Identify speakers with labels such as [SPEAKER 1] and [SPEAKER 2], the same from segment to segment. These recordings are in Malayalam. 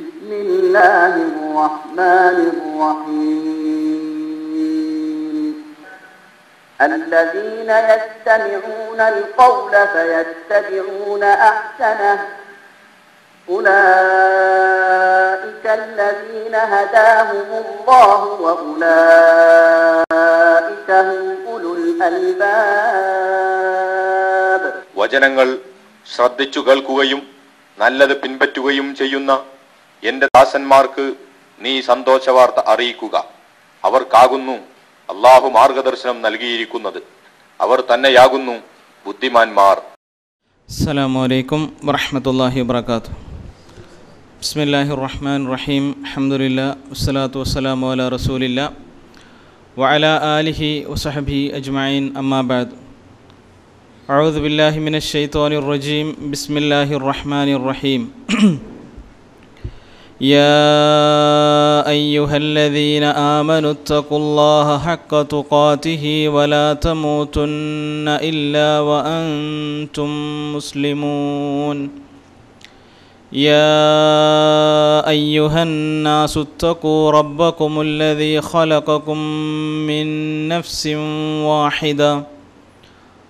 [SPEAKER 1] بسم الله الرحمن الرحيم الذين يستمعون القول فيتبعون أحسنه أولئك الذين هداهم الله وأولئك هم أولو الألباب وجنങ്ങൾ ശ്രദ്ധിച്ചു കേൾക്കുകയും നല്ലത് പിൻപറ്റുകയും ചെയ്യുന്ന എന്റെ ദാസന്മാർക്ക് നീ സന്തോഷ വാർത്ത അറിയിക്കുക അവർക്കാകുന്നു അള്ളാഹു മാർഗദർശനം നൽകിയിരിക്കുന്നത് അവർ തന്നെയാകുന്നു ബുദ്ധിമാന്മാർ അസ്സാം വലൈക്കും വറഹമത്തല്ലാഹി വാത്തു ബിസ്മില്ലാഹി റഹ്മാൻ റഹീം അഹമ്മദില്ല വസ്സലാത്തു വസ്സലാമു അല റസൂലില്ല വഅല ആലിഹി വസഹബി അജ്മൈൻ അമ്മാബാദ് അഴുദുബില്ലാഹി മിനഷ് ഷെയ്ത്തോനി റജീം ബിസ്മില്ലാഹി റഹ്മാൻ റഹീം يا أيها الذين آمنوا اتقوا الله حق تقاته ولا تموتن إلا وأنتم مسلمون يا أيها الناس اتقوا ربكم الذي خلقكم من نفس واحدة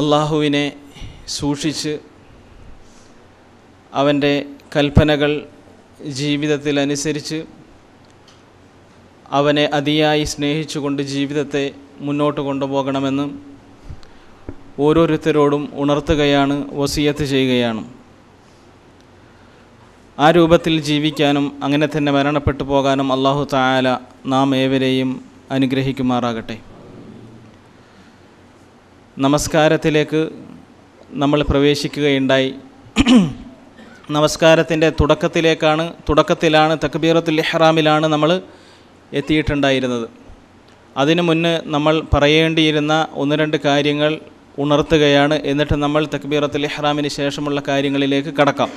[SPEAKER 1] അള്ളാഹുവിനെ സൂക്ഷിച്ച് അവൻ്റെ കൽപ്പനകൾ ജീവിതത്തിൽ അനുസരിച്ച് അവനെ അതിയായി സ്നേഹിച്ചുകൊണ്ട് ജീവിതത്തെ മുന്നോട്ട് കൊണ്ടുപോകണമെന്ന് ഓരോരുത്തരോടും ഉണർത്തുകയാണ് വസീയത്ത് ചെയ്യുകയാണ് ആ രൂപത്തിൽ ജീവിക്കാനും അങ്ങനെ തന്നെ മരണപ്പെട്ടു പോകാനും അള്ളാഹു തായാല നാം ഏവരെയും അനുഗ്രഹിക്കുമാറാകട്ടെ നമസ്കാരത്തിലേക്ക് നമ്മൾ പ്രവേശിക്കുകയുണ്ടായി നമസ്കാരത്തിൻ്റെ തുടക്കത്തിലേക്കാണ് തുടക്കത്തിലാണ് തക്ബീറത്തുൽ ഇഹ്റാമിലാണ് നമ്മൾ എത്തിയിട്ടുണ്ടായിരുന്നത് അതിനു മുന്ന് നമ്മൾ പറയേണ്ടിയിരുന്ന ഒന്ന് രണ്ട് കാര്യങ്ങൾ ഉണർത്തുകയാണ് എന്നിട്ട് നമ്മൾ തക്ബീറത്തുൽ ഇഹ്റാമിന് ശേഷമുള്ള കാര്യങ്ങളിലേക്ക് കടക്കാം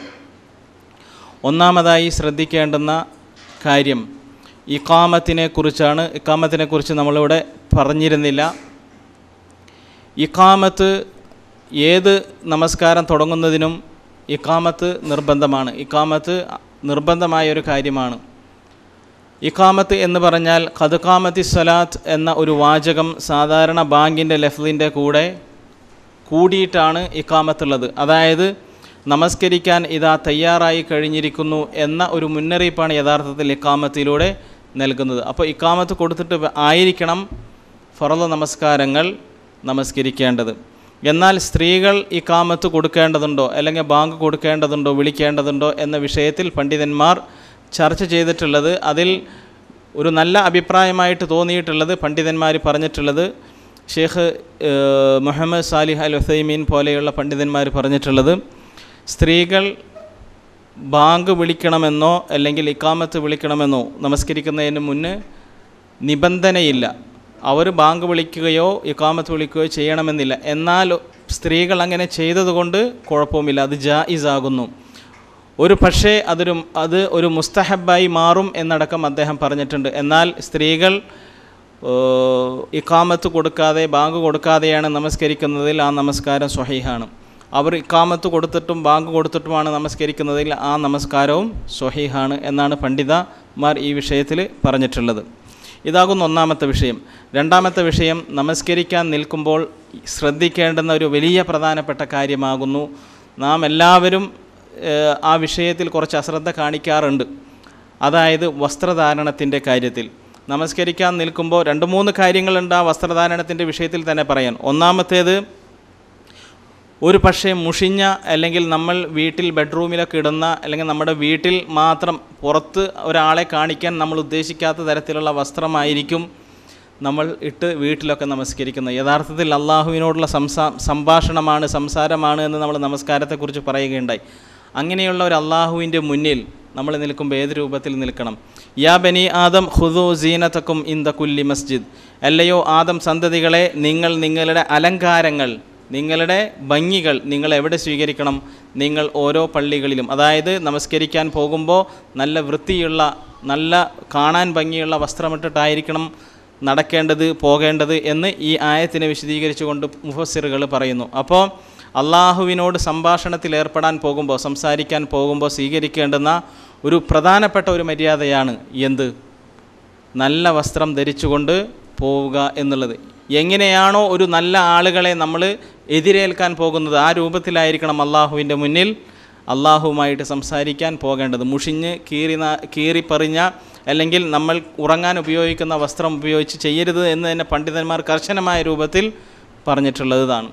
[SPEAKER 1] ഒന്നാമതായി ശ്രദ്ധിക്കേണ്ടുന്ന കാര്യം ഇഖാമത്തിനെക്കുറിച്ചാണ് ഇഖാമത്തിനെക്കുറിച്ച് നമ്മളിവിടെ പറഞ്ഞിരുന്നില്ല ഇക്കാമത്ത് ഏത് നമസ്കാരം തുടങ്ങുന്നതിനും ഇക്കാമത്ത് നിർബന്ധമാണ് ഇക്കാമത്ത് നിർബന്ധമായ ഒരു കാര്യമാണ് ഇക്കാമത്ത് എന്ന് പറഞ്ഞാൽ ഖദുക്കാമത്തി സലാത്ത് എന്ന ഒരു വാചകം സാധാരണ ബാങ്കിൻ്റെ ലഫ്ലിൻ്റെ കൂടെ കൂടിയിട്ടാണ് ഇക്കാമത്തുള്ളത് അതായത് നമസ്കരിക്കാൻ ഇതാ തയ്യാറായി കഴിഞ്ഞിരിക്കുന്നു എന്ന ഒരു മുന്നറിയിപ്പാണ് യഥാർത്ഥത്തിൽ ഇക്കാമത്തിലൂടെ നൽകുന്നത് അപ്പോൾ ഇക്കാമത്ത് കൊടുത്തിട്ട് ആയിരിക്കണം ഫറദ നമസ്കാരങ്ങൾ നമസ്കരിക്കേണ്ടത് എന്നാൽ സ്ത്രീകൾ ഈ കാമത്ത് കൊടുക്കേണ്ടതുണ്ടോ അല്ലെങ്കിൽ ബാങ്ക് കൊടുക്കേണ്ടതുണ്ടോ വിളിക്കേണ്ടതുണ്ടോ എന്ന വിഷയത്തിൽ പണ്ഡിതന്മാർ ചർച്ച ചെയ്തിട്ടുള്ളത് അതിൽ ഒരു നല്ല അഭിപ്രായമായിട്ട് തോന്നിയിട്ടുള്ളത് പണ്ഡിതന്മാർ പറഞ്ഞിട്ടുള്ളത് ഷേഖ് മുഹമ്മദ് സാലിഹ് അൽ ഹുസൈമീൻ പോലെയുള്ള പണ്ഡിതന്മാർ പറഞ്ഞിട്ടുള്ളത് സ്ത്രീകൾ ബാങ്ക് വിളിക്കണമെന്നോ അല്ലെങ്കിൽ ഇക്കാമത്ത് വിളിക്കണമെന്നോ നമസ്കരിക്കുന്നതിന് മുന്നേ നിബന്ധനയില്ല അവർ ബാങ്ക് വിളിക്കുകയോ ഇക്കാമത്ത് വിളിക്കുകയോ ചെയ്യണമെന്നില്ല എന്നാൽ സ്ത്രീകൾ അങ്ങനെ ചെയ്തതുകൊണ്ട് കുഴപ്പമില്ല അത് ജായിസാകുന്നു ഒരു പക്ഷേ അതൊരു അത് ഒരു മുസ്തഹബായി മാറും എന്നടക്കം അദ്ദേഹം പറഞ്ഞിട്ടുണ്ട് എന്നാൽ സ്ത്രീകൾ ഇക്കാമത്ത് കൊടുക്കാതെ ബാങ്ക് കൊടുക്കാതെയാണ് നമസ്കരിക്കുന്നതിൽ ആ നമസ്കാരം സ്വഹീഹാണ് അവർ ഇക്കാമത്ത് കൊടുത്തിട്ടും ബാങ്ക് കൊടുത്തിട്ടുമാണ് നമസ്കരിക്കുന്നതിൽ ആ നമസ്കാരവും സ്വഹീഹാണ് എന്നാണ് പണ്ഡിതമാർ ഈ വിഷയത്തിൽ പറഞ്ഞിട്ടുള്ളത് ഇതാകുന്ന ഒന്നാമത്തെ വിഷയം രണ്ടാമത്തെ വിഷയം നമസ്കരിക്കാൻ നിൽക്കുമ്പോൾ ശ്രദ്ധിക്കേണ്ടുന്ന ഒരു വലിയ പ്രധാനപ്പെട്ട കാര്യമാകുന്നു നാം എല്ലാവരും ആ വിഷയത്തിൽ കുറച്ച് അശ്രദ്ധ കാണിക്കാറുണ്ട് അതായത് വസ്ത്രധാരണത്തിൻ്റെ കാര്യത്തിൽ നമസ്കരിക്കാൻ നിൽക്കുമ്പോൾ രണ്ട് മൂന്ന് കാര്യങ്ങളുണ്ട് ആ വസ്ത്രധാരണത്തിൻ്റെ വിഷയത്തിൽ തന്നെ പറയാൻ ഒന്നാമത്തേത് ഒരു പക്ഷേ മുഷിഞ്ഞ അല്ലെങ്കിൽ നമ്മൾ വീട്ടിൽ ബെഡ്റൂമിലൊക്കെ ഇടുന്ന അല്ലെങ്കിൽ നമ്മുടെ വീട്ടിൽ മാത്രം പുറത്ത് ഒരാളെ കാണിക്കാൻ നമ്മൾ ഉദ്ദേശിക്കാത്ത തരത്തിലുള്ള വസ്ത്രമായിരിക്കും നമ്മൾ ഇട്ട് വീട്ടിലൊക്കെ നമസ്കരിക്കുന്നത് യഥാർത്ഥത്തിൽ അള്ളാഹുവിനോടുള്ള സംസാ സംഭാഷണമാണ് സംസാരമാണ് എന്ന് നമ്മൾ നമസ്കാരത്തെക്കുറിച്ച് പറയുകയുണ്ടായി അങ്ങനെയുള്ള ഒരു അള്ളാഹുവിൻ്റെ മുന്നിൽ നമ്മൾ നിൽക്കുമ്പോൾ ഏത് രൂപത്തിൽ നിൽക്കണം യാ ബനി ആദം ഹുദു സീനത്തക്കും ഇന്ദ കുല്ലി മസ്ജിദ് അല്ലയോ ആദം സന്തതികളെ നിങ്ങൾ നിങ്ങളുടെ അലങ്കാരങ്ങൾ നിങ്ങളുടെ ഭംഗികൾ നിങ്ങൾ എവിടെ സ്വീകരിക്കണം നിങ്ങൾ ഓരോ പള്ളികളിലും അതായത് നമസ്കരിക്കാൻ പോകുമ്പോൾ നല്ല വൃത്തിയുള്ള നല്ല കാണാൻ ഭംഗിയുള്ള വസ്ത്രമിട്ടിട്ടായിരിക്കണം നടക്കേണ്ടത് പോകേണ്ടത് എന്ന് ഈ ആയത്തിനെ വിശദീകരിച്ചുകൊണ്ട് മുഫസ്സിറുകൾ പറയുന്നു അപ്പോൾ അള്ളാഹുവിനോട് സംഭാഷണത്തിൽ ഏർപ്പെടാൻ പോകുമ്പോൾ സംസാരിക്കാൻ പോകുമ്പോൾ സ്വീകരിക്കേണ്ടുന്ന ഒരു പ്രധാനപ്പെട്ട ഒരു മര്യാദയാണ് എന്ത് നല്ല വസ്ത്രം ധരിച്ചുകൊണ്ട് പോവുക എന്നുള്ളത് എങ്ങനെയാണോ ഒരു നല്ല ആളുകളെ നമ്മൾ എതിരേൽക്കാൻ പോകുന്നത് ആ രൂപത്തിലായിരിക്കണം അള്ളാഹുവിൻ്റെ മുന്നിൽ അള്ളാഹുവുമായിട്ട് സംസാരിക്കാൻ പോകേണ്ടത് മുഷിഞ്ഞ് കീറി കീറിപ്പറിഞ്ഞ അല്ലെങ്കിൽ നമ്മൾ ഉറങ്ങാൻ ഉപയോഗിക്കുന്ന വസ്ത്രം ഉപയോഗിച്ച് ചെയ്യരുത് എന്ന് തന്നെ പണ്ഡിതന്മാർ കർശനമായ രൂപത്തിൽ പറഞ്ഞിട്ടുള്ളതാണ്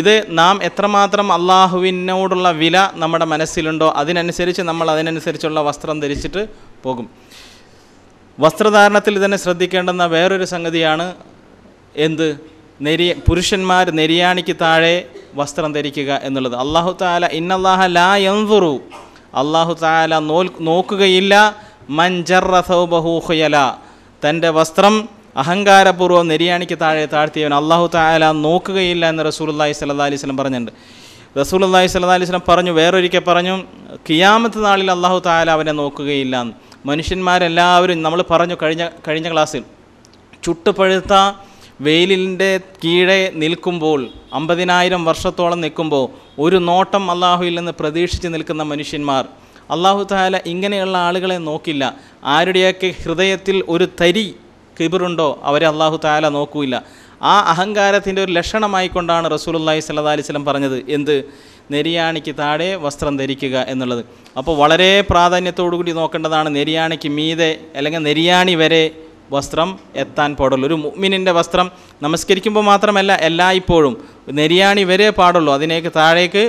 [SPEAKER 1] ഇത് നാം എത്രമാത്രം അള്ളാഹുവിനോടുള്ള വില നമ്മുടെ മനസ്സിലുണ്ടോ അതിനനുസരിച്ച് നമ്മൾ അതിനനുസരിച്ചുള്ള വസ്ത്രം ധരിച്ചിട്ട് പോകും വസ്ത്രധാരണത്തിൽ തന്നെ ശ്രദ്ധിക്കേണ്ടുന്ന വേറൊരു സംഗതിയാണ് എന്ത് നെരിയ പുരുഷന്മാർ നെരിയാണിക്ക് താഴെ വസ്ത്രം ധരിക്കുക എന്നുള്ളത് അള്ളാഹു താല ഇന്നല്ലാഹ ലാ എൻഫുറു അള്ളാഹു താല നോൽ നോക്കുകയില്ല മഞ്ചറസൗബഹൂഹയല തൻ്റെ വസ്ത്രം അഹങ്കാരപൂർവ്വം നെരിയാണിക്ക് താഴെ താഴ്ത്തിയവൻ അള്ളാഹു താല നോക്കുകയില്ല എന്ന് റസൂലുല്ലാഹി സല്ലാ അലൈഹി സ്വലം പറഞ്ഞിട്ടുണ്ട് റസൂലുല്ലാഹി സല്ലാ അലൈഹി സ്വലം പറഞ്ഞു വേറൊരിക്കൽ പറഞ്ഞു കിയാമത്ത് നാളിൽ അള്ളാഹു താല അവനെ നോക്കുകയില്ല മനുഷ്യന്മാരെല്ലാവരും നമ്മൾ പറഞ്ഞു കഴിഞ്ഞ കഴിഞ്ഞ ക്ലാസ്സിൽ ചുട്ടുപഴുത്ത വെയിലിൻ്റെ കീഴെ നിൽക്കുമ്പോൾ അമ്പതിനായിരം വർഷത്തോളം നിൽക്കുമ്പോൾ ഒരു നോട്ടം അള്ളാഹുയിൽ നിന്ന് പ്രതീക്ഷിച്ച് നിൽക്കുന്ന മനുഷ്യന്മാർ അള്ളാഹു താല ഇങ്ങനെയുള്ള ആളുകളെ നോക്കില്ല ആരുടെയൊക്കെ ഹൃദയത്തിൽ ഒരു തരി കിബിറുണ്ടോ അവരെ അള്ളാഹു താല നോക്കൂല ആ അഹങ്കാരത്തിൻ്റെ ഒരു ലക്ഷണമായിക്കൊണ്ടാണ് റസൂലുല്ലാഹി സല്ലാ അലിസ്ലം പറഞ്ഞത് എന്ത് നെരിയാണിക്ക് താഴെ വസ്ത്രം ധരിക്കുക എന്നുള്ളത് അപ്പോൾ വളരെ പ്രാധാന്യത്തോടു കൂടി നോക്കേണ്ടതാണ് നെരിയാണിക്ക് മീതെ അല്ലെങ്കിൽ നെരിയാണി വരെ വസ്ത്രം എത്താൻ പാടുള്ളൂ ഒരു മുഅ്മിനിൻ്റെ വസ്ത്രം നമസ്കരിക്കുമ്പോൾ മാത്രമല്ല എല്ലാ ഇപ്പോഴും നെരിയാണി വരെ പാടുള്ളൂ അതിനേക്ക് താഴേക്ക്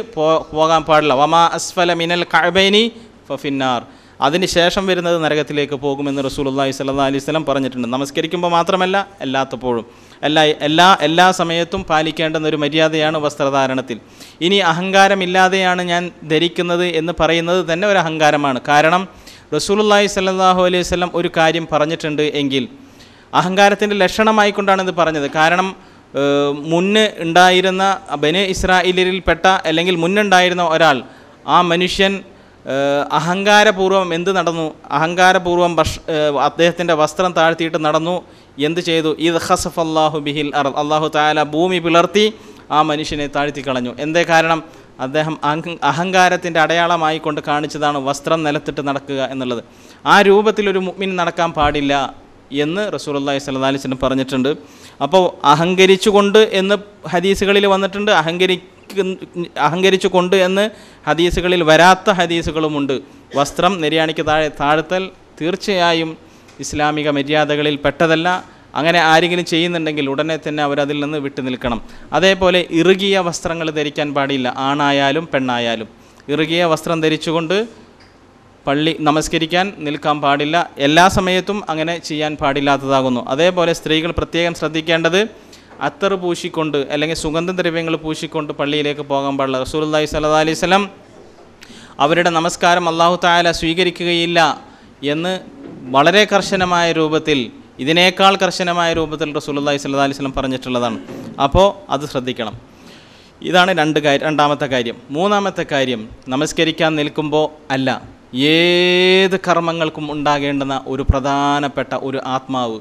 [SPEAKER 1] പോകാൻ പാടില്ല വമാ അസ്ഫല മിനൽ കഴബൈനി അതിന് ശേഷം വരുന്നത് നരകത്തിലേക്ക് പോകുമെന്ന് റസൂലുള്ളാഹി സ്വല്ലല്ലാഹി അലൈഹി വസല്ലം പറഞ്ഞിട്ടുണ്ട് നമസ്കരിക്കുമ്പോൾ മാത്രമല്ല എല്ലാത്തപ്പോഴും എല്ലാ എല്ലാ എല്ലാ സമയത്തും പാലിക്കേണ്ടുന്ന ഒരു മര്യാദയാണ് വസ്ത്രധാരണത്തിൽ ഇനി അഹങ്കാരമില്ലാതെയാണ് ഞാൻ ധരിക്കുന്നത് എന്ന് പറയുന്നത് തന്നെ ഒരു അഹങ്കാരമാണ് കാരണം റസൂലുല്ലാഹി സല്ലാഹു അലൈഹി വല്ലം ഒരു കാര്യം പറഞ്ഞിട്ടുണ്ട് എങ്കിൽ അഹങ്കാരത്തിൻ്റെ ലക്ഷണമായിക്കൊണ്ടാണ് ഇത് പറഞ്ഞത് കാരണം മുന്ന് ഉണ്ടായിരുന്ന ബന ഇസ്രായേലിൽപ്പെട്ട അല്ലെങ്കിൽ മുന്നുണ്ടായിരുന്ന ഒരാൾ ആ മനുഷ്യൻ അഹങ്കാരപൂർവ്വം എന്ത് നടന്നു അഹങ്കാരപൂർവ്വം ഭക്ഷ അദ്ദേഹത്തിൻ്റെ വസ്ത്രം താഴ്ത്തിയിട്ട് നടന്നു എന്ത് ചെയ്തു ഇത് ഹസഫ് അള്ളാഹു ബിഹിൽ അർ അള്ളാഹു താല ഭൂമി പിളർത്തി ആ മനുഷ്യനെ താഴ്ത്തി കളഞ്ഞു എന്തേ കാരണം അദ്ദേഹം അഹങ്കാരത്തിൻ്റെ അടയാളമായി കൊണ്ട് കാണിച്ചതാണ് വസ്ത്രം നിലത്തിട്ട് നടക്കുക എന്നുള്ളത് ആ രൂപത്തിലൊരു മുഗ്മിൻ നടക്കാൻ പാടില്ല എന്ന് റസൂലി സലതാലിസിന് പറഞ്ഞിട്ടുണ്ട് അപ്പോൾ അഹങ്കരിച്ചുകൊണ്ട് എന്ന് ഹദീസുകളിൽ വന്നിട്ടുണ്ട് അഹങ്കരി അഹങ്കരിച്ചു കൊണ്ട് എന്ന് ഹദീസുകളിൽ വരാത്ത ഹദീസുകളുമുണ്ട് വസ്ത്രം നിര്യാണിക്ക് താഴെ താഴ്ത്തൽ തീർച്ചയായും ഇസ്ലാമിക മര്യാദകളിൽ പെട്ടതല്ല അങ്ങനെ ആരെങ്കിലും ചെയ്യുന്നുണ്ടെങ്കിൽ ഉടനെ തന്നെ അവരതിൽ നിന്ന് വിട്ടു നിൽക്കണം അതേപോലെ ഇറുകിയ വസ്ത്രങ്ങൾ ധരിക്കാൻ പാടില്ല ആണായാലും പെണ്ണായാലും ഇറുകിയ വസ്ത്രം ധരിച്ചുകൊണ്ട് പള്ളി നമസ്കരിക്കാൻ നിൽക്കാൻ പാടില്ല എല്ലാ സമയത്തും അങ്ങനെ ചെയ്യാൻ പാടില്ലാത്തതാകുന്നു അതേപോലെ സ്ത്രീകൾ പ്രത്യേകം ശ്രദ്ധിക്കേണ്ടത് അത്തർ പൂശിക്കൊണ്ട് അല്ലെങ്കിൽ സുഗന്ധദ്രവ്യങ്ങൾ പൂശിക്കൊണ്ട് പള്ളിയിലേക്ക് പോകാൻ പാടില്ല റസൂലി സല്ലാ അലൈഹി സ്വലം അവരുടെ നമസ്കാരം അള്ളാഹു താല സ്വീകരിക്കുകയില്ല എന്ന് വളരെ കർശനമായ രൂപത്തിൽ ഇതിനേക്കാൾ കർശനമായ രൂപത്തിൽ റസൂലുള്ളാഹി സ്വല്ലല്ലാഹി അലൈഹി വസല്ലം പറഞ്ഞിട്ടുള്ളതാണ് അപ്പോൾ അത് ശ്രദ്ധിക്കണം ഇതാണ് രണ്ട് കാര്യം രണ്ടാമത്തെ കാര്യം മൂന്നാമത്തെ കാര്യം നമസ്കരിക്കാൻ നിൽക്കുമ്പോൾ അല്ല ഏത് കർമ്മങ്ങൾക്കും ഉണ്ടാകേണ്ടുന്ന ഒരു പ്രധാനപ്പെട്ട ഒരു ആത്മാവ്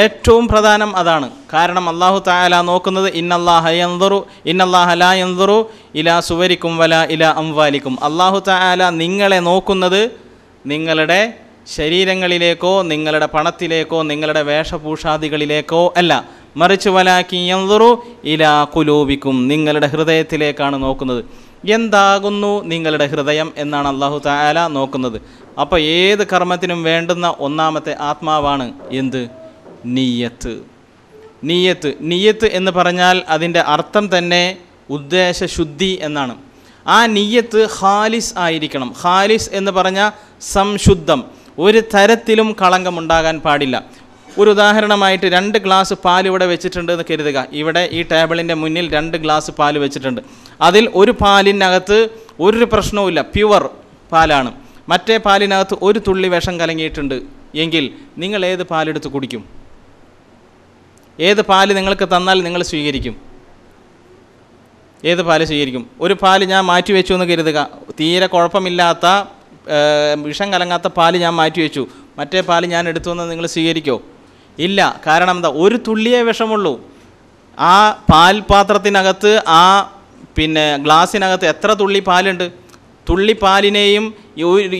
[SPEAKER 1] ഏറ്റവും പ്രധാനം അതാണ് കാരണം അള്ളാഹു തായാല നോക്കുന്നത് ഇന്നല്ലാഹ എന്തറു ഇന്നല്ലാഹ ലാ എന്തറു ഇല സുവരിക്കും വല ഇല അംവാലിക്കും അള്ളാഹു തായാല നിങ്ങളെ നോക്കുന്നത് നിങ്ങളുടെ ശരീരങ്ങളിലേക്കോ നിങ്ങളുടെ പണത്തിലേക്കോ നിങ്ങളുടെ വേഷഭൂഷാദികളിലേക്കോ അല്ല മറിച്ച് വലാക്കി എന്തൊറു ഇലാ കുലൂബിക്കും നിങ്ങളുടെ ഹൃദയത്തിലേക്കാണ് നോക്കുന്നത് എന്താകുന്നു നിങ്ങളുടെ ഹൃദയം എന്നാണ് അള്ളാഹു താല നോക്കുന്നത് അപ്പോൾ ഏത് കർമ്മത്തിനും വേണ്ടുന്ന ഒന്നാമത്തെ ആത്മാവാണ് എന്ത് നീയത്ത് നീയത്ത് നീയത്ത് എന്ന് പറഞ്ഞാൽ അതിൻ്റെ അർത്ഥം തന്നെ ഉദ്ദേശശുദ്ധി എന്നാണ് ആ നീയത്ത് ഖാലിസ് ആയിരിക്കണം ഖാലിസ് എന്ന് പറഞ്ഞാൽ സംശുദ്ധം ഒരു തരത്തിലും കളങ്കമുണ്ടാകാൻ പാടില്ല ഒരു ഉദാഹരണമായിട്ട് രണ്ട് ഗ്ലാസ് പാൽ ഇവിടെ വെച്ചിട്ടുണ്ട് എന്ന് കരുതുക ഇവിടെ ഈ ടേബിളിൻ്റെ മുന്നിൽ രണ്ട് ഗ്ലാസ് പാൽ വെച്ചിട്ടുണ്ട് അതിൽ ഒരു പാലിനകത്ത് ഒരു പ്രശ്നവുമില്ല പ്യുവർ പാലാണ് മറ്റേ പാലിനകത്ത് ഒരു തുള്ളി വിഷം കലങ്ങിയിട്ടുണ്ട് എങ്കിൽ നിങ്ങൾ ഏത് പാലെടുത്ത് കുടിക്കും ഏത് പാല് നിങ്ങൾക്ക് തന്നാൽ നിങ്ങൾ സ്വീകരിക്കും ഏത് പാല് സ്വീകരിക്കും ഒരു പാല് ഞാൻ മാറ്റി വെച്ചു എന്ന് കരുതുക തീരെ കുഴപ്പമില്ലാത്ത വിഷം കലങ്ങാത്ത പാല് ഞാൻ മാറ്റി വെച്ചു മറ്റേ പാല് ഞാൻ എടുത്തു വന്ന് നിങ്ങൾ സ്വീകരിക്കോ ഇല്ല കാരണം എന്താ ഒരു തുള്ളിയേ വിഷമുള്ളൂ ആ പാൽ പാത്രത്തിനകത്ത് ആ പിന്നെ ഗ്ലാസ്സിനകത്ത് എത്ര തുള്ളി പാലുണ്ട് തുള്ളി പാലിനെയും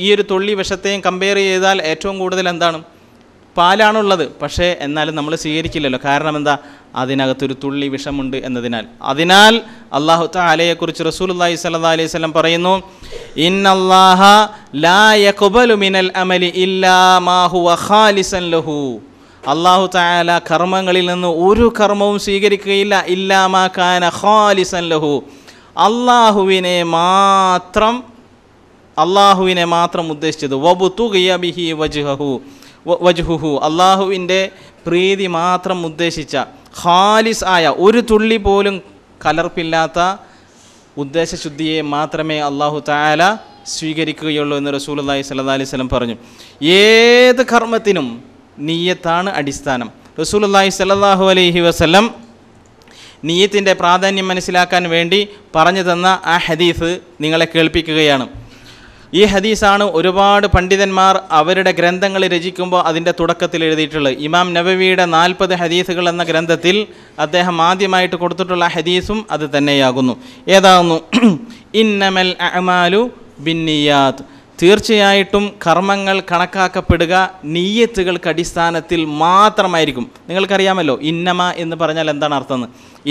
[SPEAKER 1] ഈ ഒരു തുള്ളി വിഷത്തെയും കമ്പയർ ചെയ്താൽ ഏറ്റവും കൂടുതൽ എന്താണ് പാലാണുള്ളത് പക്ഷേ എന്നാലും നമ്മൾ സ്വീകരിക്കില്ലല്ലോ കാരണം എന്താ അതിനകത്തൊരു തുള്ളി വിഷമുണ്ട് എന്നതിനാൽ അതിനാൽ അള്ളാഹു താലയെക്കുറിച്ച് റസൂലി സല്ലാ അലൈഹി സ്വലം പറയുന്നു അള്ളാഹു താല കർമ്മങ്ങളിൽ നിന്ന് ഒരു കർമ്മവും സ്വീകരിക്കുകയില്ല ഇല്ലാമാക്കാന കാന ഖാലിസൻ ലഹു അള്ളാഹുവിനെ മാത്രം അള്ളാഹുവിനെ മാത്രം ഉദ്ദേശിച്ചത് വബു തുഗിയ ബിഹി വജുഹു വജ്ഹുഹു അള്ളാഹുവിൻ്റെ പ്രീതി മാത്രം ഉദ്ദേശിച്ച ഖാലിസ് ആയ ഒരു തുള്ളി പോലും കലർപ്പില്ലാത്ത ഉദ്ദേശശുദ്ധിയെ മാത്രമേ അള്ളാഹു താല സ്വീകരിക്കുകയുള്ളൂ എന്ന് റസൂൽ അള്ളാഹി അലൈഹി സ്വലം പറഞ്ഞു ഏത് കർമ്മത്തിനും നീയത്താണ് അടിസ്ഥാനം റസൂൽ അള്ളാഹി സല്ലാഹു അലൈഹി വസ്ലം നീയത്തിൻ്റെ പ്രാധാന്യം മനസ്സിലാക്കാൻ വേണ്ടി പറഞ്ഞു തന്ന ആ ഹദീഫ് നിങ്ങളെ കേൾപ്പിക്കുകയാണ് ഈ ഹദീസാണ് ഒരുപാട് പണ്ഡിതന്മാർ അവരുടെ ഗ്രന്ഥങ്ങൾ രചിക്കുമ്പോൾ അതിൻ്റെ തുടക്കത്തിൽ എഴുതിയിട്ടുള്ളത് ഇമാം നബവിയുടെ നാൽപ്പത് ഹദീസുകൾ എന്ന ഗ്രന്ഥത്തിൽ അദ്ദേഹം ആദ്യമായിട്ട് കൊടുത്തിട്ടുള്ള ഹദീസും അത് തന്നെയാകുന്നു ഏതാകുന്നു ഇന്നമൽ അഹ്മാലു ബിന്നിയാത് തീർച്ചയായിട്ടും കർമ്മങ്ങൾ കണക്കാക്കപ്പെടുക നീയത്തുകൾക്ക് അടിസ്ഥാനത്തിൽ മാത്രമായിരിക്കും നിങ്ങൾക്കറിയാമല്ലോ ഇന്നമ എന്ന് പറഞ്ഞാൽ എന്താണ് അർത്ഥം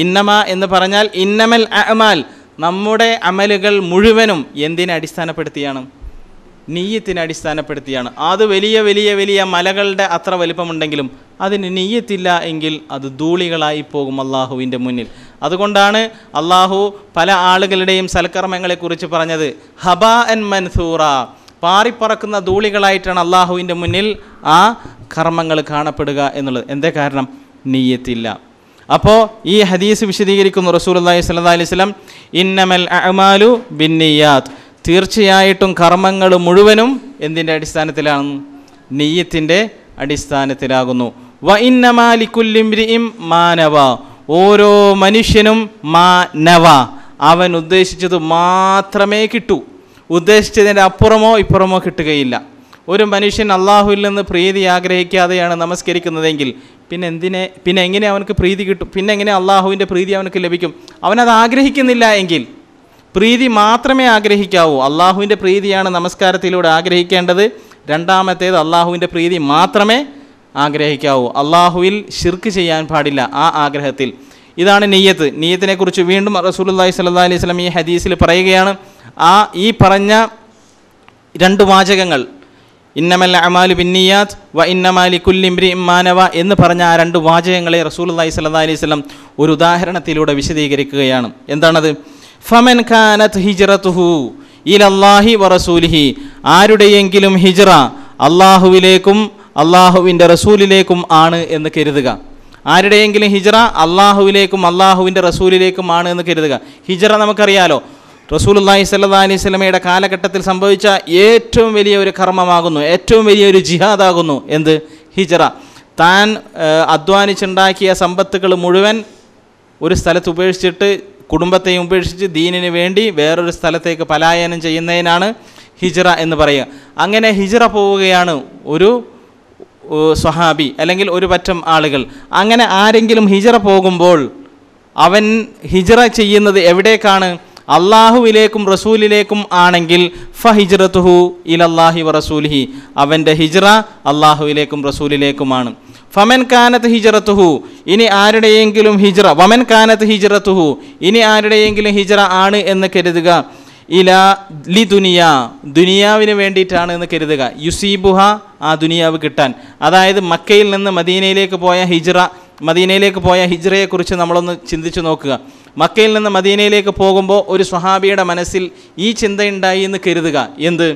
[SPEAKER 1] ഇന്നമ എന്ന് പറഞ്ഞാൽ ഇന്നമൽ അഹ്മാൽ നമ്മുടെ അമലുകൾ മുഴുവനും എന്തിനെ അടിസ്ഥാനപ്പെടുത്തിയാണ് നീയത്തിനെ അടിസ്ഥാനപ്പെടുത്തിയാണ് അത് വലിയ വലിയ വലിയ മലകളുടെ അത്ര വലിപ്പമുണ്ടെങ്കിലും അതിന് നെയ്യത്തില്ല എങ്കിൽ അത് ധൂളികളായി പോകും അള്ളാഹുവിൻ്റെ മുന്നിൽ അതുകൊണ്ടാണ് അള്ളാഹു പല ആളുകളുടെയും സൽക്കർമ്മങ്ങളെക്കുറിച്ച് പറഞ്ഞത് ഹബ എൻ മൻസൂറ പാറിപ്പറക്കുന്ന ധൂളികളായിട്ടാണ് അള്ളാഹുവിൻ്റെ മുന്നിൽ ആ കർമ്മങ്ങൾ കാണപ്പെടുക എന്നുള്ളത് എന്തേ കാരണം നെയ്യത്തില്ല അപ്പോൾ ഈ ഹദീസ് വിശദീകരിക്കുന്നു റസൂൽ അള്ളാഹി സ്വല്ലാ അലൈഹി സ്വലം ഇന്നമൽ അഹ്മാലു ബിന്നിയാത് തീർച്ചയായിട്ടും കർമ്മങ്ങൾ മുഴുവനും എന്തിൻ്റെ അടിസ്ഥാനത്തിലാണ് നെയ്യത്തിൻ്റെ അടിസ്ഥാനത്തിലാകുന്നു വ ഇന്നമാലിക്കുല്ലിംരിയും മാനവ ഓരോ മനുഷ്യനും മാനവ അവൻ ഉദ്ദേശിച്ചത് മാത്രമേ കിട്ടൂ ഉദ്ദേശിച്ചതിൻ്റെ അപ്പുറമോ ഇപ്പുറമോ കിട്ടുകയില്ല ഒരു മനുഷ്യൻ അള്ളാഹുവിൽ നിന്ന് പ്രീതി ആഗ്രഹിക്കാതെയാണ് നമസ്കരിക്കുന്നതെങ്കിൽ പിന്നെ എന്തിനെ പിന്നെ എങ്ങനെ അവനക്ക് പ്രീതി കിട്ടും പിന്നെ എങ്ങനെ അള്ളാഹുവിൻ്റെ പ്രീതി അവനക്ക് ലഭിക്കും അവനത് ആഗ്രഹിക്കുന്നില്ല എങ്കിൽ പ്രീതി മാത്രമേ ആഗ്രഹിക്കാവൂ അള്ളാഹുവിൻ്റെ പ്രീതിയാണ് നമസ്കാരത്തിലൂടെ ആഗ്രഹിക്കേണ്ടത് രണ്ടാമത്തേത് അള്ളാഹുവിൻ്റെ പ്രീതി മാത്രമേ ആഗ്രഹിക്കാവൂ അള്ളാഹുവിൽ ഷിർക്ക് ചെയ്യാൻ പാടില്ല ആ ആഗ്രഹത്തിൽ ഇതാണ് നെയ്യത്ത് നെയ്യത്തിനെക്കുറിച്ച് വീണ്ടും റസൂലുല്ലാഹി സല്ലാ അലൈഹി സ്വലം ഈ ഹദീസിൽ പറയുകയാണ് ആ ഈ പറഞ്ഞ രണ്ട് വാചകങ്ങൾ ഇന്നമൽ അമാലു ബിന്നിയാത്ത് വ ഇന്നമാലി കുല്ലിംബ്രി ഇമ്മാനവ എന്ന് പറഞ്ഞ ആ രണ്ട് വാചകങ്ങളെ റസൂൽ അള്ളഹി സല്ലാ അലൈഹി സ്വലം ഒരു ഉദാഹരണത്തിലൂടെ വിശദീകരിക്കുകയാണ് എന്താണത് ഫമൻ ഖാനത്ത് ഹിജറത്തുഹു ഇലല്ലാഹി വ റസൂലിഹി ആരുടെയെങ്കിലും ഹിജറ അള്ളാഹുവിലേക്കും അള്ളാഹുവിൻ്റെ റസൂലിലേക്കും ആണ് എന്ന് കരുതുക ആരുടെയെങ്കിലും ഹിജറ അള്ളാഹുവിലേക്കും അള്ളാഹുവിൻ്റെ റസൂലിലേക്കും ആണ് എന്ന് കരുതുക ഹിജറ നമുക്കറിയാലോ റസൂലുല്ലാഹി സല്ലാ അലൈഹി സ്വലമയുടെ കാലഘട്ടത്തിൽ സംഭവിച്ച ഏറ്റവും വലിയ ഒരു കർമ്മമാകുന്നു ഏറ്റവും വലിയ ഒരു ജിഹാദാകുന്നു എന്ത് ഹിജറ താൻ അധ്വാനിച്ചുണ്ടാക്കിയ സമ്പത്തുകൾ മുഴുവൻ ഒരു സ്ഥലത്ത് ഉപേക്ഷിച്ചിട്ട് കുടുംബത്തെയും ഉപേക്ഷിച്ച് ദീനിന് വേണ്ടി വേറൊരു സ്ഥലത്തേക്ക് പലായനം ചെയ്യുന്നതിനാണ് ഹിജറ എന്ന് പറയുക അങ്ങനെ ഹിജറ പോവുകയാണ് ഒരു സ്വഹാബി അല്ലെങ്കിൽ ഒരു പറ്റം ആളുകൾ അങ്ങനെ ആരെങ്കിലും ഹിജറ പോകുമ്പോൾ അവൻ ഹിജറ ചെയ്യുന്നത് എവിടേക്കാണ് അള്ളാഹുവിലേക്കും റസൂലിലേക്കും ആണെങ്കിൽ ഫഹിജ്റത്തുഹു ഇലല്ലാഹി വ റസൂലിഹി അവൻ്റെ ഹിജ്റ അള്ളാഹുവിലേക്കും റസൂലിലേക്കുമാണ് ഫമൻ കാനത്ത് ഹിജറത്തുഹു ഇനി ആരുടെയെങ്കിലും ഹിജ്റ വമൻ കാനത്ത് ഹിജ്റത്തുഹു ഇനി ആരുടെയെങ്കിലും ഹിജ്റ ആണ് എന്ന് കരുതുക ഇല ലി ദുനിയ ദുനിയാവിന് വേണ്ടിയിട്ടാണ് എന്ന് കരുതുക യുസീബുഹ ആ ദുനിയാവ് കിട്ടാൻ അതായത് മക്കയിൽ നിന്ന് മദീനയിലേക്ക് പോയ ഹിജ്റ മദീനയിലേക്ക് പോയ ഹിജ്റയെക്കുറിച്ച് നമ്മളൊന്ന് ചിന്തിച്ചു നോക്കുക മക്കയിൽ നിന്ന് മദീനയിലേക്ക് പോകുമ്പോൾ ഒരു സ്വഹാബിയുടെ മനസ്സിൽ ഈ ചിന്തയുണ്ടായി എന്ന് കരുതുക എന്ത്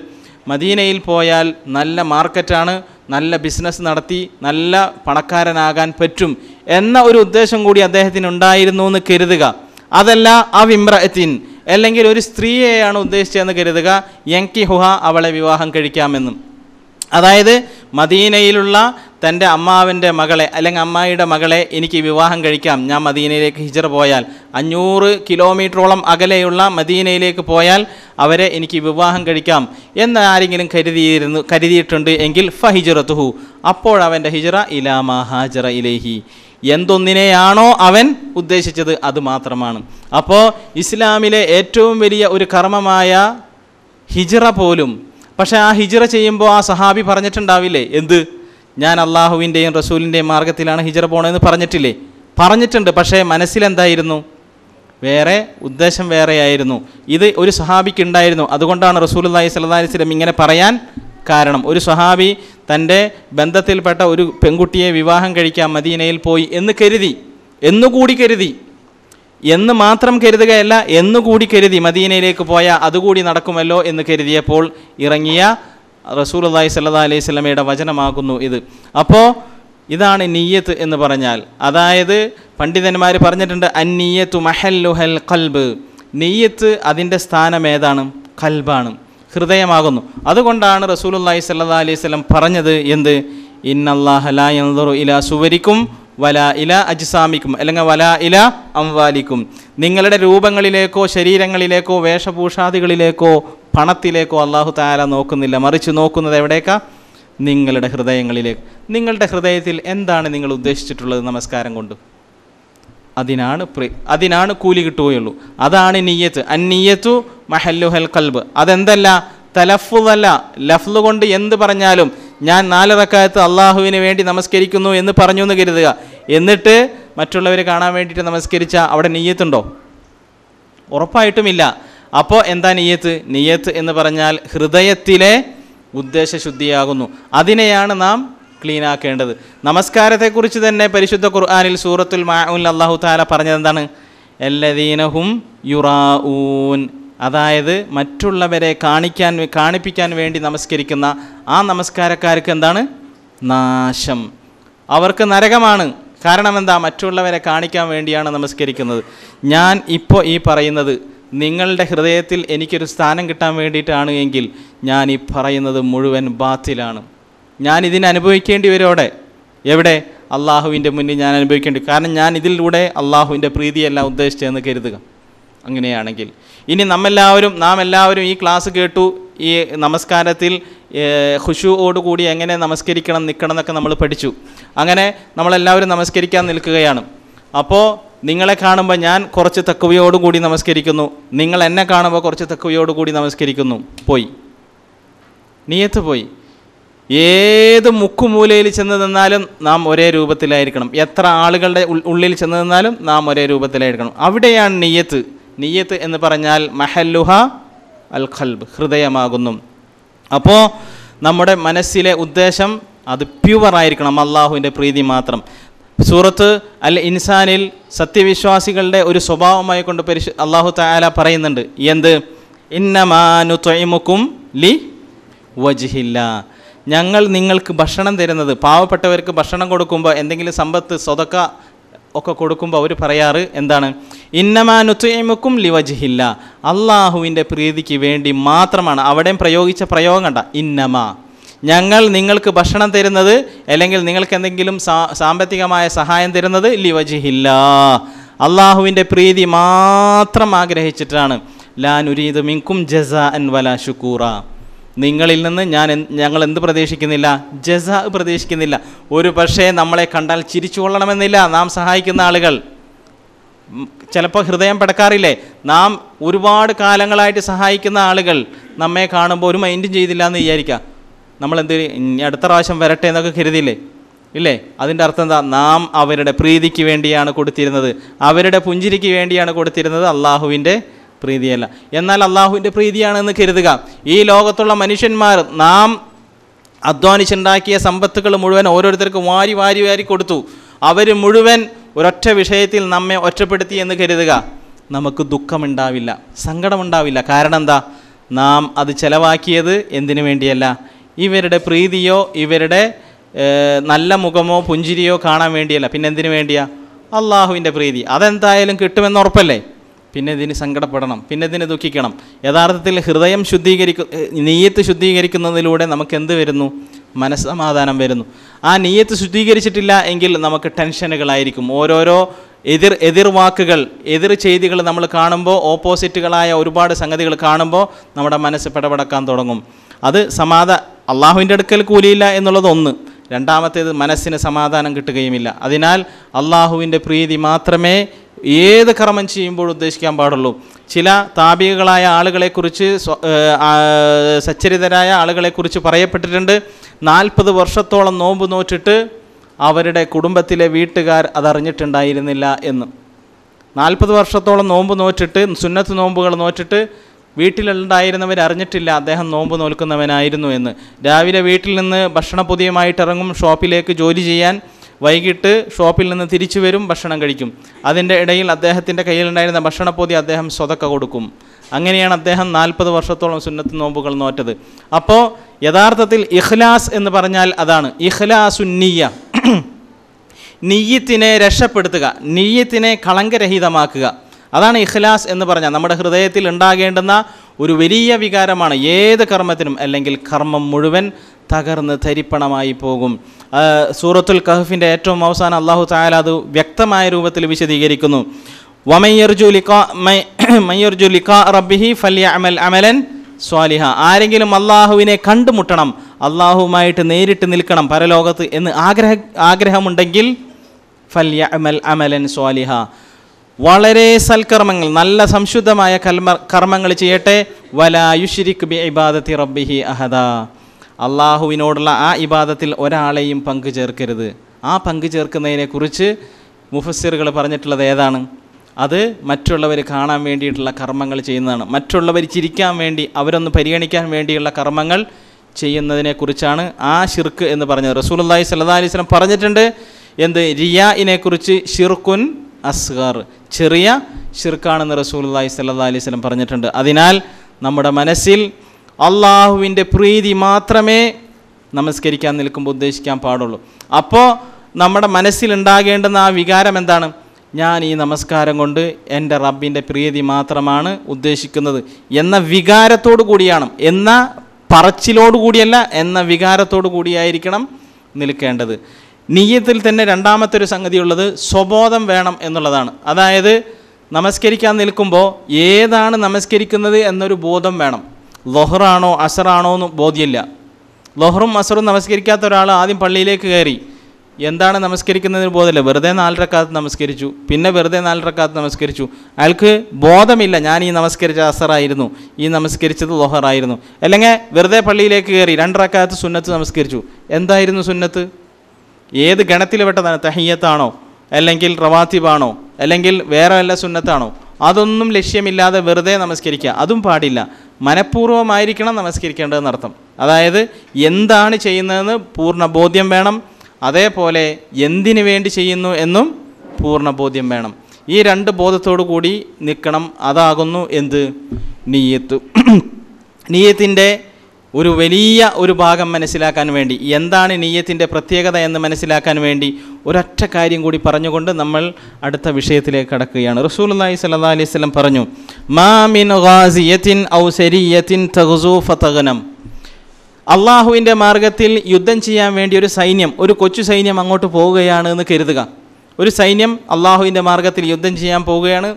[SPEAKER 1] മദീനയിൽ പോയാൽ നല്ല മാർക്കറ്റാണ് നല്ല ബിസിനസ് നടത്തി നല്ല പണക്കാരനാകാൻ പറ്റും എന്ന ഒരു ഉദ്ദേശം കൂടി അദ്ദേഹത്തിന് ഉണ്ടായിരുന്നു എന്ന് കരുതുക അതല്ല ആ വിമ്രത്തിൻ അല്ലെങ്കിൽ ഒരു സ്ത്രീയെയാണ് ഉദ്ദേശിച്ചതെന്ന് കരുതുക യങ്കി ഹുഹ അവളെ വിവാഹം കഴിക്കാമെന്നും അതായത് മദീനയിലുള്ള തൻ്റെ അമ്മാവിൻ്റെ മകളെ അല്ലെങ്കിൽ അമ്മായിയുടെ മകളെ എനിക്ക് വിവാഹം കഴിക്കാം ഞാൻ മദീനയിലേക്ക് ഹിജർ പോയാൽ അഞ്ഞൂറ് കിലോമീറ്ററോളം അകലെയുള്ള മദീനയിലേക്ക് പോയാൽ അവരെ എനിക്ക് വിവാഹം കഴിക്കാം എന്ന് ആരെങ്കിലും കരുതിയിരുന്നു കരുതിയിട്ടുണ്ട് എങ്കിൽ ഫ ഹിജറത്തുഹു അപ്പോഴവൻ്റെ ഹിജറ ഇലാമാ ഹാജറ ഇലേഹി എന്തൊന്നിനെയാണോ അവൻ ഉദ്ദേശിച്ചത് അത് മാത്രമാണ് അപ്പോൾ ഇസ്ലാമിലെ ഏറ്റവും വലിയ ഒരു കർമ്മമായ ഹിജറ പോലും പക്ഷേ ആ ഹിജറ ചെയ്യുമ്പോൾ ആ സഹാബി പറഞ്ഞിട്ടുണ്ടാവില്ലേ എന്ത് ഞാൻ അള്ളാഹുവിൻ്റെയും റസൂലിൻ്റെയും മാർഗത്തിലാണ് ഹിജറ പോണെന്ന് പറഞ്ഞിട്ടില്ലേ പറഞ്ഞിട്ടുണ്ട് പക്ഷേ മനസ്സിലെന്തായിരുന്നു വേറെ ഉദ്ദേശം വേറെയായിരുന്നു ഇത് ഒരു സഹാബിക്ക് ഉണ്ടായിരുന്നു അതുകൊണ്ടാണ് റസൂൽ അള്ളാഹി സല്ലാ അലിസ്ലം ഇങ്ങനെ പറയാൻ കാരണം ഒരു സഹാബി തൻ്റെ ബന്ധത്തിൽപ്പെട്ട ഒരു പെൺകുട്ടിയെ വിവാഹം കഴിക്കാൻ മദീനയിൽ പോയി എന്ന് കരുതി എന്നുകൂടി കരുതി എന്ന് മാത്രം കരുതുകയല്ല എന്നുകൂടി കരുതി മദീനയിലേക്ക് പോയാൽ അതുകൂടി നടക്കുമല്ലോ എന്ന് കരുതിയപ്പോൾ ഇറങ്ങിയ റസൂൽ അള്ളാഹി സല്ലാ അലൈഹി സ്വലമയുടെ വചനമാകുന്നു ഇത് അപ്പോൾ ഇതാണ് നീയത്ത് എന്ന് പറഞ്ഞാൽ അതായത് പണ്ഡിതന്മാർ പറഞ്ഞിട്ടുണ്ട് മഹൽ മഹല്ലുഹൽ കൽബ് നെയ്യത്ത് അതിൻ്റെ സ്ഥാനം ഏതാണ് കൽബാണ് ഹൃദയമാകുന്നു അതുകൊണ്ടാണ് റസൂലുല്ലാഹി സല്ലാ അലൈഹി സ്വലം പറഞ്ഞത് എന്ത് ഇന്നല്ലാഹലു ഇല സുവരിക്കും വല ഇല അജ്സാമിക്കും അല്ലെങ്കിൽ വല ഇല അംവാലിക്കും നിങ്ങളുടെ രൂപങ്ങളിലേക്കോ ശരീരങ്ങളിലേക്കോ വേഷഭൂഷാദികളിലേക്കോ പണത്തിലേക്കോ അള്ളാഹു താല നോക്കുന്നില്ല മറിച്ച് നോക്കുന്നത് എവിടേക്കാ നിങ്ങളുടെ ഹൃദയങ്ങളിലേക്ക് നിങ്ങളുടെ ഹൃദയത്തിൽ എന്താണ് നിങ്ങൾ ഉദ്ദേശിച്ചിട്ടുള്ളത് നമസ്കാരം കൊണ്ട് അതിനാണ് പ്രി അതിനാണ് കൂലി കിട്ടുകയുള്ളൂ അതാണ് നീയത്ത് അന്നീയത്തു മഹല്ലുഹൽ കൽബ് അതെന്തല്ല തലഫുതല്ല ലഫ്ലു കൊണ്ട് എന്ത് പറഞ്ഞാലും ഞാൻ നാല് നാലിറക്കാലത്ത് അള്ളാഹുവിന് വേണ്ടി നമസ്കരിക്കുന്നു എന്ന് പറഞ്ഞു എന്ന് കരുതുക എന്നിട്ട് മറ്റുള്ളവർ കാണാൻ വേണ്ടിയിട്ട് നമസ്കരിച്ച അവിടെ നീയത്തുണ്ടോ ഉറപ്പായിട്ടുമില്ല അപ്പോൾ എന്താ നെയ്യത്ത് നെയ്യത്ത് എന്ന് പറഞ്ഞാൽ ഹൃദയത്തിലെ ഉദ്ദേശശുദ്ധിയാകുന്നു അതിനെയാണ് നാം ക്ലീനാക്കേണ്ടത് നമസ്കാരത്തെക്കുറിച്ച് തന്നെ പരിശുദ്ധ ഖുർആാനിൽ സൂറത്തുൽ മാഉൽ അള്ളാഹു താല പറഞ്ഞത് എന്താണ് എല്ലദീനഹും യുറാഊൻ അതായത് മറ്റുള്ളവരെ കാണിക്കാൻ കാണിപ്പിക്കാൻ വേണ്ടി നമസ്കരിക്കുന്ന ആ നമസ്കാരക്കാർക്ക് എന്താണ് നാശം അവർക്ക് നരകമാണ് കാരണം എന്താ മറ്റുള്ളവരെ കാണിക്കാൻ വേണ്ടിയാണ് നമസ്കരിക്കുന്നത് ഞാൻ ഇപ്പോൾ ഈ പറയുന്നത് നിങ്ങളുടെ ഹൃദയത്തിൽ എനിക്കൊരു സ്ഥാനം കിട്ടാൻ വേണ്ടിയിട്ടാണ് എങ്കിൽ ഞാൻ ഈ പറയുന്നത് മുഴുവൻ ബാത്തിലാണ് ഞാൻ ഇതിനെ വരോടെ എവിടെ അള്ളാഹുവിൻ്റെ മുന്നിൽ ഞാൻ അനുഭവിക്കേണ്ടി കാരണം ഞാൻ ഇതിലൂടെ അള്ളാഹുവിൻ്റെ പ്രീതിയല്ല ഉദ്ദേശിച്ചതെന്ന് കരുതുക അങ്ങനെയാണെങ്കിൽ ഇനി നമ്മെല്ലാവരും നാം എല്ലാവരും ഈ ക്ലാസ് കേട്ടു ഈ നമസ്കാരത്തിൽ കൂടി എങ്ങനെ നമസ്കരിക്കണം നിൽക്കണം എന്നൊക്കെ നമ്മൾ പഠിച്ചു അങ്ങനെ നമ്മളെല്ലാവരും നമസ്കരിക്കാൻ നിൽക്കുകയാണ് അപ്പോൾ നിങ്ങളെ കാണുമ്പോൾ ഞാൻ കുറച്ച് തക്കവയോടും കൂടി നമസ്കരിക്കുന്നു നിങ്ങൾ എന്നെ കാണുമ്പോൾ കുറച്ച് തക്കവയോട് കൂടി നമസ്കരിക്കുന്നു പോയി നീയത്ത് പോയി ഏത് മുക്കുമൂലയിൽ ചെന്ന് നിന്നാലും നാം ഒരേ രൂപത്തിലായിരിക്കണം എത്ര ആളുകളുടെ ഉള്ളിൽ ചെന്ന് നിന്നാലും നാം ഒരേ രൂപത്തിലായിരിക്കണം അവിടെയാണ് നീയത്ത് നീയത്ത് എന്ന് പറഞ്ഞാൽ മഹല്ലുഹ അൽ ഖൽബ് ഹൃദയമാകുന്നു അപ്പോൾ നമ്മുടെ മനസ്സിലെ ഉദ്ദേശം അത് പ്യുവറായിരിക്കണം അള്ളാഹുവിൻ്റെ പ്രീതി മാത്രം സൂറത്ത് അൽ ഇൻസാനിൽ സത്യവിശ്വാസികളുടെ ഒരു സ്വഭാവമായി കൊണ്ട് പരിശു അള്ളാഹു താല പറയുന്നുണ്ട് എന്ത് ഇന്നമാനുത്വയ്മുക്കും ലി വജിഹില്ല ഞങ്ങൾ നിങ്ങൾക്ക് ഭക്ഷണം തരുന്നത് പാവപ്പെട്ടവർക്ക് ഭക്ഷണം കൊടുക്കുമ്പോൾ എന്തെങ്കിലും സമ്പത്ത് സ്വതക്ക ഒക്കെ കൊടുക്കുമ്പോൾ അവർ പറയാറ് എന്താണ് ലി ലിവജിഹില്ല അള്ളാഹുവിൻ്റെ പ്രീതിക്ക് വേണ്ടി മാത്രമാണ് അവിടെയും പ്രയോഗിച്ച പ്രയോഗം കണ്ട ഇന്നമാ ഞങ്ങൾ നിങ്ങൾക്ക് ഭക്ഷണം തരുന്നത് അല്ലെങ്കിൽ നിങ്ങൾക്ക് എന്തെങ്കിലും സാമ്പത്തികമായ സഹായം തരുന്നത് ലിവജിഹില്ല അള്ളാഹുവിൻ്റെ പ്രീതി മാത്രം ആഗ്രഹിച്ചിട്ടാണ് ലാനുരീത് മിങ്കും ജസ അൻ വല ശുക്കൂറ നിങ്ങളിൽ നിന്ന് ഞാൻ ഞങ്ങൾ എന്ത് പ്രതീക്ഷിക്കുന്നില്ല ജസ പ്രതീക്ഷിക്കുന്നില്ല ഒരു പക്ഷേ നമ്മളെ കണ്ടാൽ ചിരിച്ചു കൊള്ളണമെന്നില്ല നാം സഹായിക്കുന്ന ആളുകൾ ചിലപ്പോൾ ഹൃദയം പിടക്കാറില്ലേ നാം ഒരുപാട് കാലങ്ങളായിട്ട് സഹായിക്കുന്ന ആളുകൾ നമ്മെ കാണുമ്പോൾ ഒരു മൈൻഡും ചെയ്തില്ല എന്ന് വിചാരിക്കുക നമ്മൾ എന്ത് ഇനി അടുത്ത പ്രാവശ്യം വരട്ടെ എന്നൊക്കെ കരുതിയില്ലേ ഇല്ലേ അതിൻ്റെ അർത്ഥം എന്താ നാം അവരുടെ പ്രീതിക്ക് വേണ്ടിയാണ് കൊടുത്തിരുന്നത് അവരുടെ പുഞ്ചിരിക്ക് വേണ്ടിയാണ് കൊടുത്തിരുന്നത് അള്ളാഹുവിൻ്റെ പ്രീതിയല്ല എന്നാൽ അള്ളാഹുവിൻ്റെ പ്രീതിയാണെന്ന് കരുതുക ഈ ലോകത്തുള്ള മനുഷ്യന്മാർ നാം അധ്വാനിച്ചുണ്ടാക്കിയ സമ്പത്തുകൾ മുഴുവൻ ഓരോരുത്തർക്ക് വാരി വാരി വാരി കൊടുത്തു അവർ മുഴുവൻ ഒരൊറ്റ വിഷയത്തിൽ നമ്മെ ഒറ്റപ്പെടുത്തി എന്ന് കരുതുക നമുക്ക് ദുഃഖമുണ്ടാവില്ല സങ്കടമുണ്ടാവില്ല കാരണം എന്താ നാം അത് ചെലവാക്കിയത് എന്തിനു വേണ്ടിയല്ല ഇവരുടെ പ്രീതിയോ ഇവരുടെ നല്ല മുഖമോ പുഞ്ചിരിയോ കാണാൻ വേണ്ടിയല്ല പിന്നെ എന്തിനു വേണ്ടിയാ അള്ളാഹുവിൻ്റെ പ്രീതി അതെന്തായാലും കിട്ടുമെന്ന് ഉറപ്പല്ലേ പിന്നെ ഇതിന് സങ്കടപ്പെടണം പിന്നെ ഇതിന് ദുഃഖിക്കണം യഥാർത്ഥത്തിൽ ഹൃദയം ശുദ്ധീകരിക്കുന്ന നെയ്യത്ത് ശുദ്ധീകരിക്കുന്നതിലൂടെ നമുക്ക് എന്ത് വരുന്നു മനസ്സമാധാനം വരുന്നു ആ നെയ്യത്ത് ശുദ്ധീകരിച്ചിട്ടില്ല എങ്കിൽ നമുക്ക് ടെൻഷനുകളായിരിക്കും ഓരോരോ എതിർ എതിർവാക്കുകൾ എതിർ ചെയ്തികൾ നമ്മൾ കാണുമ്പോൾ ഓപ്പോസിറ്റുകളായ ഒരുപാട് സംഗതികൾ കാണുമ്പോൾ നമ്മുടെ മനസ്സ് പിടപെടക്കാൻ തുടങ്ങും അത് സമാധാന അള്ളാഹുവിൻ്റെ അടുക്കൽ കൂലിയില്ല എന്നുള്ളത് ഒന്ന് രണ്ടാമത്തേത് മനസ്സിന് സമാധാനം കിട്ടുകയുമില്ല അതിനാൽ അള്ളാഹുവിൻ്റെ പ്രീതി മാത്രമേ ഏത് കർമ്മം ചെയ്യുമ്പോൾ ഉദ്ദേശിക്കാൻ പാടുള്ളൂ ചില താപികളായ ആളുകളെക്കുറിച്ച് സച്ചരിതരായ ആളുകളെക്കുറിച്ച് പറയപ്പെട്ടിട്ടുണ്ട് നാൽപ്പത് വർഷത്തോളം നോമ്പ് നോറ്റിട്ട് അവരുടെ കുടുംബത്തിലെ വീട്ടുകാർ അതറിഞ്ഞിട്ടുണ്ടായിരുന്നില്ല എന്ന് നാൽപ്പത് വർഷത്തോളം നോമ്പ് നോറ്റിട്ട് സുന്നത്ത് നോമ്പുകൾ നോറ്റിട്ട് വീട്ടിലുണ്ടായിരുന്നവർ അറിഞ്ഞിട്ടില്ല അദ്ദേഹം നോമ്പ് നോൽക്കുന്നവനായിരുന്നു എന്ന് രാവിലെ വീട്ടിൽ നിന്ന് ഭക്ഷണ ഇറങ്ങും ഷോപ്പിലേക്ക് ജോലി ചെയ്യാൻ വൈകിട്ട് ഷോപ്പിൽ നിന്ന് തിരിച്ചു വരും ഭക്ഷണം കഴിക്കും അതിൻ്റെ ഇടയിൽ അദ്ദേഹത്തിൻ്റെ കയ്യിലുണ്ടായിരുന്ന ഭക്ഷണപ്പൊതി അദ്ദേഹം സ്വതക്ക കൊടുക്കും അങ്ങനെയാണ് അദ്ദേഹം നാൽപ്പത് വർഷത്തോളം സുന്നത്ത് നോമ്പുകൾ നോറ്റത് അപ്പോൾ യഥാർത്ഥത്തിൽ ഇഖ്ലാസ് എന്ന് പറഞ്ഞാൽ അതാണ് ഇഖ്ലാസുന്നിയ നീയത്തിനെ രക്ഷപ്പെടുത്തുക നീയത്തിനെ കളങ്കരഹിതമാക്കുക അതാണ് ഇഖ്ലാസ് എന്ന് പറഞ്ഞാൽ നമ്മുടെ ഹൃദയത്തിൽ ഉണ്ടാകേണ്ടുന്ന ഒരു വലിയ വികാരമാണ് ഏത് കർമ്മത്തിനും അല്ലെങ്കിൽ കർമ്മം മുഴുവൻ തകർന്ന് ധരിപ്പണമായി പോകും സൂറത്തുൽ കഹഫിൻ്റെ ഏറ്റവും അവസാനം അള്ളാഹു തായാല അത് വ്യക്തമായ രൂപത്തിൽ വിശദീകരിക്കുന്നു റബ്ബിഹി അമലൻ സ്വാലിഹ ആരെങ്കിലും അള്ളാഹുവിനെ കണ്ടുമുട്ടണം അള്ളാഹുവുമായിട്ട് നേരിട്ട് നിൽക്കണം പരലോകത്ത് എന്ന് ആഗ്രഹ ആഗ്രഹമുണ്ടെങ്കിൽ ഫല്യ അമൽ അമലൻ സ്വാലിഹ വളരെ സൽക്കർമ്മങ്ങൾ നല്ല സംശുദ്ധമായ കൽമ കർമ്മങ്ങൾ ചെയ്യട്ടെ വലായുഷിരിക് ബി ഇബാദത്തി റബ്ബിഹി അഹദ അള്ളാഹുവിനോടുള്ള ആ ഇബാദത്തിൽ ഒരാളെയും പങ്കു ചേർക്കരുത് ആ പങ്കു ചേർക്കുന്നതിനെക്കുറിച്ച് മുഫസ്സിറുകൾ പറഞ്ഞിട്ടുള്ളത് ഏതാണ് അത് മറ്റുള്ളവർ കാണാൻ വേണ്ടിയിട്ടുള്ള കർമ്മങ്ങൾ ചെയ്യുന്നതാണ് മറ്റുള്ളവർ ചിരിക്കാൻ വേണ്ടി അവരൊന്ന് പരിഗണിക്കാൻ വേണ്ടിയുള്ള കർമ്മങ്ങൾ ചെയ്യുന്നതിനെക്കുറിച്ചാണ് ആ ഷിർക്ക് എന്ന് പറഞ്ഞത് റസൂൽ അള്ളാഹി സല്ലാ അലൈവലം പറഞ്ഞിട്ടുണ്ട് എന്ത് ഇനെക്കുറിച്ച് ഷിർക്കുൻ അസ്ഗർ ചെറിയ ഷിർക്കാണെന്ന് റസൂലി സല്ലാ അലൈഹി സ്വലം പറഞ്ഞിട്ടുണ്ട് അതിനാൽ നമ്മുടെ മനസ്സിൽ അള്ളാഹുവിൻ്റെ പ്രീതി മാത്രമേ നമസ്കരിക്കാൻ നിൽക്കുമ്പോൾ ഉദ്ദേശിക്കാൻ പാടുള്ളൂ അപ്പോൾ നമ്മുടെ മനസ്സിലുണ്ടാകേണ്ടുന്ന ആ വികാരം എന്താണ് ഞാൻ ഈ നമസ്കാരം കൊണ്ട് എൻ്റെ റബ്ബിൻ്റെ പ്രീതി മാത്രമാണ് ഉദ്ദേശിക്കുന്നത് എന്ന വികാരത്തോടു കൂടിയാണ് എന്ന പറച്ചിലോടുകൂടിയല്ല കൂടിയല്ല എന്ന വികാരത്തോടു കൂടിയായിരിക്കണം നിൽക്കേണ്ടത് നീയത്തിൽ തന്നെ രണ്ടാമത്തെ ഒരു സംഗതിയുള്ളത് സ്വബോധം വേണം എന്നുള്ളതാണ് അതായത് നമസ്കരിക്കാൻ നിൽക്കുമ്പോൾ ഏതാണ് നമസ്കരിക്കുന്നത് എന്നൊരു ബോധം വേണം ലൊഹറാണോ അസറാണോ എന്ന് ബോധ്യമില്ല ലൊഹറും അസറും നമസ്കരിക്കാത്ത ഒരാൾ ആദ്യം പള്ളിയിലേക്ക് കയറി എന്താണ് നമസ്കരിക്കുന്നതിന് ബോധമില്ല വെറുതെ നാലരക്കാത്ത് നമസ്കരിച്ചു പിന്നെ വെറുതെ നാലരക്കാത്ത് നമസ്കരിച്ചു അയാൾക്ക് ബോധമില്ല ഞാൻ ഈ നമസ്കരിച്ച അസറായിരുന്നു ഈ നമസ്കരിച്ചത് ലൊഹറായിരുന്നു അല്ലെങ്കിൽ വെറുതെ പള്ളിയിലേക്ക് കയറി രണ്ടരക്കാത്ത് സുന്നത്ത് നമസ്കരിച്ചു എന്തായിരുന്നു സുന്നത്ത് ഏത് ഗണത്തിൽ പെട്ടതാണ് അല്ലെങ്കിൽ റവാത്തിബാണോ അല്ലെങ്കിൽ വേറെ വല്ല സുന്നത്താണോ അതൊന്നും ലക്ഷ്യമില്ലാതെ വെറുതെ നമസ്കരിക്കുക അതും പാടില്ല മനഃപൂർവ്വമായിരിക്കണം നമസ്കരിക്കേണ്ടതെന്നർത്ഥം അതായത് എന്താണ് ചെയ്യുന്നതെന്ന് പൂർണ്ണ ബോധ്യം വേണം അതേപോലെ എന്തിനു വേണ്ടി ചെയ്യുന്നു എന്നും പൂർണ്ണ ബോധ്യം വേണം ഈ രണ്ട് ബോധത്തോടു കൂടി നിൽക്കണം അതാകുന്നു എന്ത് നീയത്ത് നീയത്തിൻ്റെ ഒരു വലിയ ഒരു ഭാഗം മനസ്സിലാക്കാൻ വേണ്ടി എന്താണ് നെയ്യത്തിൻ്റെ പ്രത്യേകത എന്ന് മനസ്സിലാക്കാൻ വേണ്ടി ഒരൊറ്റ കാര്യം കൂടി പറഞ്ഞുകൊണ്ട് നമ്മൾ അടുത്ത വിഷയത്തിലേക്ക് കടക്കുകയാണ് റസൂലി സല്ലാ അലൈഹി സ്വലം പറഞ്ഞു മാമിൻ ഗാസിയത്തിൻ ഔ ശരീയത്തിൻ തഹസൂഫതകനം അള്ളാഹുവിൻ്റെ മാർഗത്തിൽ യുദ്ധം ചെയ്യാൻ വേണ്ടി ഒരു സൈന്യം ഒരു കൊച്ചു സൈന്യം അങ്ങോട്ട് പോവുകയാണ് എന്ന് കരുതുക ഒരു സൈന്യം അള്ളാഹുവിൻ്റെ മാർഗത്തിൽ യുദ്ധം ചെയ്യാൻ പോവുകയാണ്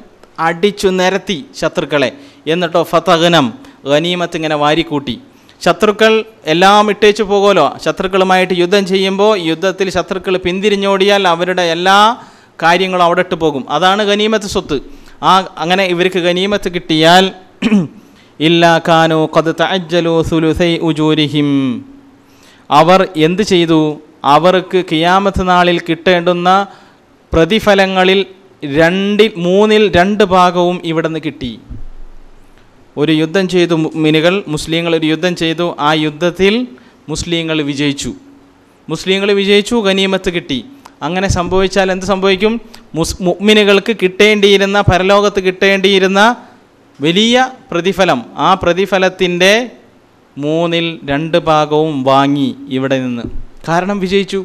[SPEAKER 1] അടിച്ചു നിരത്തി ശത്രുക്കളെ എന്നിട്ടോ ഫതഗനം ഗനീമത്ത് ഇങ്ങനെ വാരിക്കൂട്ടി ശത്രുക്കൾ എല്ലാം ഇട്ടേച്ചു പോകുമല്ലോ ശത്രുക്കളുമായിട്ട് യുദ്ധം ചെയ്യുമ്പോൾ യുദ്ധത്തിൽ ശത്രുക്കൾ പിന്തിരിഞ്ഞോടിയാൽ അവരുടെ എല്ലാ കാര്യങ്ങളും അവിടെ ഇട്ട് പോകും അതാണ് ഗനീമത്ത് സ്വത്ത് ആ അങ്ങനെ ഇവർക്ക് ഗനീമത്ത് കിട്ടിയാൽ ഇല്ലാ കാനോ കത് സുലുസൈ ഉജൂരിഹിം അവർ എന്ത് ചെയ്തു അവർക്ക് കിയാമത്ത് നാളിൽ കിട്ടേണ്ടുന്ന പ്രതിഫലങ്ങളിൽ രണ്ടിൽ മൂന്നിൽ രണ്ട് ഭാഗവും ഇവിടെ നിന്ന് കിട്ടി ഒരു യുദ്ധം ചെയ്തു മിനുകൾ മുസ്ലിങ്ങൾ ഒരു യുദ്ധം ചെയ്തു ആ യുദ്ധത്തിൽ മുസ്ലിങ്ങൾ വിജയിച്ചു മുസ്ലിങ്ങൾ വിജയിച്ചു ഗനീമത്ത് കിട്ടി അങ്ങനെ സംഭവിച്ചാൽ എന്ത് സംഭവിക്കും മുസ് മുഗ്മിനുകൾക്ക് കിട്ടേണ്ടിയിരുന്ന പരലോകത്ത് കിട്ടേണ്ടിയിരുന്ന വലിയ പ്രതിഫലം ആ പ്രതിഫലത്തിൻ്റെ മൂന്നിൽ രണ്ട് ഭാഗവും വാങ്ങി ഇവിടെ നിന്ന് കാരണം വിജയിച്ചു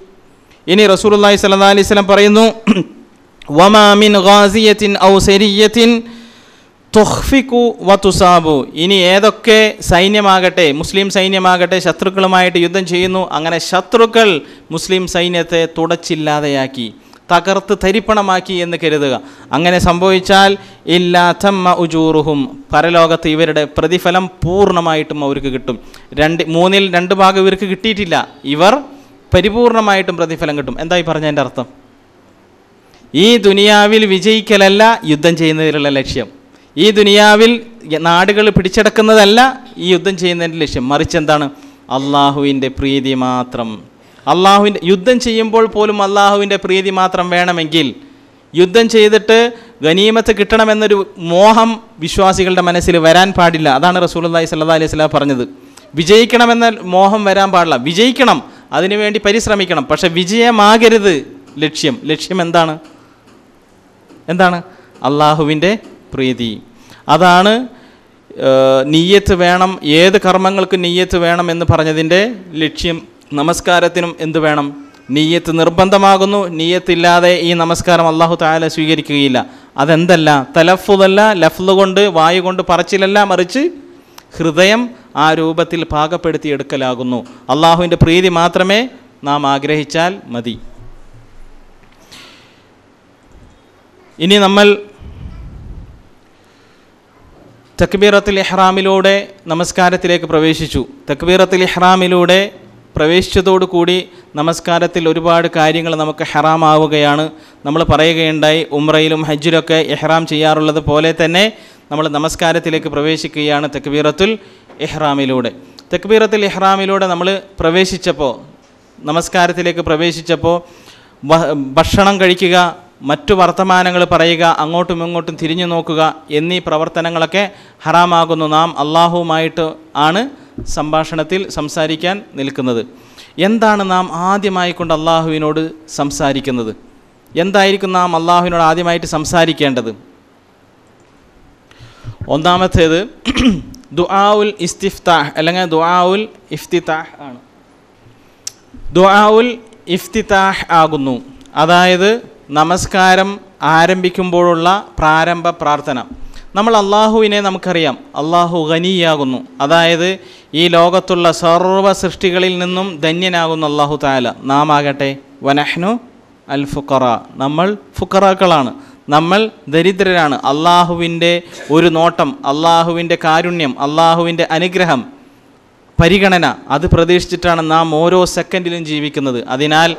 [SPEAKER 1] ഇനി റസൂൽ അള്ളാഹി സ്വല്ലാ അലൈവലം പറയുന്നു വമാമിൻ ഗാസിയത്തിൻ ഔ സെരിയത്തിൻ തൊഹ്ഫിക്കു വത്തുസാബു ഇനി ഏതൊക്കെ സൈന്യമാകട്ടെ മുസ്ലിം സൈന്യമാകട്ടെ ശത്രുക്കളുമായിട്ട് യുദ്ധം ചെയ്യുന്നു അങ്ങനെ ശത്രുക്കൾ മുസ്ലിം സൈന്യത്തെ തുടച്ചില്ലാതെയാക്കി തകർത്ത് തരിപ്പണമാക്കി എന്ന് കരുതുക അങ്ങനെ സംഭവിച്ചാൽ ഇല്ലാത്തമ്മ ഉജൂറുഹും പരലോകത്ത് ഇവരുടെ പ്രതിഫലം പൂർണ്ണമായിട്ടും അവർക്ക് കിട്ടും രണ്ട് മൂന്നിൽ രണ്ട് ഭാഗം ഇവർക്ക് കിട്ടിയിട്ടില്ല ഇവർ പരിപൂർണമായിട്ടും പ്രതിഫലം കിട്ടും എന്തായി പറഞ്ഞതിൻ്റെ അർത്ഥം ഈ ദുനിയാവിൽ വിജയിക്കലല്ല യുദ്ധം ചെയ്യുന്നതിലുള്ള ലക്ഷ്യം ഈ ദുനിയാവിൽ നാടുകൾ പിടിച്ചെടുക്കുന്നതല്ല ഈ യുദ്ധം ചെയ്യുന്നതിൻ്റെ ലക്ഷ്യം മറിച്ച് എന്താണ് അള്ളാഹുവിൻ്റെ പ്രീതി മാത്രം അള്ളാഹുവിൻ്റെ യുദ്ധം ചെയ്യുമ്പോൾ പോലും അള്ളാഹുവിൻ്റെ പ്രീതി മാത്രം വേണമെങ്കിൽ യുദ്ധം ചെയ്തിട്ട് ഗനീമത്ത് കിട്ടണമെന്നൊരു മോഹം വിശ്വാസികളുടെ മനസ്സിൽ വരാൻ പാടില്ല അതാണ് റസൂലി സല്ലാ അലൈഹി സ്വലാം പറഞ്ഞത് വിജയിക്കണമെന്ന മോഹം വരാൻ പാടില്ല വിജയിക്കണം അതിനുവേണ്ടി പരിശ്രമിക്കണം പക്ഷെ വിജയമാകരുത് ലക്ഷ്യം ലക്ഷ്യം എന്താണ് എന്താണ് അള്ളാഹുവിൻ്റെ പ്രീതി അതാണ് നീയത്ത് വേണം ഏത് കർമ്മങ്ങൾക്ക് നീയത്ത് വേണം എന്ന് പറഞ്ഞതിൻ്റെ ലക്ഷ്യം നമസ്കാരത്തിനും എന്ത് വേണം നീയത്ത് നിർബന്ധമാകുന്നു നീയത്തില്ലാതെ ഈ നമസ്കാരം അള്ളാഹു താല സ്വീകരിക്കുകയില്ല അതെന്തല്ല തലഫുതല്ല ലഫ്ല കൊണ്ട് വായു കൊണ്ട് പറച്ചിലല്ല മറിച്ച് ഹൃദയം ആ രൂപത്തിൽ എടുക്കലാകുന്നു അള്ളാഹുവിൻ്റെ പ്രീതി മാത്രമേ നാം ആഗ്രഹിച്ചാൽ മതി ഇനി നമ്മൾ തക്ബീറത്തിൽ ഇഹ്റാമിലൂടെ നമസ്കാരത്തിലേക്ക് പ്രവേശിച്ചു തക്ബീറത്തിൽ ഇഹ്റാമിലൂടെ പ്രവേശിച്ചതോടുകൂടി നമസ്കാരത്തിൽ ഒരുപാട് കാര്യങ്ങൾ നമുക്ക് ഹെറാമാവുകയാണ് നമ്മൾ പറയുകയുണ്ടായി ഉമ്രയിലും ഹജ്ജിലൊക്കെ ഇഹ്റാം ചെയ്യാറുള്ളത് പോലെ തന്നെ നമ്മൾ നമസ്കാരത്തിലേക്ക് പ്രവേശിക്കുകയാണ് തക്ബീറത്തുൽ എഹ്റാമിലൂടെ തക്ബീറത്തുൽ ഇഹ്റാമിലൂടെ നമ്മൾ പ്രവേശിച്ചപ്പോൾ നമസ്കാരത്തിലേക്ക് പ്രവേശിച്ചപ്പോൾ ഭക്ഷണം കഴിക്കുക മറ്റു വർത്തമാനങ്ങൾ പറയുക അങ്ങോട്ടും ഇങ്ങോട്ടും തിരിഞ്ഞു നോക്കുക എന്നീ പ്രവർത്തനങ്ങളൊക്കെ ഹറാമാകുന്നു നാം അള്ളാഹുവുമായിട്ട് ആണ് സംഭാഷണത്തിൽ സംസാരിക്കാൻ നിൽക്കുന്നത് എന്താണ് നാം ആദ്യമായിക്കൊണ്ട് കൊണ്ട് അള്ളാഹുവിനോട് സംസാരിക്കുന്നത് എന്തായിരിക്കും നാം അള്ളാഹുവിനോട് ആദ്യമായിട്ട് സംസാരിക്കേണ്ടത് ഒന്നാമത്തേത് ദുആഉൽ ഇസ്തിഫ്താഹ് അല്ലെങ്കിൽ ദുആഉൽ ഇഫ്തിതാഹ് ആണ് ദുആഉൽ ഇഫ്തിതാഹ് ആകുന്നു അതായത് നമസ്കാരം ആരംഭിക്കുമ്പോഴുള്ള പ്രാരംഭ പ്രാർത്ഥന നമ്മൾ അള്ളാഹുവിനെ നമുക്കറിയാം അള്ളാഹു ഖനിയാകുന്നു അതായത് ഈ ലോകത്തുള്ള സർവ്വ സൃഷ്ടികളിൽ നിന്നും ധന്യനാകുന്ന അള്ളാഹു താല നാം ആകട്ടെ വനഹ്നു അൽ ഫുക്കറ നമ്മൾ ഫുക്കറാക്കളാണ് നമ്മൾ ദരിദ്രരാണ് അള്ളാഹുവിൻ്റെ ഒരു നോട്ടം അള്ളാഹുവിൻ്റെ കാരുണ്യം അള്ളാഹുവിൻ്റെ അനുഗ്രഹം പരിഗണന അത് പ്രതീക്ഷിച്ചിട്ടാണ് നാം ഓരോ സെക്കൻഡിലും ജീവിക്കുന്നത് അതിനാൽ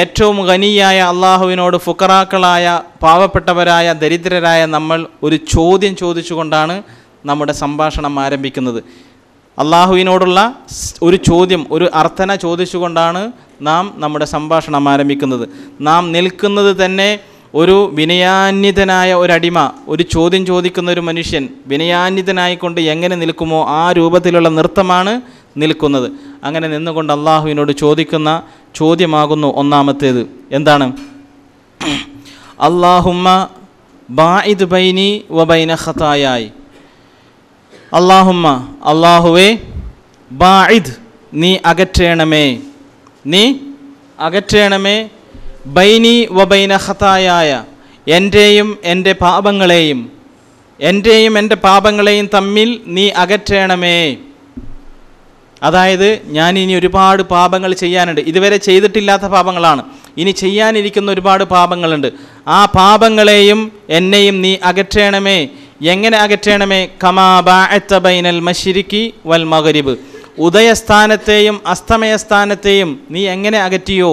[SPEAKER 1] ഏറ്റവും ഖനിയായ അള്ളാഹുവിനോട് ഫുക്കറാക്കളായ പാവപ്പെട്ടവരായ ദരിദ്രരായ നമ്മൾ ഒരു ചോദ്യം ചോദിച്ചുകൊണ്ടാണ് നമ്മുടെ സംഭാഷണം ആരംഭിക്കുന്നത് അള്ളാഹുവിനോടുള്ള ഒരു ചോദ്യം ഒരു അർത്ഥന ചോദിച്ചുകൊണ്ടാണ് നാം നമ്മുടെ സംഭാഷണം ആരംഭിക്കുന്നത് നാം നിൽക്കുന്നത് തന്നെ ഒരു വിനയാന്വിതനായ ഒരടിമ ഒരു ചോദ്യം ചോദിക്കുന്ന ഒരു മനുഷ്യൻ വിനയാന്വിതനായിക്കൊണ്ട് എങ്ങനെ നിൽക്കുമോ ആ രൂപത്തിലുള്ള നൃത്തമാണ് നിൽക്കുന്നത് അങ്ങനെ നിന്നുകൊണ്ട് അള്ളാഹുവിനോട് ചോദിക്കുന്ന ചോദ്യമാകുന്നു ഒന്നാമത്തേത് എന്താണ് അള്ളാഹുമ്മ ബായിദ് ബൈനി വബൈന ഹതായായി അള്ളാഹുമ്മ അള്ളാഹുവേ ബായിദ് നീ അകറ്റേണമേ നീ അകറ്റേണമേ ബൈനി വബൈന ഹതായായ എൻ്റെയും എൻ്റെ പാപങ്ങളെയും എൻ്റെയും എൻ്റെ പാപങ്ങളെയും തമ്മിൽ നീ അകറ്റേണമേ അതായത് ഞാൻ ഇനി ഒരുപാട് പാപങ്ങൾ ചെയ്യാനുണ്ട് ഇതുവരെ ചെയ്തിട്ടില്ലാത്ത പാപങ്ങളാണ് ഇനി ചെയ്യാനിരിക്കുന്ന ഒരുപാട് പാപങ്ങളുണ്ട് ആ പാപങ്ങളെയും എന്നെയും നീ അകറ്റണമേ എങ്ങനെ അകറ്റണമേ കമാബൈനൽ മഷിരിക്കി വൽ മകരിബ് ഉദയസ്ഥാനത്തെയും അസ്തമയസ്ഥാനത്തെയും നീ എങ്ങനെ അകറ്റിയോ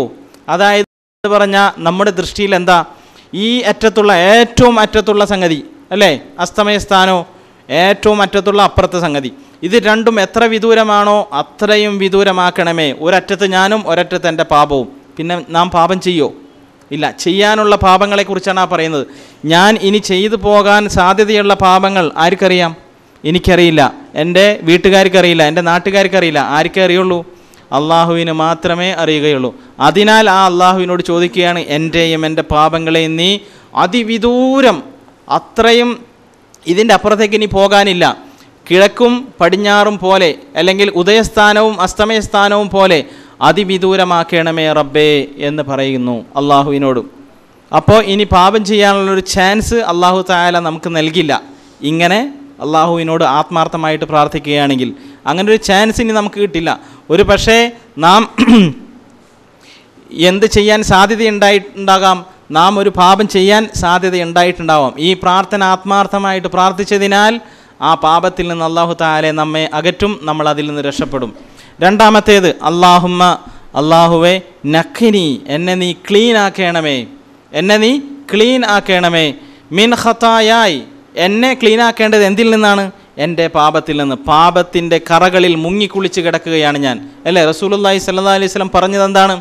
[SPEAKER 1] അതായത് പറഞ്ഞാൽ നമ്മുടെ ദൃഷ്ടിയിൽ എന്താ ഈ അറ്റത്തുള്ള ഏറ്റവും അറ്റത്തുള്ള സംഗതി അല്ലേ അസ്തമയസ്ഥാനോ ഏറ്റവും അറ്റത്തുള്ള അപ്പുറത്തെ സംഗതി ഇത് രണ്ടും എത്ര വിദൂരമാണോ അത്രയും വിദൂരമാക്കണമേ ഒരറ്റത്ത് ഞാനും ഒരറ്റത്ത് എൻ്റെ പാപവും പിന്നെ നാം പാപം ചെയ്യോ ഇല്ല ചെയ്യാനുള്ള പാപങ്ങളെക്കുറിച്ചാണ് ആ പറയുന്നത് ഞാൻ ഇനി ചെയ്തു പോകാൻ സാധ്യതയുള്ള പാപങ്ങൾ ആർക്കറിയാം എനിക്കറിയില്ല എൻ്റെ വീട്ടുകാർക്കറിയില്ല എൻ്റെ നാട്ടുകാർക്കറിയില്ല ആർക്കേ അറിയുള്ളൂ അള്ളാഹുവിന് മാത്രമേ അറിയുകയുള്ളൂ അതിനാൽ ആ അള്ളാഹുവിനോട് ചോദിക്കുകയാണ് എൻ്റെയും എൻ്റെ പാപങ്ങളെയും നീ അതിവിദൂരം അത്രയും ഇതിൻ്റെ അപ്പുറത്തേക്ക് ഇനി പോകാനില്ല കിഴക്കും പടിഞ്ഞാറും പോലെ അല്ലെങ്കിൽ ഉദയസ്ഥാനവും അസ്തമയസ്ഥാനവും പോലെ അതിവിദൂരമാക്കണമേ റബ്ബേ എന്ന് പറയുന്നു അള്ളാഹുവിനോടും അപ്പോൾ ഇനി പാപം ചെയ്യാനുള്ളൊരു ചാൻസ് അള്ളാഹു തായാല നമുക്ക് നൽകില്ല ഇങ്ങനെ അള്ളാഹുവിനോട് ആത്മാർത്ഥമായിട്ട് പ്രാർത്ഥിക്കുകയാണെങ്കിൽ അങ്ങനെ ഒരു ചാൻസ് ഇനി നമുക്ക് കിട്ടില്ല ഒരു പക്ഷേ നാം എന്ത് ചെയ്യാൻ സാധ്യതയുണ്ടായിട്ടുണ്ടാകാം നാം ഒരു പാപം ചെയ്യാൻ സാധ്യത ഉണ്ടായിട്ടുണ്ടാവാം ഈ പ്രാർത്ഥന ആത്മാർത്ഥമായിട്ട് പ്രാർത്ഥിച്ചതിനാൽ ആ പാപത്തിൽ നിന്ന് അള്ളാഹു താലെ നമ്മെ അകറ്റും നമ്മൾ അതിൽ നിന്ന് രക്ഷപ്പെടും രണ്ടാമത്തേത് അള്ളാഹുമ്മ അള്ളാഹുവേ നഖിനി എന്നെ നീ ക്ലീൻ ആക്കണമേ എന്നെ നീ ക്ലീൻ ആക്കണമേ മിൻ ഹത്തായായി എന്നെ ക്ലീൻ ആക്കേണ്ടത് എന്തിൽ നിന്നാണ് എൻ്റെ പാപത്തിൽ നിന്ന് പാപത്തിൻ്റെ കറകളിൽ മുങ്ങിക്കുളിച്ച് കിടക്കുകയാണ് ഞാൻ അല്ലേ റസൂലുല്ലാഹി സല്ലാ അലൈഹി പറഞ്ഞത് എന്താണ്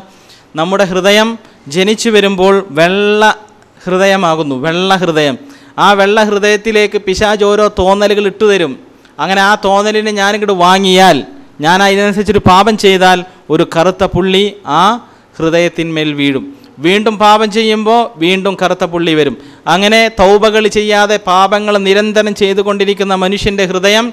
[SPEAKER 1] നമ്മുടെ ഹൃദയം ജനിച്ചു വരുമ്പോൾ വെള്ള ഹൃദയമാകുന്നു വെള്ള ഹൃദയം ആ വെള്ള ഹൃദയത്തിലേക്ക് പിശാജ് ഓരോ തോന്നലുകൾ ഇട്ടുതരും അങ്ങനെ ആ തോന്നലിനെ ഞാനിങ്ങോട്ട് വാങ്ങിയാൽ ഞാൻ അതിനനുസരിച്ചൊരു പാപം ചെയ്താൽ ഒരു കറുത്ത പുള്ളി ആ ഹൃദയത്തിന്മേൽ വീഴും വീണ്ടും പാപം ചെയ്യുമ്പോൾ വീണ്ടും കറുത്ത പുള്ളി വരും അങ്ങനെ തൗബകൾ ചെയ്യാതെ പാപങ്ങൾ നിരന്തരം ചെയ്തുകൊണ്ടിരിക്കുന്ന മനുഷ്യൻ്റെ ഹൃദയം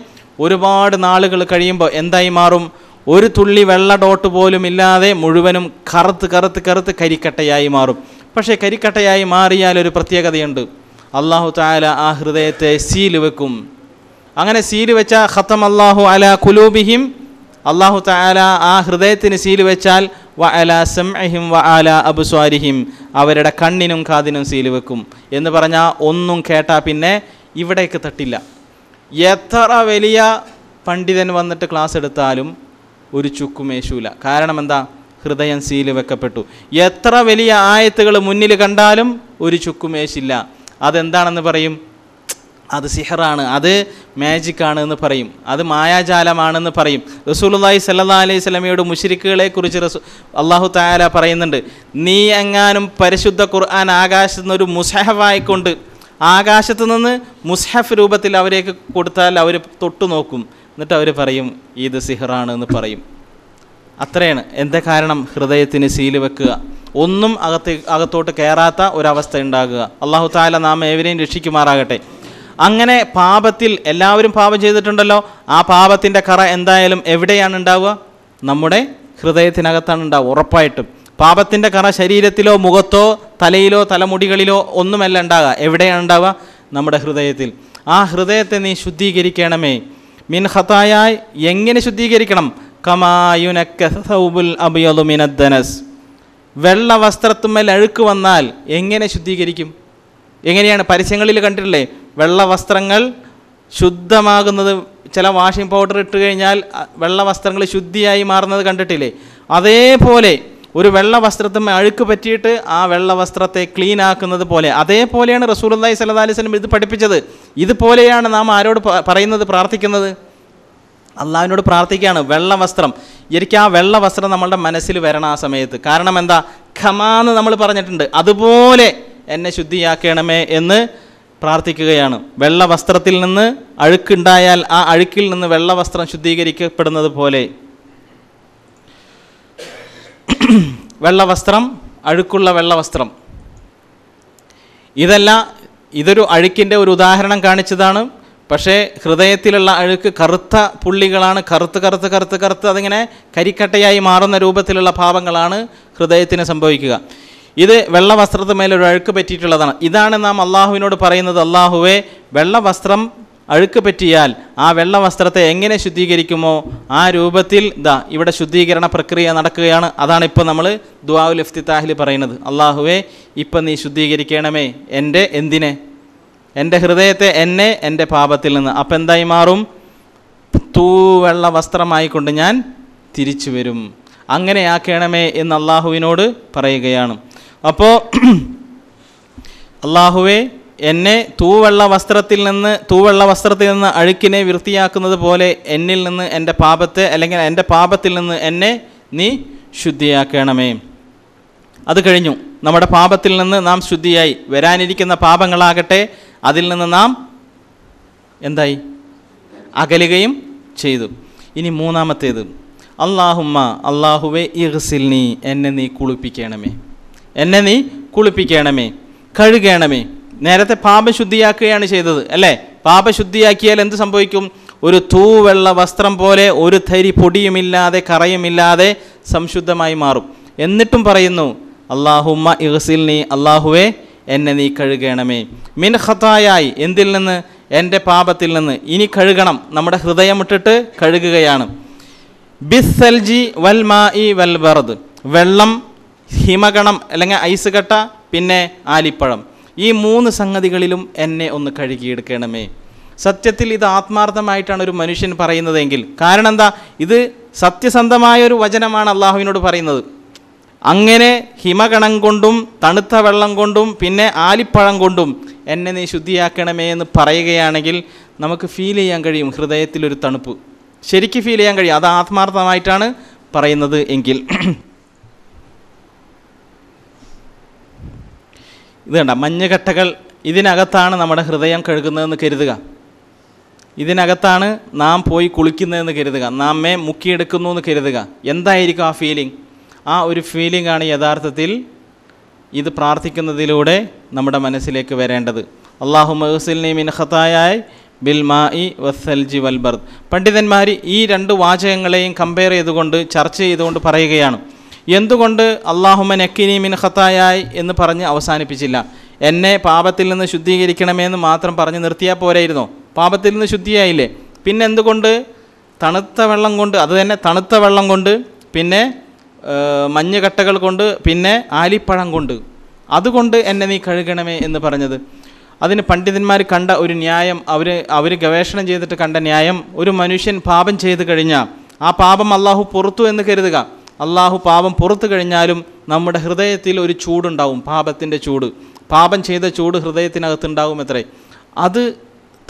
[SPEAKER 1] ഒരുപാട് നാളുകൾ കഴിയുമ്പോൾ എന്തായി മാറും ഒരു തുള്ളി വെള്ള ഡോട്ട് പോലും ഇല്ലാതെ മുഴുവനും കറുത്ത് കറുത്ത് കറുത്ത് കരിക്കട്ടയായി മാറും പക്ഷേ കരിക്കട്ടയായി മാറിയാൽ ഒരു പ്രത്യേകതയുണ്ട് അള്ളാഹു താല ആ ഹൃദയത്തെ സീല് വെക്കും അങ്ങനെ സീല് വെച്ച ഖത്തം അള്ളാഹു അല കുലൂബിഹിം അള്ളാഹു താല ആ ഹൃദയത്തിന് സീല് വെച്ചാൽ വ അല സംഹിം വ അല അബുസ്വാരിഹിം അവരുടെ കണ്ണിനും കാതിനും സീല് വെക്കും എന്ന് പറഞ്ഞാൽ ഒന്നും കേട്ടാൽ പിന്നെ ഇവിടേക്ക് തട്ടില്ല എത്ര വലിയ പണ്ഡിതൻ വന്നിട്ട് ക്ലാസ് എടുത്താലും ഒരു ചുക്കുമേശൂല കാരണം എന്താ ഹൃദയം സീല് വെക്കപ്പെട്ടു എത്ര വലിയ ആയത്തുകൾ മുന്നിൽ കണ്ടാലും ഒരു ചുക്കുമേശില്ല അതെന്താണെന്ന് പറയും അത് സിഹറാണ് അത് മാജിക്കാണ് എന്ന് പറയും അത് മായാജാലമാണെന്ന് പറയും റസൂലുല്ലാഹി സല്ലാ അലൈഹി സ്വലമയോട് മുഷിരിക്കുകളെ കുറിച്ച് റസു അള്ളാഹു തായാല പറയുന്നുണ്ട് നീ എങ്ങാനും പരിശുദ്ധ ഖുർആൻ ആകാശത്ത് നിന്നൊരു മുസഹഫായിക്കൊണ്ട് ആകാശത്ത് നിന്ന് മുസ്ഹഫ് രൂപത്തിൽ അവരേക്ക് കൊടുത്താൽ അവർ തൊട്ടു നോക്കും എന്നിട്ട് അവർ പറയും ഇത് സിഹറാണ് എന്ന് പറയും അത്രയാണ് എന്താ കാരണം ഹൃദയത്തിന് സീല് വെക്കുക ഒന്നും അകത്ത് അകത്തോട്ട് കയറാത്ത ഒരവസ്ഥ ഉണ്ടാകുക അള്ളാഹു താല നാം ഏവരെയും രക്ഷിക്കുമാറാകട്ടെ അങ്ങനെ പാപത്തിൽ എല്ലാവരും പാപം ചെയ്തിട്ടുണ്ടല്ലോ ആ പാപത്തിൻ്റെ കറ എന്തായാലും എവിടെയാണ് ഉണ്ടാവുക നമ്മുടെ ഹൃദയത്തിനകത്താണ് ഉണ്ടാവുക ഉറപ്പായിട്ടും പാപത്തിൻ്റെ കറ ശരീരത്തിലോ മുഖത്തോ തലയിലോ തലമുടികളിലോ ഒന്നുമല്ല ഉണ്ടാകുക എവിടെയാണ് ഉണ്ടാവുക നമ്മുടെ ഹൃദയത്തിൽ ആ ഹൃദയത്തെ നീ ശുദ്ധീകരിക്കണമേ മിൻ ഹത്തായായി എങ്ങനെ ശുദ്ധീകരിക്കണം കമായുനക്കൗബുൽ മിന മിനദ്ദനസ് വെള്ള വസ്ത്രത്തുമ്മേൽ അഴുക്ക് വന്നാൽ എങ്ങനെ ശുദ്ധീകരിക്കും എങ്ങനെയാണ് പരസ്യങ്ങളിൽ കണ്ടിട്ടില്ലേ വെള്ള വസ്ത്രങ്ങൾ ശുദ്ധമാകുന്നത് ചില വാഷിംഗ് പൗഡർ ഇട്ട് കഴിഞ്ഞാൽ വെള്ള വസ്ത്രങ്ങൾ ശുദ്ധിയായി മാറുന്നത് കണ്ടിട്ടില്ലേ അതേപോലെ ഒരു വെള്ള വസ്ത്രത്തും അഴുക്ക് പറ്റിയിട്ട് ആ വെള്ള വസ്ത്രത്തെ ക്ലീൻ ആക്കുന്നത് പോലെ അതേപോലെയാണ് റസൂലി സല്ലാ അലൈഹി സ്വലം ഇത് പഠിപ്പിച്ചത് ഇതുപോലെയാണ് നാം ആരോട് പറയുന്നത് പ്രാർത്ഥിക്കുന്നത് അള്ളാവിനോട് പ്രാർത്ഥിക്കുകയാണ് വെള്ള വസ്ത്രം എനിക്ക് ആ വെള്ള വസ്ത്രം നമ്മളുടെ മനസ്സിൽ വരണം ആ സമയത്ത് കാരണം എന്താ ഖമാന്ന് നമ്മൾ പറഞ്ഞിട്ടുണ്ട് അതുപോലെ എന്നെ ശുദ്ധിയാക്കണമേ എന്ന് പ്രാർത്ഥിക്കുകയാണ് വെള്ള വസ്ത്രത്തിൽ നിന്ന് അഴുക്കുണ്ടായാൽ ആ അഴുക്കിൽ നിന്ന് വെള്ള വസ്ത്രം ശുദ്ധീകരിക്കപ്പെടുന്നത് പോലെ വെള്ളവസ്ത്രം അഴുക്കുള്ള വെള്ളവസ്ത്രം ഇതല്ല ഇതൊരു അഴുക്കിൻ്റെ ഒരു ഉദാഹരണം കാണിച്ചതാണ് പക്ഷേ ഹൃദയത്തിലുള്ള അഴുക്ക് കറുത്ത പുള്ളികളാണ് കറുത്ത് കറുത്ത് കറുത്ത് കറുത്ത് അതിങ്ങനെ കരിക്കട്ടയായി മാറുന്ന രൂപത്തിലുള്ള ഭാവങ്ങളാണ് ഹൃദയത്തിന് സംഭവിക്കുക ഇത് വെള്ളവസ്ത്രത്തിന് മേലൊരു അഴുക്ക് പറ്റിയിട്ടുള്ളതാണ് ഇതാണ് നാം അള്ളാഹുവിനോട് പറയുന്നത് അള്ളാഹുവെ വെള്ളവസ്ത്രം അഴുക്ക് പറ്റിയാൽ ആ വെള്ള വസ്ത്രത്തെ എങ്ങനെ ശുദ്ധീകരിക്കുമോ ആ രൂപത്തിൽ ദാ ഇവിടെ ശുദ്ധീകരണ പ്രക്രിയ നടക്കുകയാണ് അതാണ് ഇപ്പോൾ നമ്മൾ ദുവാവുൽ ഇഫ്തിത്താഹിൽ പറയുന്നത് അള്ളാഹുവേ ഇപ്പം നീ ശുദ്ധീകരിക്കണമേ എൻ്റെ എന്തിനെ എൻ്റെ ഹൃദയത്തെ എന്നെ എൻ്റെ പാപത്തിൽ നിന്ന് അപ്പം എന്തായി മാറും വെള്ള വസ്ത്രമായിക്കൊണ്ട് ഞാൻ തിരിച്ചു വരും അങ്ങനെയാക്കണമേ എന്ന് അള്ളാഹുവിനോട് പറയുകയാണ് അപ്പോൾ അള്ളാഹുവേ എന്നെ തൂവെള്ള വസ്ത്രത്തിൽ നിന്ന് തൂവെള്ള വസ്ത്രത്തിൽ നിന്ന് അഴുക്കിനെ വൃത്തിയാക്കുന്നത് പോലെ എന്നിൽ നിന്ന് എൻ്റെ പാപത്തെ അല്ലെങ്കിൽ എൻ്റെ പാപത്തിൽ നിന്ന് എന്നെ നീ ശുദ്ധിയാക്കണമേ അത് കഴിഞ്ഞു നമ്മുടെ പാപത്തിൽ നിന്ന് നാം ശുദ്ധിയായി വരാനിരിക്കുന്ന പാപങ്ങളാകട്ടെ അതിൽ നിന്ന് നാം എന്തായി അകലുകയും ചെയ്തു ഇനി മൂന്നാമത്തേത് അള്ളാഹുമ്മ അള്ളാഹുവെ നീ എന്നെ നീ കുളിപ്പിക്കണമേ എന്നെ നീ കുളിപ്പിക്കണമേ കഴുകണമേ നേരത്തെ പാപശുദ്ധിയാക്കുകയാണ് ചെയ്തത് അല്ലേ പാപശുദ്ധിയാക്കിയാൽ എന്ത് സംഭവിക്കും ഒരു തൂവെള്ള വസ്ത്രം പോലെ ഒരു തരി പൊടിയുമില്ലാതെ കറയുമില്ലാതെ സംശുദ്ധമായി മാറും എന്നിട്ടും പറയുന്നു അള്ളാഹുമ്മ ഇഹസിൽ നീ അള്ളാഹുവേ എന്നെ നീ കഴുകണമേ മിൻ എന്തിൽ നിന്ന് എൻ്റെ പാപത്തിൽ നിന്ന് ഇനി കഴുകണം നമ്മുടെ ഹൃദയമിട്ടിട്ട് കഴുകുകയാണ് ബിസ്സൽജി വൽ മാ ഇ വൽ വെള്ളം ഹിമഗണം അല്ലെങ്കിൽ ഐസ് കട്ട പിന്നെ ആലിപ്പഴം ഈ മൂന്ന് സംഗതികളിലും എന്നെ ഒന്ന് കഴുകിയെടുക്കണമേ സത്യത്തിൽ ഇത് ആത്മാർത്ഥമായിട്ടാണ് ഒരു മനുഷ്യൻ പറയുന്നതെങ്കിൽ കാരണം എന്താ ഇത് സത്യസന്ധമായ ഒരു വചനമാണ് അള്ളാഹുവിനോട് പറയുന്നത് അങ്ങനെ ഹിമകണം കൊണ്ടും തണുത്ത വെള്ളം കൊണ്ടും പിന്നെ ആലിപ്പഴം കൊണ്ടും എന്നെ നീ ശുദ്ധിയാക്കണമേ എന്ന് പറയുകയാണെങ്കിൽ നമുക്ക് ഫീൽ ചെയ്യാൻ കഴിയും ഹൃദയത്തിലൊരു തണുപ്പ് ശരിക്ക് ഫീൽ ചെയ്യാൻ കഴിയും അത് ആത്മാർത്ഥമായിട്ടാണ് പറയുന്നത് എങ്കിൽ ഇത് കണ്ട മഞ്ഞുകട്ടകൾ ഇതിനകത്താണ് നമ്മുടെ ഹൃദയം കഴുകുന്നതെന്ന് കരുതുക ഇതിനകത്താണ് നാം പോയി കുളിക്കുന്നതെന്ന് കരുതുക നാമെ മുക്കിയെടുക്കുന്നു എന്ന് കരുതുക എന്തായിരിക്കും ആ ഫീലിംഗ് ആ ഒരു ഫീലിംഗ് ആണ് യഥാർത്ഥത്തിൽ ഇത് പ്രാർത്ഥിക്കുന്നതിലൂടെ നമ്മുടെ മനസ്സിലേക്ക് വരേണ്ടത് അള്ളാഹു മഹസിൽനി മിൻ ബിൽ മാ ഇ വസ്സൽജി വൽബർദ് പണ്ഡിതന്മാർ ഈ രണ്ട് വാചകങ്ങളെയും കമ്പയർ ചെയ്തുകൊണ്ട് ചർച്ച ചെയ്തുകൊണ്ട് പറയുകയാണ് എന്തുകൊണ്ട് അള്ളാഹുമൻ എക്കിനി മിൻ എന്ന് പറഞ്ഞ് അവസാനിപ്പിച്ചില്ല എന്നെ പാപത്തിൽ നിന്ന് ശുദ്ധീകരിക്കണമെന്ന് മാത്രം പറഞ്ഞ് നിർത്തിയാൽ പോരായിരുന്നോ പാപത്തിൽ നിന്ന് ശുദ്ധിയായില്ലേ പിന്നെ എന്തുകൊണ്ട് തണുത്ത വെള്ളം കൊണ്ട് അത് തന്നെ തണുത്ത വെള്ളം കൊണ്ട് പിന്നെ മഞ്ഞുകട്ടകൾ കൊണ്ട് പിന്നെ ആലിപ്പഴം കൊണ്ട് അതുകൊണ്ട് എന്നെ നീ കഴുകണമേ എന്ന് പറഞ്ഞത് അതിന് പണ്ഡിതന്മാർ കണ്ട ഒരു ന്യായം അവർ അവർ ഗവേഷണം ചെയ്തിട്ട് കണ്ട ന്യായം ഒരു മനുഷ്യൻ പാപം ചെയ്തു കഴിഞ്ഞാൽ ആ പാപം അള്ളാഹു പുറത്തു എന്ന് കരുതുക അള്ളാഹു പാപം പുറത്തു കഴിഞ്ഞാലും നമ്മുടെ ഹൃദയത്തിൽ ഒരു ചൂടുണ്ടാവും പാപത്തിൻ്റെ ചൂട് പാപം ചെയ്ത ചൂട് ഹൃദയത്തിനകത്തുണ്ടാവും എത്രേ അത്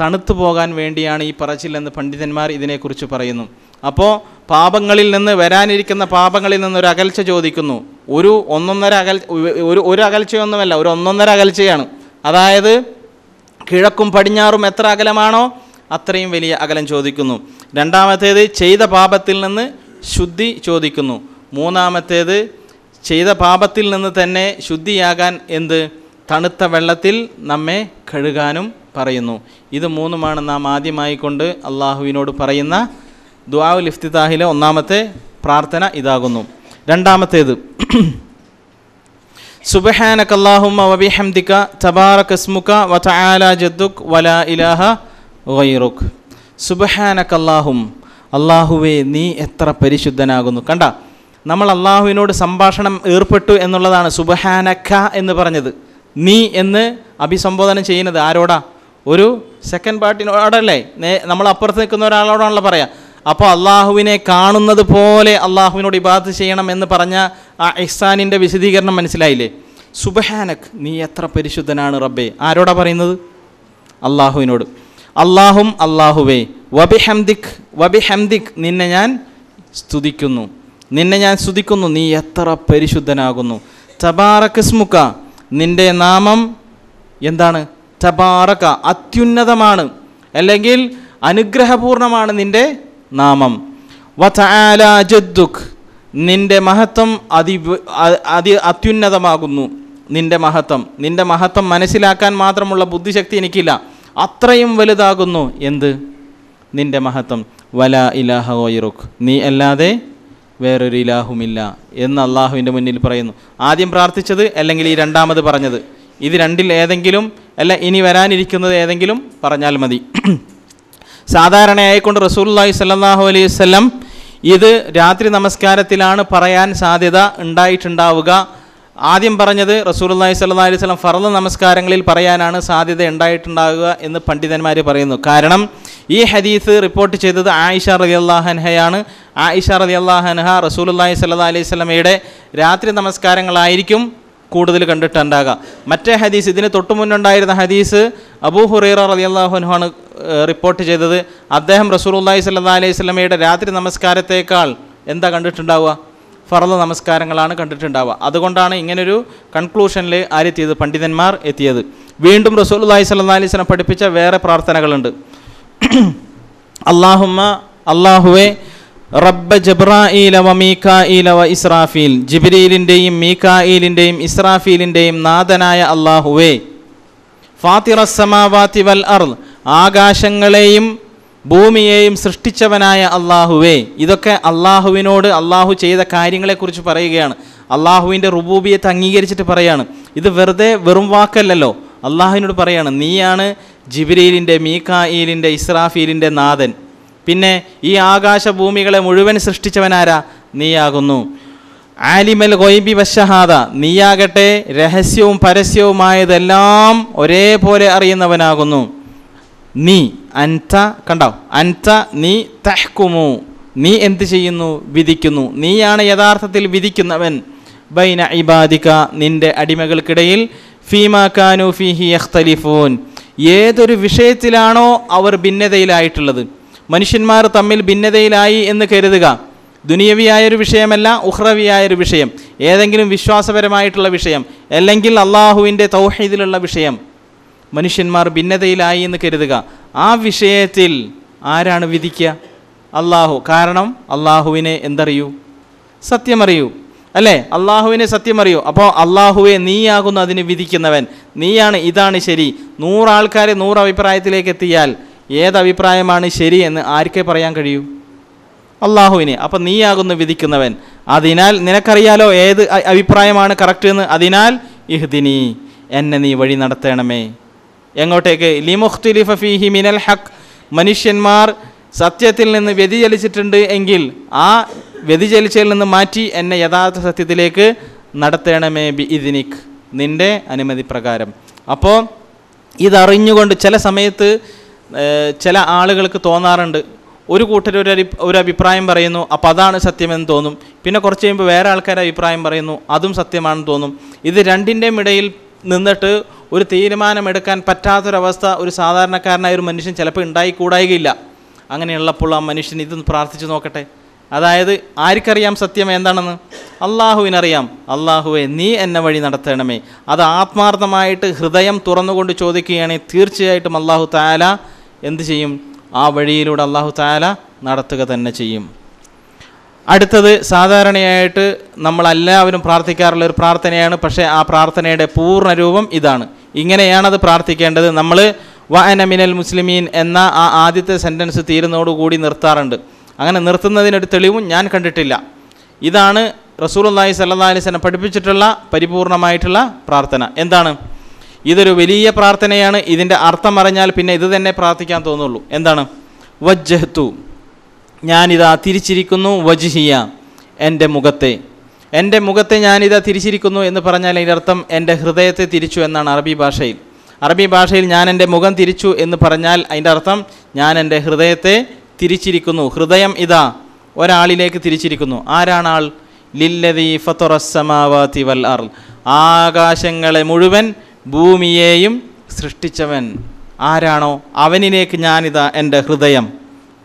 [SPEAKER 1] തണുത്തു പോകാൻ വേണ്ടിയാണ് ഈ പറച്ചിലെന്ന് പണ്ഡിതന്മാർ ഇതിനെക്കുറിച്ച് പറയുന്നു അപ്പോൾ പാപങ്ങളിൽ നിന്ന് വരാനിരിക്കുന്ന പാപങ്ങളിൽ നിന്ന് ഒരു അകൽച്ച ചോദിക്കുന്നു ഒരു ഒന്നൊന്നര അകൽ ഒരു ഒരു അകൽച്ചയൊന്നുമല്ല ഒരു ഒന്നൊന്നര അകൽച്ചയാണ് അതായത് കിഴക്കും പടിഞ്ഞാറും എത്ര അകലമാണോ അത്രയും വലിയ അകലം ചോദിക്കുന്നു രണ്ടാമത്തേത് ചെയ്ത പാപത്തിൽ നിന്ന് ശുദ്ധി ചോദിക്കുന്നു മൂന്നാമത്തേത് ചെയ്ത പാപത്തിൽ നിന്ന് തന്നെ ശുദ്ധിയാകാൻ എന്ത് തണുത്ത വെള്ളത്തിൽ നമ്മെ കഴുകാനും പറയുന്നു ഇത് മൂന്നുമാണ് നാം ആദ്യമായി കൊണ്ട് അള്ളാഹുവിനോട് പറയുന്ന ദുആഉൽ ഇഫ്തിതാഹിലെ ഒന്നാമത്തെ പ്രാർത്ഥന ഇതാകുന്നു രണ്ടാമത്തേത് സുബഹാനക അല്ലാഹുമ്മ വബിഹംദിക തബാറക ഇസ്മുക വതആല ജദ്ദുക് വലാ ഇലാഹ ഗൈറുക് സുബഹാനക അല്ലാഹും അല്ലാഹുവേ നീ എത്ര പരിശുദ്ധനാകുന്നു കണ്ട നമ്മൾ അള്ളാഹുവിനോട് സംഭാഷണം ഏർപ്പെട്ടു എന്നുള്ളതാണ് സുബഹാനഖ എന്ന് പറഞ്ഞത് നീ എന്ന് അഭിസംബോധന ചെയ്യുന്നത് ആരോടാ ഒരു സെക്കൻഡ് പാർട്ടിനോടല്ലേ നമ്മൾ അപ്പുറത്ത് നിൽക്കുന്ന ഒരാളോടാണല്ലോ പറയാം അപ്പോൾ അള്ളാഹുവിനെ കാണുന്നത് പോലെ അള്ളാഹുവിനോട് ഇബാദത്ത് ചെയ്യണം എന്ന് പറഞ്ഞ ആ ഇഹ്സാനിൻ്റെ വിശദീകരണം മനസ്സിലായില്ലേ സുബഹാനക് നീ എത്ര പരിശുദ്ധനാണ് റബ്ബേ ആരോടാ പറയുന്നത് അള്ളാഹുവിനോട് അള്ളാഹും അള്ളാഹുവേ വബി ഹംദിഖ് വബി ഹംദിഖ് നിന്നെ ഞാൻ സ്തുതിക്കുന്നു നിന്നെ ഞാൻ സ്തുതിക്കുന്നു നീ എത്ര പരിശുദ്ധനാകുന്നു തബാറക്കിസ്മുക്ക നിന്റെ നാമം എന്താണ് തബാറക്ക അത്യുന്നതമാണ് അല്ലെങ്കിൽ അനുഗ്രഹപൂർണമാണ് നിന്റെ നാമം വലാജുഖ് ജദ്ദുഖ് നിന്റെ മഹത്വം അതി അതി അത്യുന്നതമാകുന്നു നിന്റെ മഹത്വം നിന്റെ മഹത്വം മനസ്സിലാക്കാൻ മാത്രമുള്ള ബുദ്ധിശക്തി എനിക്കില്ല അത്രയും വലുതാകുന്നു എന്ത് നിന്റെ മഹത്വം വല ഇലാഹ ഓയിറുഖ് നീ അല്ലാതെ വേറൊരു ഇലാഹുമില്ല എന്ന് അള്ളാഹുവിൻ്റെ മുന്നിൽ പറയുന്നു ആദ്യം പ്രാർത്ഥിച്ചത് അല്ലെങ്കിൽ ഈ രണ്ടാമത് പറഞ്ഞത് ഇത് രണ്ടിൽ ഏതെങ്കിലും അല്ല ഇനി വരാനിരിക്കുന്നത് ഏതെങ്കിലും പറഞ്ഞാൽ മതി സാധാരണയായിക്കൊണ്ട് റസൂല്ലായി സല്ലാഹു അലൈഹി വല്ലം ഇത് രാത്രി നമസ്കാരത്തിലാണ് പറയാൻ സാധ്യത ഉണ്ടായിട്ടുണ്ടാവുക ആദ്യം പറഞ്ഞത് റസൂലുല്ലാഹി സല്ലാ അലൈഹി സ്വലം ഫറദ് നമസ്കാരങ്ങളിൽ പറയാനാണ് സാധ്യത ഉണ്ടായിട്ടുണ്ടാവുക എന്ന് പണ്ഡിതന്മാർ പറയുന്നു കാരണം ഈ ഹദീസ് റിപ്പോർട്ട് ചെയ്തത് ആയിഷ റലി അള്ളാഹൻഹയാണ് ആയിഷ റലി അള്ളാഹൻഹ റസൂലുല്ലാഹി സല്ലാ അലൈഹി സ്വലമയുടെ രാത്രി നമസ്കാരങ്ങളായിരിക്കും കൂടുതൽ കണ്ടിട്ടുണ്ടാകുക മറ്റേ ഹദീസ് ഇതിന് മുന്നുണ്ടായിരുന്ന ഹദീസ് അബൂ ഹുറൈറ റലി അള്ളാഹുനുഹാണ് റിപ്പോർട്ട് ചെയ്തത് അദ്ദേഹം റസൂലുല്ലാഹി സല്ലാ അലൈഹി സ്വലമയുടെ രാത്രി നമസ്കാരത്തേക്കാൾ എന്താ കണ്ടിട്ടുണ്ടാവുക ഫറദ് നമസ്കാരങ്ങളാണ് കണ്ടിട്ടുണ്ടാവുക അതുകൊണ്ടാണ് ഇങ്ങനൊരു കൺക്ലൂഷനിൽ ആരെത്തിയത് പണ്ഡിതന്മാർ എത്തിയത് വീണ്ടും റസൂൽ അള്ളാഹി സ്വല്ലാ അലൈഹി സ്വലം പഠിപ്പിച്ച വേറെ പ്രാർത്ഥനകളുണ്ട് അള്ളാഹുമ്മ അള്ളാഹുവെ റബ്ബ ജബ്രായില വ മീക്കായില വ ഇസ്രാഫീൽ ജിബ്രീലിൻ്റെയും മീക്കായിലിൻ്റെയും ഇസ്രാഫീലിൻ്റെയും നാഥനായ അള്ളാഹുവേ ഫാത്തിറസമാവാത്തി വൽ അർ ആകാശങ്ങളെയും ഭൂമിയെയും സൃഷ്ടിച്ചവനായ അള്ളാഹുവേ ഇതൊക്കെ അള്ളാഹുവിനോട് അള്ളാഹു ചെയ്ത കാര്യങ്ങളെക്കുറിച്ച് പറയുകയാണ് അള്ളാഹുവിൻ്റെ റുബൂബിയത്ത് അംഗീകരിച്ചിട്ട് പറയാണ് ഇത് വെറുതെ വെറും വാക്കല്ലല്ലോ അള്ളാഹുവിനോട് പറയാണ് നീയാണ് ജിബ്രീലിൻ്റെ മീക്കായീലിൻ്റെ ഇസ്രാഫീലിൻ്റെ നാഥൻ പിന്നെ ഈ ആകാശഭൂമികളെ മുഴുവൻ സൃഷ്ടിച്ചവനാരാ നീയാകുന്നു ആലിമൽ ഗൊയ്ബി വശഹാദ നീയാകട്ടെ രഹസ്യവും പരസ്യവുമായതെല്ലാം ഒരേപോലെ അറിയുന്നവനാകുന്നു നീ അൻത കണ്ടോ അൻത നീ തഹ്കുമു നീ എന്ത് ചെയ്യുന്നു വിധിക്കുന്നു നീയാണ് യഥാർത്ഥത്തിൽ വിധിക്കുന്നവൻ ബൈന ഇബാദിക നിന്റെ അടിമകൾക്കിടയിൽ ഫീമാ കാനു ഫീഹി യഖ്തലിഫൂൻ ഏതൊരു വിഷയത്തിലാണോ അവർ ഭിന്നതയിലായിട്ടുള്ളത് മനുഷ്യന്മാർ തമ്മിൽ ഭിന്നതയിലായി എന്ന് കരുതുക ദുനിയവിയായൊരു വിഷയമല്ല ഉഹ്റവിയായൊരു വിഷയം ഏതെങ്കിലും വിശ്വാസപരമായിട്ടുള്ള വിഷയം അല്ലെങ്കിൽ അള്ളാഹുവിൻ്റെ തൗഹീദിലുള്ള വിഷയം മനുഷ്യന്മാർ ഭിന്നതയിലായി എന്ന് കരുതുക ആ വിഷയത്തിൽ ആരാണ് വിധിക്കുക അള്ളാഹു കാരണം അള്ളാഹുവിനെ എന്തറിയൂ സത്യമറിയൂ അല്ലേ അള്ളാഹുവിനെ സത്യം അപ്പോൾ അള്ളാഹുവെ നീയാകുന്നു അതിന് വിധിക്കുന്നവൻ നീയാണ് ഇതാണ് ശരി നൂറാൾക്കാരെ നൂറ് അഭിപ്രായത്തിലേക്ക് എത്തിയാൽ ഏത് അഭിപ്രായമാണ് ശരി എന്ന് ആർക്കേ പറയാൻ കഴിയൂ അള്ളാഹുവിനെ അപ്പം നീയാകുന്നു വിധിക്കുന്നവൻ അതിനാൽ നിനക്കറിയാലോ ഏത് അഭിപ്രായമാണ് കറക്റ്റ് എന്ന് അതിനാൽ ഇഹ്ദിനി എന്നെ നീ വഴി നടത്തണമേ എങ്ങോട്ടേക്ക് ലിമുഖ്തിലിഫ ഫീഹി മിനൽ ഹക്ക് മനുഷ്യന്മാർ സത്യത്തിൽ നിന്ന് വ്യതിചലിച്ചിട്ടുണ്ട് എങ്കിൽ ആ വ്യതിചലിച്ചയിൽ നിന്ന് മാറ്റി എന്നെ യഥാർത്ഥ സത്യത്തിലേക്ക് നടത്തണമേ ബി ഇതിനിക് നിൻ്റെ അനുമതി പ്രകാരം അപ്പോൾ ഇതറിഞ്ഞുകൊണ്ട് ചില സമയത്ത് ചില ആളുകൾക്ക് തോന്നാറുണ്ട് ഒരു കൂട്ടർ ഒരു ഒരു അഭിപ്രായം പറയുന്നു അപ്പോൾ അതാണ് സത്യമെന്ന് തോന്നും പിന്നെ കുറച്ച് കഴിയുമ്പോൾ വേറെ ആൾക്കാർ അഭിപ്രായം പറയുന്നു അതും സത്യമാണെന്ന് തോന്നും ഇത് രണ്ടിൻ്റെയും ഇടയിൽ നിന്നിട്ട് ഒരു തീരുമാനമെടുക്കാൻ പറ്റാത്തൊരവസ്ഥ ഒരു സാധാരണക്കാരനായ ഒരു മനുഷ്യൻ ചിലപ്പോൾ ഉണ്ടായിക്കൂടായികയില്ല അങ്ങനെയുള്ളപ്പോൾ ആ മനുഷ്യൻ ഇത് പ്രാർത്ഥിച്ചു നോക്കട്ടെ അതായത് ആർക്കറിയാം സത്യം എന്താണെന്ന് അള്ളാഹുവിനറിയാം അള്ളാഹുവെ നീ എന്നെ വഴി നടത്തണമേ അത് ആത്മാർത്ഥമായിട്ട് ഹൃദയം തുറന്നുകൊണ്ട് ചോദിക്കുകയാണെങ്കിൽ തീർച്ചയായിട്ടും അള്ളാഹു താല എന്തു ചെയ്യും ആ വഴിയിലൂടെ അള്ളാഹു താല നടത്തുക തന്നെ ചെയ്യും അടുത്തത് സാധാരണയായിട്ട് നമ്മളെല്ലാവരും പ്രാർത്ഥിക്കാറുള്ള ഒരു പ്രാർത്ഥനയാണ് പക്ഷേ ആ പ്രാർത്ഥനയുടെ പൂർണ്ണ രൂപം ഇതാണ് ഇങ്ങനെയാണത് പ്രാർത്ഥിക്കേണ്ടത് നമ്മൾ വഅന മിനൽ മുസ്ലിമീൻ എന്ന ആ ആദ്യത്തെ സെൻറ്റൻസ് തീരുന്നതോടുകൂടി നിർത്താറുണ്ട് അങ്ങനെ നിർത്തുന്നതിനൊരു തെളിവും ഞാൻ കണ്ടിട്ടില്ല ഇതാണ് റസൂലുല്ലാഹി സല്ലാ അലിസ്ലം പഠിപ്പിച്ചിട്ടുള്ള പരിപൂർണമായിട്ടുള്ള പ്രാർത്ഥന എന്താണ് ഇതൊരു വലിയ പ്രാർത്ഥനയാണ് ഇതിൻ്റെ അർത്ഥം അറിഞ്ഞാൽ പിന്നെ ഇത് തന്നെ പ്രാർത്ഥിക്കാൻ തോന്നുള്ളൂ എന്താണ് വജ്ജഹത്തു ഞാനിതാ തിരിച്ചിരിക്കുന്നു വജ്ഹിയ എൻ്റെ മുഖത്തെ എൻ്റെ മുഖത്തെ ഞാനിതാ തിരിച്ചിരിക്കുന്നു എന്ന് പറഞ്ഞാൽ അതിൻ്റെ അർത്ഥം എൻ്റെ ഹൃദയത്തെ തിരിച്ചു എന്നാണ് അറബി ഭാഷയിൽ അറബി ഭാഷയിൽ ഞാൻ എൻ്റെ മുഖം തിരിച്ചു എന്ന് പറഞ്ഞാൽ അതിൻ്റെ അർത്ഥം ഞാൻ എൻ്റെ ഹൃദയത്തെ തിരിച്ചിരിക്കുന്നു ഹൃദയം ഇതാ ഒരാളിലേക്ക് തിരിച്ചിരിക്കുന്നു ആരാണ് ആൾ ലില്ലതി ഫത്തുറസമാവാതി വൽ അർ ആകാശങ്ങളെ മുഴുവൻ ഭൂമിയെയും സൃഷ്ടിച്ചവൻ ആരാണോ അവനിലേക്ക് ഞാനിതാ എൻ്റെ ഹൃദയം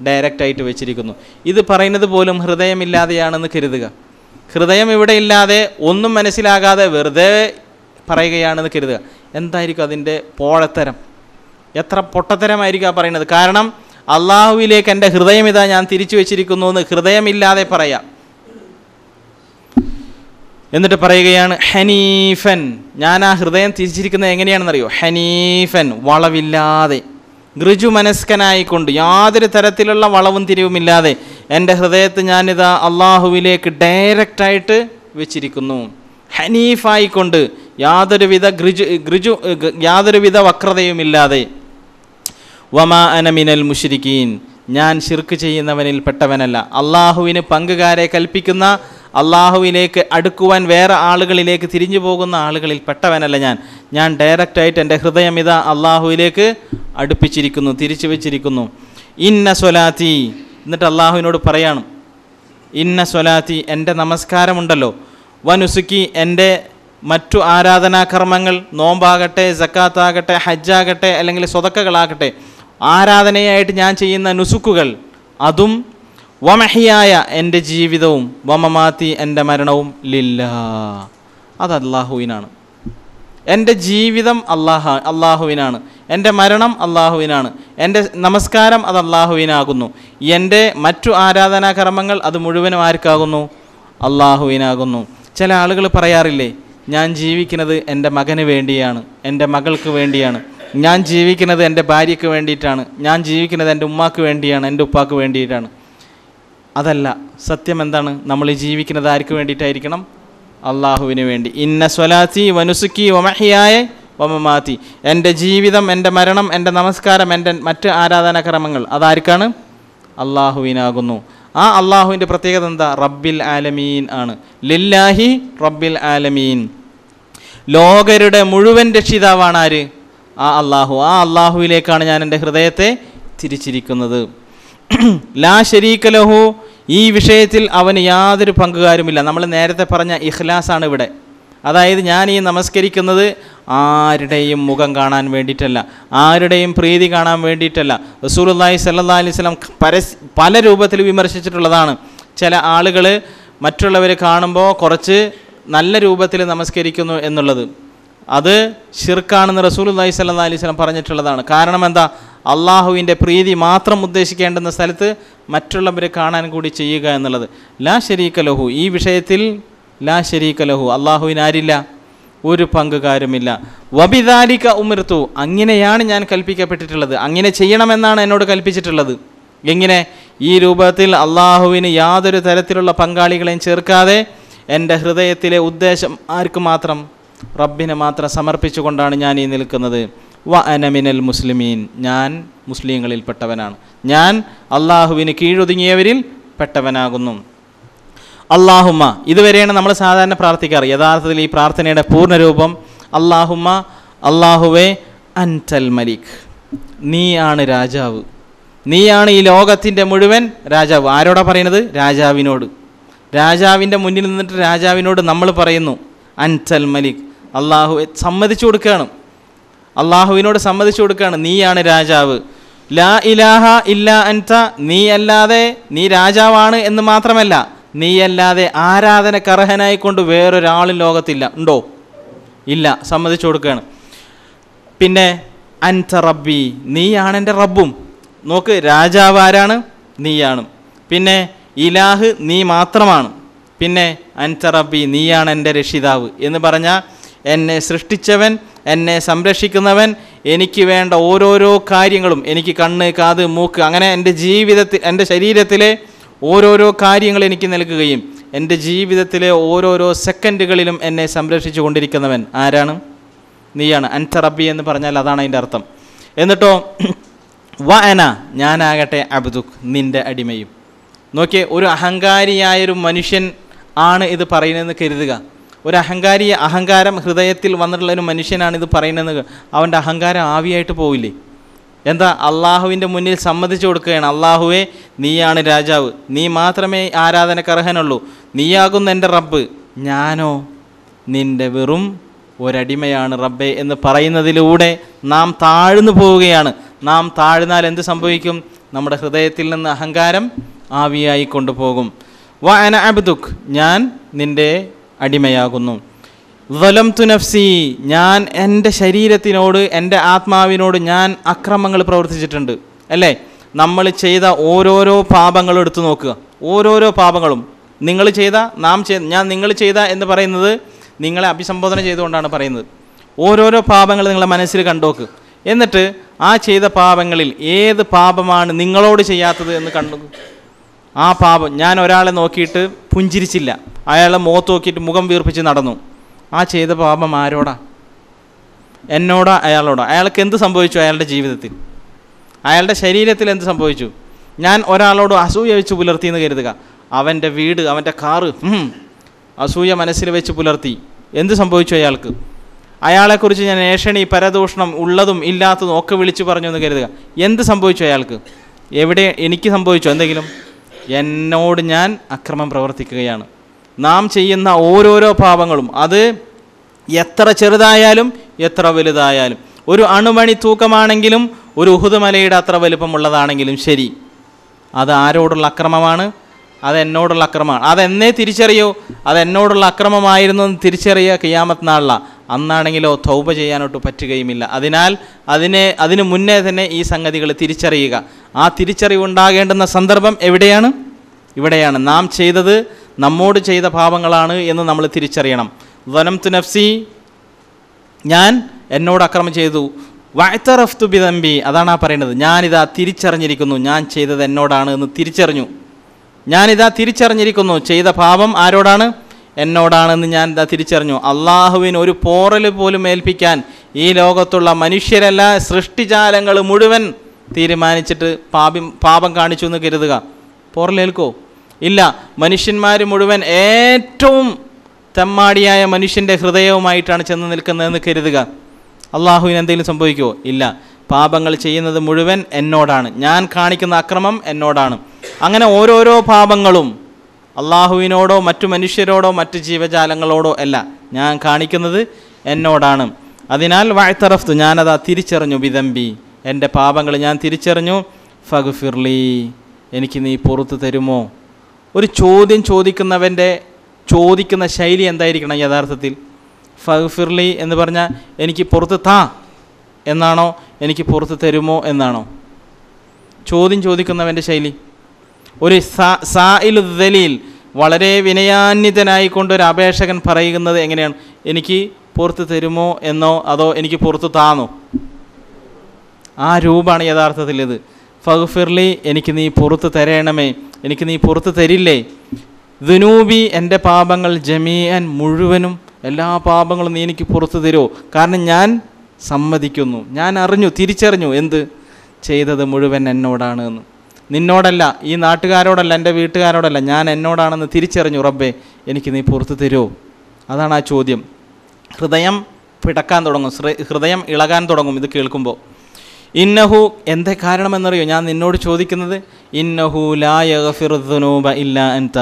[SPEAKER 1] ഡയറക്റ്റായിട്ട് വെച്ചിരിക്കുന്നു ഇത് പറയുന്നത് പോലും ഹൃദയമില്ലാതെയാണെന്ന് കരുതുക ഹൃദയം ഇവിടെ ഇല്ലാതെ ഒന്നും മനസ്സിലാകാതെ വെറുതെ പറയുകയാണെന്ന് കരുതുക എന്തായിരിക്കും അതിൻ്റെ പോഴത്തരം എത്ര പൊട്ടത്തരമായിരിക്കും ആ പറയുന്നത് കാരണം അള്ളാഹുവിലേക്ക് എൻ്റെ ഹൃദയം ഇതാ ഞാൻ തിരിച്ചു വെച്ചിരിക്കുന്നു എന്ന് ഹൃദയമില്ലാതെ പറയാം എന്നിട്ട് പറയുകയാണ് ഹനീഫൻ ഞാൻ ആ ഹൃദയം തിരിച്ചിരിക്കുന്നത് എങ്ങനെയാണെന്നറിയോ ഹനീഫൻ വളവില്ലാതെ ഋജു മനസ്കനായിക്കൊണ്ട് യാതൊരു തരത്തിലുള്ള വളവും തിരിവുമില്ലാതെ എൻ്റെ ഹൃദയത്തെ ഞാനിതാ അള്ളാഹുവിലേക്ക് ഡയറക്റ്റായിട്ട് വെച്ചിരിക്കുന്നു ഹനീഫായിക്കൊണ്ട് യാതൊരുവിധ ഗ്രിജു ഗ്രിജു യാതൊരുവിധ വക്രതയുമില്ലാതെ വമാ അനമിനൽ മുഷിരിക്കീൻ ഞാൻ ശിർക്ക് ചെയ്യുന്നവനിൽ പെട്ടവനല്ല അള്ളാഹുവിന് പങ്കുകാരെ കൽപ്പിക്കുന്ന അള്ളാഹുവിലേക്ക് അടുക്കുവാൻ വേറെ ആളുകളിലേക്ക് തിരിഞ്ഞു പോകുന്ന ആളുകളിൽ പെട്ടവനല്ല ഞാൻ ഞാൻ ഡയറക്റ്റായിട്ട് എൻ്റെ ഹൃദയം ഇതാ അള്ളാഹുവിലേക്ക് അടുപ്പിച്ചിരിക്കുന്നു തിരിച്ചു വച്ചിരിക്കുന്നു ഇന്ന സ്വലാത്തി എന്നിട്ട് അള്ളാഹുവിനോട് പറയണം ഇന്ന സ്വലാത്തി എൻ്റെ നമസ്കാരമുണ്ടല്ലോ വനുസുക്കി എൻ്റെ മറ്റു ആരാധനാകർമ്മങ്ങൾ നോമ്പാകട്ടെ ജക്കാത്താകട്ടെ ഹജ്ജാകട്ടെ അല്ലെങ്കിൽ സ്വതക്കകളാകട്ടെ ആരാധനയായിട്ട് ഞാൻ ചെയ്യുന്ന നുസുക്കുകൾ അതും വമഹിയായ എൻ്റെ ജീവിതവും വമമാത്തി എൻ്റെ മരണവും ലില്ല അത് അള്ളാഹുവിനാണ് എൻ്റെ ജീവിതം അള്ളാഹ അള്ളാഹുവിനാണ് എൻ്റെ മരണം അള്ളാഹുവിനാണ് എൻ്റെ നമസ്കാരം അത് അള്ളാഹുവിനാകുന്നു എൻ്റെ മറ്റു ആരാധനാകർമ്മങ്ങൾ അത് മുഴുവനും ആർക്കാകുന്നു അള്ളാഹുവിനാകുന്നു ചില ആളുകൾ പറയാറില്ലേ ഞാൻ ജീവിക്കുന്നത് എൻ്റെ മകന് വേണ്ടിയാണ് എൻ്റെ മകൾക്ക് വേണ്ടിയാണ് ഞാൻ ജീവിക്കുന്നത് എൻ്റെ ഭാര്യയ്ക്ക് വേണ്ടിയിട്ടാണ് ഞാൻ ജീവിക്കുന്നത് എൻ്റെ ഉമ്മാക്ക് വേണ്ടിയാണ് എൻ്റെ ഉപ്പാക്ക് വേണ്ടിയിട്ടാണ് അതല്ല സത്യം എന്താണ് നമ്മൾ ജീവിക്കുന്നത് ആർക്ക് വേണ്ടിയിട്ടായിരിക്കണം അള്ളാഹുവിന് വേണ്ടി ഇന്ന സ്വലാത്തി വനുസുക്കി വമഹിയായ വമമാതി എൻ്റെ ജീവിതം എൻ്റെ മരണം എൻ്റെ നമസ്കാരം എൻ്റെ മറ്റ് ആരാധനാക്രമങ്ങൾ അതാർക്കാണ് അള്ളാഹുവിനാകുന്നു ആ അള്ളാഹുവിൻ്റെ പ്രത്യേകത എന്താ റബ്ബിൽ ആലമീൻ ആണ് ലില്ലാഹി റബ്ബിൽ ആലമീൻ ലോകരുടെ മുഴുവൻ രക്ഷിതാവാണ് ആര് ആ അള്ളാഹു ആ അള്ളാഹുവിലേക്കാണ് ഞാൻ എൻ്റെ ഹൃദയത്തെ തിരിച്ചിരിക്കുന്നത് ലാ ശരീക്കലഹു ഈ വിഷയത്തിൽ അവന് യാതൊരു പങ്കുകാരുമില്ല നമ്മൾ നേരത്തെ പറഞ്ഞ ഇഖ്ലാസാണ് ഇവിടെ അതായത് ഞാൻ ഈ നമസ്കരിക്കുന്നത് ആരുടെയും മുഖം കാണാൻ വേണ്ടിയിട്ടല്ല ആരുടെയും പ്രീതി കാണാൻ വേണ്ടിയിട്ടല്ല റസൂലുല്ലാഹി സല്ലാ അലിസ്ലാം പരസ് പല രൂപത്തിൽ വിമർശിച്ചിട്ടുള്ളതാണ് ചില ആളുകൾ മറ്റുള്ളവർ കാണുമ്പോൾ കുറച്ച് നല്ല രൂപത്തിൽ നമസ്കരിക്കുന്നു എന്നുള്ളത് അത് ഷിർക്കാണെന്ന് റസൂൽ അള്ളഹി സല്ലാ അലൈഹി സ്വലം പറഞ്ഞിട്ടുള്ളതാണ് കാരണം എന്താ അള്ളാഹുവിൻ്റെ പ്രീതി മാത്രം ഉദ്ദേശിക്കേണ്ടുന്ന സ്ഥലത്ത് മറ്റുള്ളവരെ കാണാൻ കൂടി ചെയ്യുക എന്നുള്ളത് ലാ ശരീക്ക ലഹു ഈ വിഷയത്തിൽ ലാ ശരീക്ക ലഹു അള്ളാഹുവിനാരില്ല ഒരു പങ്കുകാരുമില്ല വബിദാലിക ഉമർത്തു അങ്ങനെയാണ് ഞാൻ കൽപ്പിക്കപ്പെട്ടിട്ടുള്ളത് അങ്ങനെ ചെയ്യണമെന്നാണ് എന്നോട് കൽപ്പിച്ചിട്ടുള്ളത് എങ്ങനെ ഈ രൂപത്തിൽ അള്ളാഹുവിന് യാതൊരു തരത്തിലുള്ള പങ്കാളികളെയും ചേർക്കാതെ എൻ്റെ ഹൃദയത്തിലെ ഉദ്ദേശം ആർക്ക് മാത്രം റബ്ബിനെ മാത്രം സമർപ്പിച്ചുകൊണ്ടാണ് ഞാൻ ഈ നിൽക്കുന്നത് വ അനമിനൽ മുസ്ലിമീൻ ഞാൻ മുസ്ലിങ്ങളിൽ പെട്ടവനാണ് ഞാൻ അള്ളാഹുവിന് കീഴൊതുങ്ങിയവരിൽ പെട്ടവനാകുന്നു അള്ളാഹുമ്മ ഇതുവരെയാണ് നമ്മൾ സാധാരണ പ്രാർത്ഥിക്കാറ് യഥാർത്ഥത്തിൽ ഈ പ്രാർത്ഥനയുടെ പൂർണ്ണരൂപം അള്ളാഹുമ്മ അള്ളാഹുവേ അൻറ്റൽ മലിക് നീയാണ് രാജാവ് നീയാണ് ഈ ലോകത്തിൻ്റെ മുഴുവൻ രാജാവ് ആരോടാ പറയുന്നത് രാജാവിനോട് രാജാവിൻ്റെ മുന്നിൽ നിന്നിട്ട് രാജാവിനോട് നമ്മൾ പറയുന്നു അൻറ്റൽ മലിക് അള്ളാഹു സമ്മതിച്ചു കൊടുക്കുകയാണ് അള്ളാഹുവിനോട് സമ്മതിച്ചു കൊടുക്കുകയാണ് നീയാണ് രാജാവ് ലാ ഇലാഹ ഇല്ല അൻത നീ അല്ലാതെ നീ രാജാവാണ് എന്ന് മാത്രമല്ല നീയല്ലാതെ കർഹനായിക്കൊണ്ട് വേറൊരാളും ലോകത്തില്ല ഉണ്ടോ ഇല്ല സമ്മതിച്ചു കൊടുക്കുകയാണ് പിന്നെ അൻത റബ്ബി നീയാണ് എൻ്റെ റബ്ബും നോക്ക് രാജാവ് ആരാണ് നീയാണ് പിന്നെ ഇലാഹ് നീ മാത്രമാണ് പിന്നെ അൻത റബ്ബി നീയാണ് എൻ്റെ രക്ഷിതാവ് എന്ന് പറഞ്ഞാൽ എന്നെ സൃഷ്ടിച്ചവൻ എന്നെ സംരക്ഷിക്കുന്നവൻ എനിക്ക് വേണ്ട ഓരോരോ കാര്യങ്ങളും എനിക്ക് കണ്ണ് കാത് മൂക്ക് അങ്ങനെ എൻ്റെ ജീവിതത്തിൽ എൻ്റെ ശരീരത്തിലെ ഓരോരോ കാര്യങ്ങൾ എനിക്ക് നൽകുകയും എൻ്റെ ജീവിതത്തിലെ ഓരോരോ സെക്കൻഡുകളിലും എന്നെ സംരക്ഷിച്ചു കൊണ്ടിരിക്കുന്നവൻ ആരാണ് നീയാണ് അൻറ്റ റബ്ബി എന്ന് പറഞ്ഞാൽ അതാണ് അതിൻ്റെ അർത്ഥം എന്നിട്ടോ വ അന ഞാനാകട്ടെ അബ്ദുഖ് നിൻ്റെ അടിമയും നോക്കിയേ ഒരു അഹങ്കാരിയായൊരു മനുഷ്യൻ ആണ് ഇത് പറയുന്നതെന്ന് കരുതുക ഒരു അഹങ്കാരി അഹങ്കാരം ഹൃദയത്തിൽ വന്നിട്ടുള്ള ഒരു മനുഷ്യനാണ് ഇത് പറയുന്നത് അവൻ്റെ അഹങ്കാരം ആവിയായിട്ട് പോവില്ലേ എന്താ അള്ളാഹുവിൻ്റെ മുന്നിൽ സമ്മതിച്ചു കൊടുക്കുകയാണ് അള്ളാഹുവെ നീയാണ് രാജാവ് നീ മാത്രമേ ആരാധനക്കർഹനുള്ളൂ നീയാകുന്ന എൻ്റെ റബ്ബ് ഞാനോ നിൻ്റെ വെറും ഒരടിമയാണ് റബ്ബെ എന്ന് പറയുന്നതിലൂടെ നാം താഴ്ന്നു പോവുകയാണ് നാം താഴ്ന്നാൽ എന്ത് സംഭവിക്കും നമ്മുടെ ഹൃദയത്തിൽ നിന്ന് അഹങ്കാരം ആവിയായി കൊണ്ടുപോകും വ അന അബ്ദുഖ് ഞാൻ നിൻ്റെ അടിമയാകുന്നു വലം തുനഫ്സി ഞാൻ എൻ്റെ ശരീരത്തിനോട് എൻ്റെ ആത്മാവിനോട് ഞാൻ അക്രമങ്ങൾ പ്രവർത്തിച്ചിട്ടുണ്ട് അല്ലേ നമ്മൾ ചെയ്ത ഓരോരോ പാപങ്ങളും എടുത്തു നോക്കുക ഓരോരോ പാപങ്ങളും നിങ്ങൾ ചെയ്ത നാം ചെയ്ത ഞാൻ നിങ്ങൾ ചെയ്ത എന്ന് പറയുന്നത് നിങ്ങളെ അഭിസംബോധന ചെയ്തുകൊണ്ടാണ് പറയുന്നത് ഓരോരോ പാപങ്ങൾ നിങ്ങളെ മനസ്സിൽ കണ്ടോക്ക് എന്നിട്ട് ആ ചെയ്ത പാപങ്ങളിൽ ഏത് പാപമാണ് നിങ്ങളോട് ചെയ്യാത്തത് എന്ന് കണ്ടു ആ പാപം ഞാൻ ഒരാളെ നോക്കിയിട്ട് പുഞ്ചിരിച്ചില്ല അയാളെ മുഖത്ത് നോക്കിയിട്ട് മുഖം വീർപ്പിച്ച് നടന്നു ആ ചെയ്ത പാപം ആരോടാ എന്നോടാ അയാളോടാ അയാൾക്ക് എന്ത് സംഭവിച്ചു അയാളുടെ ജീവിതത്തിൽ അയാളുടെ ശരീരത്തിൽ എന്ത് സംഭവിച്ചു ഞാൻ ഒരാളോട് അസൂയ വെച്ച് എന്ന് കരുതുക അവൻ്റെ വീട് അവൻ്റെ കാറ് അസൂയ മനസ്സിൽ വെച്ച് പുലർത്തി എന്ത് സംഭവിച്ചു അയാൾക്ക് അയാളെക്കുറിച്ച് ഞാൻ ഏഷണി പരദൂഷണം ഉള്ളതും ഇല്ലാത്തതും ഒക്കെ വിളിച്ചു പറഞ്ഞു എന്ന് കരുതുക എന്ത് സംഭവിച്ചു അയാൾക്ക് എവിടെ എനിക്ക് സംഭവിച്ചു എന്തെങ്കിലും എന്നോട് ഞാൻ അക്രമം പ്രവർത്തിക്കുകയാണ് നാം ചെയ്യുന്ന ഓരോരോ പാപങ്ങളും അത് എത്ര ചെറുതായാലും എത്ര വലുതായാലും ഒരു അണുമണി തൂക്കമാണെങ്കിലും ഒരു ഉഹുദുമലയുടെ അത്ര വലുപ്പമുള്ളതാണെങ്കിലും ശരി അത് ആരോടുള്ള അക്രമമാണ് അത് എന്നോടുള്ള അക്രമമാണ് അതെന്നേ തിരിച്ചറിയോ അത് എന്നോടുള്ള അക്രമമായിരുന്നു എന്ന് തിരിച്ചറിയുക കിയാമത്ത് നാളില അന്നാണെങ്കിലോ തൗപ ചെയ്യാനോട്ട് പറ്റുകയുമില്ല അതിനാൽ അതിനെ അതിനു മുന്നേ തന്നെ ഈ സംഗതികൾ തിരിച്ചറിയുക ആ തിരിച്ചറിവുണ്ടാകേണ്ടുന്ന സന്ദർഭം എവിടെയാണ് ഇവിടെയാണ് നാം ചെയ്തത് നമ്മോട് ചെയ്ത പാപങ്ങളാണ് എന്ന് നമ്മൾ തിരിച്ചറിയണം വനം തു നഫ്സി ഞാൻ എന്നോട് അക്രമം ചെയ്തു തു ബിതമ്പി അതാണ് ആ പറയുന്നത് ഞാനിതാ തിരിച്ചറിഞ്ഞിരിക്കുന്നു ഞാൻ ചെയ്തത് എന്നോടാണ് എന്ന് തിരിച്ചറിഞ്ഞു ഞാനിതാ തിരിച്ചറിഞ്ഞിരിക്കുന്നു ചെയ്ത പാപം ആരോടാണ് എന്നോടാണെന്ന് ഞാൻ ഇതാ തിരിച്ചറിഞ്ഞു അള്ളാഹുവിന് ഒരു പോറൽ പോലും ഏൽപ്പിക്കാൻ ഈ ലോകത്തുള്ള മനുഷ്യരല്ല സൃഷ്ടിജാലങ്ങൾ മുഴുവൻ തീരുമാനിച്ചിട്ട് പാപം പാപം കാണിച്ചു എന്ന് കരുതുക പോറലേൽക്കോ ഇല്ല മനുഷ്യന്മാർ മുഴുവൻ ഏറ്റവും തെമ്മാടിയായ മനുഷ്യൻ്റെ ഹൃദയവുമായിട്ടാണ് ചെന്ന് നിൽക്കുന്നതെന്ന് കരുതുക അള്ളാഹുവിന് എന്തെങ്കിലും സംഭവിക്കുമോ ഇല്ല പാപങ്ങൾ ചെയ്യുന്നത് മുഴുവൻ എന്നോടാണ് ഞാൻ കാണിക്കുന്ന അക്രമം എന്നോടാണ് അങ്ങനെ ഓരോരോ പാപങ്ങളും അള്ളാഹുവിനോടോ മറ്റു മനുഷ്യരോടോ മറ്റു ജീവജാലങ്ങളോടോ അല്ല ഞാൻ കാണിക്കുന്നത് എന്നോടാണ് അതിനാൽ വായ്ത്തറഫ്തു ഞാനതാ തിരിച്ചറിഞ്ഞു വിതമ്പി എൻ്റെ പാപങ്ങൾ ഞാൻ തിരിച്ചറിഞ്ഞു ഫഗുഫിർലി എനിക്ക് നീ പുറത്ത് തരുമോ ഒരു ചോദ്യം ചോദിക്കുന്നവൻ്റെ ചോദിക്കുന്ന ശൈലി എന്തായിരിക്കണം യഥാർത്ഥത്തിൽ ഫഗുഫിർലി എന്ന് പറഞ്ഞാൽ എനിക്ക് പുറത്ത് താ എന്നാണോ എനിക്ക് പുറത്ത് തരുമോ എന്നാണോ ചോദ്യം ചോദിക്കുന്നവൻ്റെ ശൈലി ഒരു സായിലുദലിയിൽ വളരെ ഒരു അപേക്ഷകൻ പറയുന്നത് എങ്ങനെയാണ് എനിക്ക് പുറത്ത് തരുമോ എന്നോ അതോ എനിക്ക് പുറത്ത് താന്നോ ആ രൂപമാണ് യഥാർത്ഥത്തിൽ ഇത് ഫഗ്ഫിർലി എനിക്ക് നീ പുറത്ത് തരയണമേ എനിക്ക് നീ പുറത്ത് തരില്ലേ ദുനൂബി എൻ്റെ പാപങ്ങൾ ജമീയൻ മുഴുവനും എല്ലാ പാപങ്ങളും നീ എനിക്ക് പുറത്ത് തരുമോ കാരണം ഞാൻ സമ്മതിക്കുന്നു ഞാൻ അറിഞ്ഞു തിരിച്ചറിഞ്ഞു എന്ത് ചെയ്തത് മുഴുവൻ എന്നോടാണ് എന്ന് നിന്നോടല്ല ഈ നാട്ടുകാരോടല്ല എൻ്റെ വീട്ടുകാരോടല്ല ഞാൻ എന്നോടാണെന്ന് തിരിച്ചറിഞ്ഞു റബ്ബേ എനിക്ക് നീ പുറത്ത് തരുമോ അതാണ് ആ ചോദ്യം ഹൃദയം പിടക്കാൻ തുടങ്ങും ഹൃദയം ഇളകാൻ തുടങ്ങും ഇത് കേൾക്കുമ്പോൾ ഇന്നഹു കാരണം കാരണമെന്നറിയോ ഞാൻ നിന്നോട് ചോദിക്കുന്നത് ഇന്നഹു ലായൂബ ഇല്ല അൻത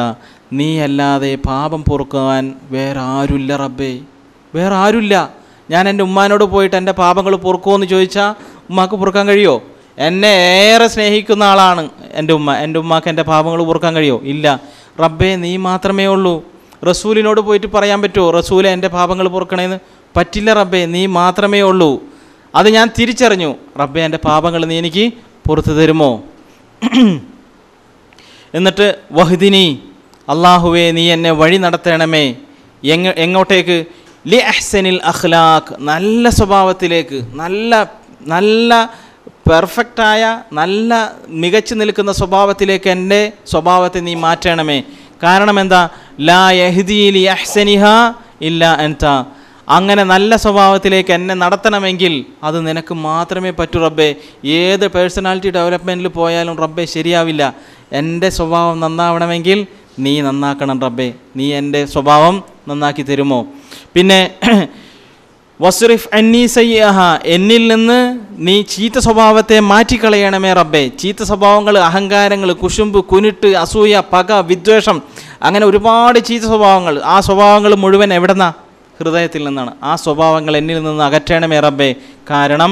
[SPEAKER 1] നീ അല്ലാതെ പാപം പൊറുക്കുവാൻ വേറെ ആരുമില്ല റബ്ബേ വേറെ ആരുമില്ല ഞാൻ എൻ്റെ ഉമ്മാനോട് പോയിട്ട് എൻ്റെ പാപങ്ങൾ പൊറുക്കുമോ ചോദിച്ചാൽ ഉമ്മാക്ക് പൊറുക്കാൻ കഴിയുമോ എന്നെ ഏറെ സ്നേഹിക്കുന്ന ആളാണ് എൻ്റെ ഉമ്മ എൻ്റെ ഉമ്മാക്ക് എൻ്റെ പാപങ്ങൾ പൊറുക്കാൻ കഴിയുമോ ഇല്ല റബ്ബേ നീ മാത്രമേ ഉള്ളൂ റസൂലിനോട് പോയിട്ട് പറയാൻ പറ്റുമോ റസൂലെ എൻ്റെ പാപങ്ങൾ പൊറുക്കണേന്ന് പറ്റില്ല റബ്ബേ നീ മാത്രമേ ഉള്ളൂ അത് ഞാൻ തിരിച്ചറിഞ്ഞു റബ്ബെ എൻ്റെ പാപങ്ങൾ നീ എനിക്ക് പുറത്തു തരുമോ എന്നിട്ട് വഹ്ദിനി അള്ളാഹുവെ നീ എന്നെ വഴി നടത്തണമേ എങ്ങ എങ്ങോട്ടേക്ക് ലി അഹ്സനിൽ അഖ്ലാഖ് നല്ല സ്വഭാവത്തിലേക്ക് നല്ല നല്ല പെർഫെക്റ്റായ നല്ല മികച്ചു നിൽക്കുന്ന സ്വഭാവത്തിലേക്ക് എൻ്റെ സ്വഭാവത്തെ നീ മാറ്റണമേ കാരണം എന്താ ലാ യഹ്ദി ലി അഹ്സനിഹ ഇല്ല എന്താ അങ്ങനെ നല്ല സ്വഭാവത്തിലേക്ക് എന്നെ നടത്തണമെങ്കിൽ അത് നിനക്ക് മാത്രമേ പറ്റൂ റബ്ബേ ഏത് പേഴ്സണാലിറ്റി ഡെവലപ്മെൻറ്റിൽ പോയാലും റബ്ബേ ശരിയാവില്ല എൻ്റെ സ്വഭാവം നന്നാവണമെങ്കിൽ നീ നന്നാക്കണം റബ്ബേ നീ എൻ്റെ സ്വഭാവം നന്നാക്കി തരുമോ പിന്നെ വസുറിഫ് അന്നീ സയ്യഹ എന്നിൽ നിന്ന് നീ ചീത്ത സ്വഭാവത്തെ മാറ്റിക്കളയണമേ റബ്ബേ ചീത്ത സ്വഭാവങ്ങൾ അഹങ്കാരങ്ങൾ കുശുമ്പ് കുനിട്ട് അസൂയ പക വിദ്വേഷം അങ്ങനെ ഒരുപാട് ചീത്ത സ്വഭാവങ്ങൾ ആ സ്വഭാവങ്ങൾ മുഴുവൻ എവിടെന്നാണ് ഹൃദയത്തിൽ നിന്നാണ് ആ സ്വഭാവങ്ങൾ എന്നിൽ നിന്ന് അകറ്റണമേ റബ്ബേ കാരണം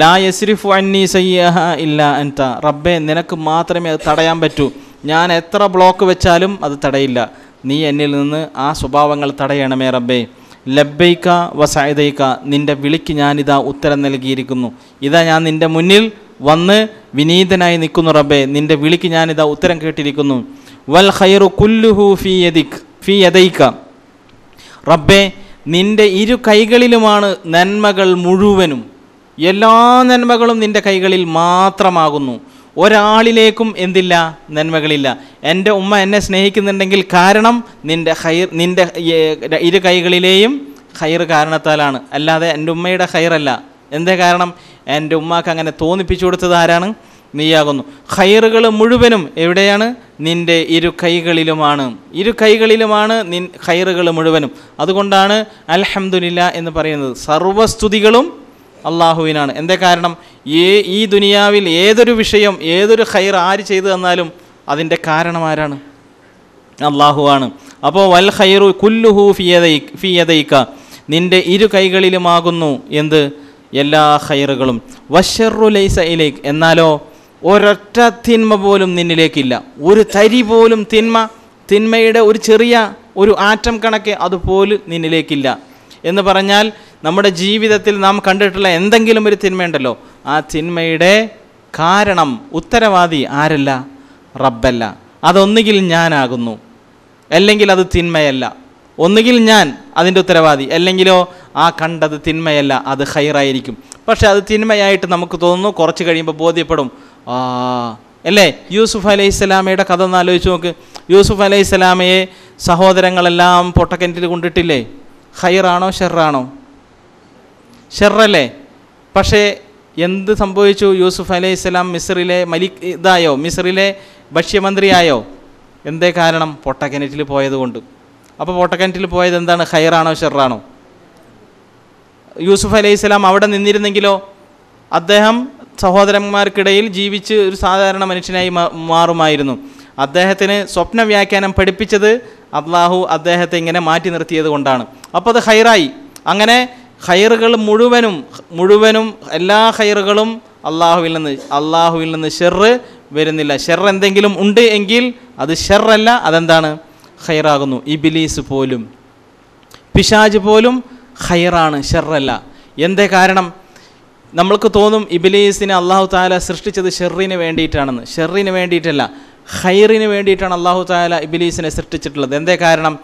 [SPEAKER 1] ലാ യസ്രിഫു അന്നി സയ്യഹ ഇല്ല അൻത റബ്ബെ നിനക്ക് മാത്രമേ അത് തടയാൻ പറ്റൂ ഞാൻ എത്ര ബ്ലോക്ക് വെച്ചാലും അത് തടയില്ല നീ എന്നിൽ നിന്ന് ആ സ്വഭാവങ്ങൾ തടയണമേ റബ്ബേ ലബ്ബൈക്ക വസായതൈക്ക നിൻ്റെ വിളിക്ക് ഞാനിതാ ഉത്തരം നൽകിയിരിക്കുന്നു ഇതാ ഞാൻ നിൻ്റെ മുന്നിൽ വന്ന് വിനീതനായി നിൽക്കുന്നു റബ്ബേ നിൻ്റെ വിളിക്ക് ഞാനിതാ ഉത്തരം കേട്ടിരിക്കുന്നു വൽ ഖൈറു കുല്ലുഹു ഫി യദിക് ഫി യദൈക്ക റബ്ബേ നിന്റെ ഇരു കൈകളിലുമാണ് നന്മകൾ മുഴുവനും എല്ലാ നന്മകളും നിന്റെ കൈകളിൽ മാത്രമാകുന്നു ഒരാളിലേക്കും എന്തില്ല നന്മകളില്ല എൻ്റെ ഉമ്മ എന്നെ സ്നേഹിക്കുന്നുണ്ടെങ്കിൽ കാരണം നിൻ്റെ ഹൈർ നിൻ്റെ ഇരു കൈകളിലെയും ഹൈർ കാരണത്താലാണ് അല്ലാതെ എൻ്റെ ഉമ്മയുടെ ഹൈറല്ല എന്തേ കാരണം എൻ്റെ ഉമ്മാക്ക് അങ്ങനെ തോന്നിപ്പിച്ചു കൊടുത്തത് ആരാണ് നീയാകുന്നു ഖൈറുകൾ മുഴുവനും എവിടെയാണ് നിൻ്റെ ഇരു കൈകളിലുമാണ് ഇരു കൈകളിലുമാണ് നിൻ ഖൈറുകൾ മുഴുവനും അതുകൊണ്ടാണ് അൽഹംദുലില്ല എന്ന് പറയുന്നത് സർവസ്തുതികളും അള്ളാഹുവിനാണ് എന്തേ കാരണം ഏ ഈ ദുനിയാവിൽ ഏതൊരു വിഷയം ഏതൊരു ഖൈർ ആര് ചെയ്തു തന്നാലും അതിൻ്റെ കാരണം ആരാണ് അള്ളാഹുവാണ് അപ്പോൾ വൽ ഖൈറു കുല്ലുഹു ഫിയതൈ ഫിയതൈക്ക നിൻ്റെ ഇരു കൈകളിലുമാകുന്നു എന്ത് എല്ലാ ഖൈറുകളും വഷറു ലൈസ ഇലൈക്ക് എന്നാലോ ഒരൊറ്റ തിന്മ പോലും നിന്നിലേക്കില്ല ഒരു തരി പോലും തിന്മ തിന്മയുടെ ഒരു ചെറിയ ഒരു ആറ്റം കണക്ക് അതുപോലും നിന്നിലേക്കില്ല എന്ന് പറഞ്ഞാൽ നമ്മുടെ ജീവിതത്തിൽ നാം കണ്ടിട്ടുള്ള എന്തെങ്കിലും ഒരു തിന്മയുണ്ടല്ലോ ആ തിന്മയുടെ കാരണം ഉത്തരവാദി ആരല്ല റബ്ബല്ല അതൊന്നുകിൽ ഞാനാകുന്നു അല്ലെങ്കിൽ അത് തിന്മയല്ല ഒന്നുകിൽ ഞാൻ അതിൻ്റെ ഉത്തരവാദി അല്ലെങ്കിലോ ആ കണ്ടത് തിന്മയല്ല അത് ഹൈറായിരിക്കും പക്ഷെ അത് തിന്മയായിട്ട് നമുക്ക് തോന്നുന്നു കുറച്ച് കഴിയുമ്പോൾ ബോധ്യപ്പെടും അല്ലേ യൂസുഫ് അലൈഹി സ്വലാമയുടെ കഥ ഒന്ന് ആലോചിച്ച് നോക്ക് യൂസുഫ് അലൈഹി സ്വലാമയെ സഹോദരങ്ങളെല്ലാം പൊട്ടക്കിണറ്റിൽ കൊണ്ടിട്ടില്ലേ ഹൈറാണോ ഷെറാണോ ഷെറല്ലേ പക്ഷേ എന്ത് സംഭവിച്ചു യൂസുഫ് അലൈഹി സ്വലാം മിസ്രിലെ മലി ഇതായോ മിസ്രിലെ ഭക്ഷ്യമന്ത്രിയായോ എന്തേ കാരണം പൊട്ടക്കിണറ്റിൽ പോയതുകൊണ്ട് അപ്പോൾ പൊട്ടക്കിണറ്റിൽ പോയത് എന്താണ് ഹൈറാണോ ഷെറാണോ യൂസുഫ് അലൈഹി സ്വലാം അവിടെ നിന്നിരുന്നെങ്കിലോ അദ്ദേഹം സഹോദരന്മാർക്കിടയിൽ ജീവിച്ച് ഒരു സാധാരണ മനുഷ്യനായി മാറുമായിരുന്നു അദ്ദേഹത്തിന് സ്വപ്ന വ്യാഖ്യാനം പഠിപ്പിച്ചത് അള്ളാഹു അദ്ദേഹത്തെ ഇങ്ങനെ മാറ്റി നിർത്തിയത് കൊണ്ടാണ് അപ്പോൾ അത് ഹൈറായി അങ്ങനെ ഹൈറുകൾ മുഴുവനും മുഴുവനും എല്ലാ ഹൈറുകളും അള്ളാഹുവിൽ നിന്ന് അള്ളാഹുവിൽ നിന്ന് ഷെറ് വരുന്നില്ല ഷെർ എന്തെങ്കിലും ഉണ്ട് എങ്കിൽ അത് ഷെറല്ല അതെന്താണ് ഹൈറാകുന്നു ഇബിലീസ് പോലും പിശാജ് പോലും ഹൈറാണ് ഷെറല്ല എന്തേ കാരണം നമ്മൾക്ക് തോന്നും ഇബിലീസിനെ അള്ളാഹു താല സൃഷ്ടിച്ചത് ഷെറിന് വേണ്ടിയിട്ടാണെന്ന് ഷെറിന് വേണ്ടിയിട്ടല്ല ഹൈറിന് വേണ്ടിയിട്ടാണ് അള്ളാഹു താല ഇബിലീസിനെ സൃഷ്ടിച്ചിട്ടുള്ളത് എന്തേ കാരണം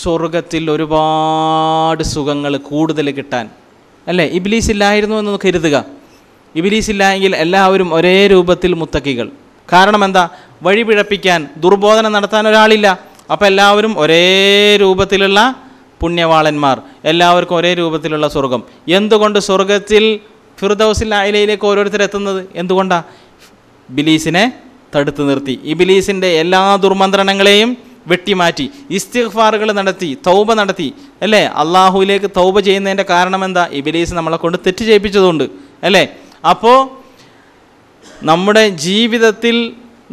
[SPEAKER 1] സ്വർഗത്തിൽ ഒരുപാട് സുഖങ്ങൾ കൂടുതൽ കിട്ടാൻ അല്ലേ ഇബിലീസ് ഇല്ലായിരുന്നു എന്ന് കരുതുക ഇബിലീസ് ഇല്ലായെങ്കിൽ എല്ലാവരും ഒരേ രൂപത്തിൽ മുത്തക്കികൾ കാരണം എന്താ വഴിപിഴപ്പിക്കാൻ ദുർബോധനം നടത്താൻ ഒരാളില്ല അപ്പോൾ എല്ലാവരും ഒരേ രൂപത്തിലുള്ള പുണ്യവാളന്മാർ എല്ലാവർക്കും ഒരേ രൂപത്തിലുള്ള സ്വർഗം എന്തുകൊണ്ട് സ്വർഗത്തിൽ ഫിർദൗസിൽ ആയിലയിലേക്ക് ഓരോരുത്തർ എത്തുന്നത് എന്തുകൊണ്ടാണ് ബിലീസിനെ തടുത്തു നിർത്തി ഇബിലീസിൻ്റെ എല്ലാ ദുർമന്ത്രണങ്ങളെയും വെട്ടിമാറ്റി ഇസ്തിഗ്ഫാറുകൾ നടത്തി തൗബ നടത്തി അല്ലേ അള്ളാഹുവിലേക്ക് തൗബ ചെയ്യുന്നതിൻ്റെ കാരണം എന്താ ഇബിലീസ് നമ്മളെ കൊണ്ട് തെറ്റ് ചെയ്യിപ്പിച്ചതുകൊണ്ട് അല്ലേ അപ്പോൾ നമ്മുടെ ജീവിതത്തിൽ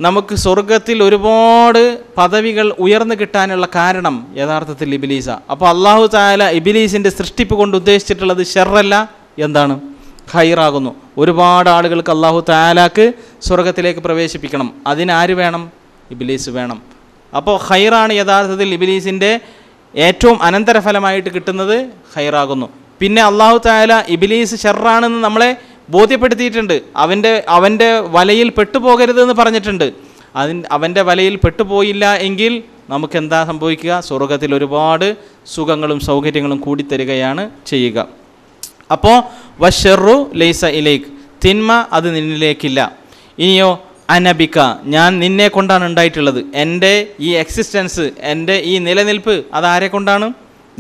[SPEAKER 1] നമുക്ക് സ്വർഗത്തിൽ ഒരുപാട് പദവികൾ ഉയർന്നു കിട്ടാനുള്ള കാരണം യഥാർത്ഥത്തിൽ ഇബിലീസാണ് അപ്പോൾ അള്ളാഹു താല ഇബിലീസിൻ്റെ സൃഷ്ടിപ്പ് കൊണ്ട് ഉദ്ദേശിച്ചിട്ടുള്ളത് ഷെറല്ല എന്താണ് ഖൈറാകുന്നു ഒരുപാട് ആളുകൾക്ക് അള്ളാഹു താലാക്ക് സ്വർഗത്തിലേക്ക് പ്രവേശിപ്പിക്കണം അതിനാര് വേണം ഇബിലീസ് വേണം അപ്പോൾ ഹൈറാണ് യഥാർത്ഥത്തിൽ ഇബിലീസിൻ്റെ ഏറ്റവും അനന്തരഫലമായിട്ട് കിട്ടുന്നത് ഹൈറാകുന്നു പിന്നെ അള്ളാഹു താല ഇബിലീസ് ഷെറാണെന്ന് നമ്മളെ ബോധ്യപ്പെടുത്തിയിട്ടുണ്ട് അവൻ്റെ അവൻ്റെ വലയിൽ പെട്ടുപോകരുതെന്ന് പറഞ്ഞിട്ടുണ്ട് അതിന് അവൻ്റെ വലയിൽ പെട്ടുപോയില്ല എങ്കിൽ നമുക്കെന്താ സംഭവിക്കുക സ്വർഗത്തിൽ ഒരുപാട് സുഖങ്ങളും സൗകര്യങ്ങളും കൂടിത്തരികയാണ് ചെയ്യുക അപ്പോൾ വഷറു ലൈസ ഇലേക്ക് തിന്മ അത് നിന്നിലേക്കില്ല ഇനിയോ അനബിക്ക ഞാൻ നിന്നെ കൊണ്ടാണ് ഉണ്ടായിട്ടുള്ളത് എൻ്റെ ഈ എക്സിസ്റ്റൻസ് എൻ്റെ ഈ നിലനിൽപ്പ് അതാരെ കൊണ്ടാണ്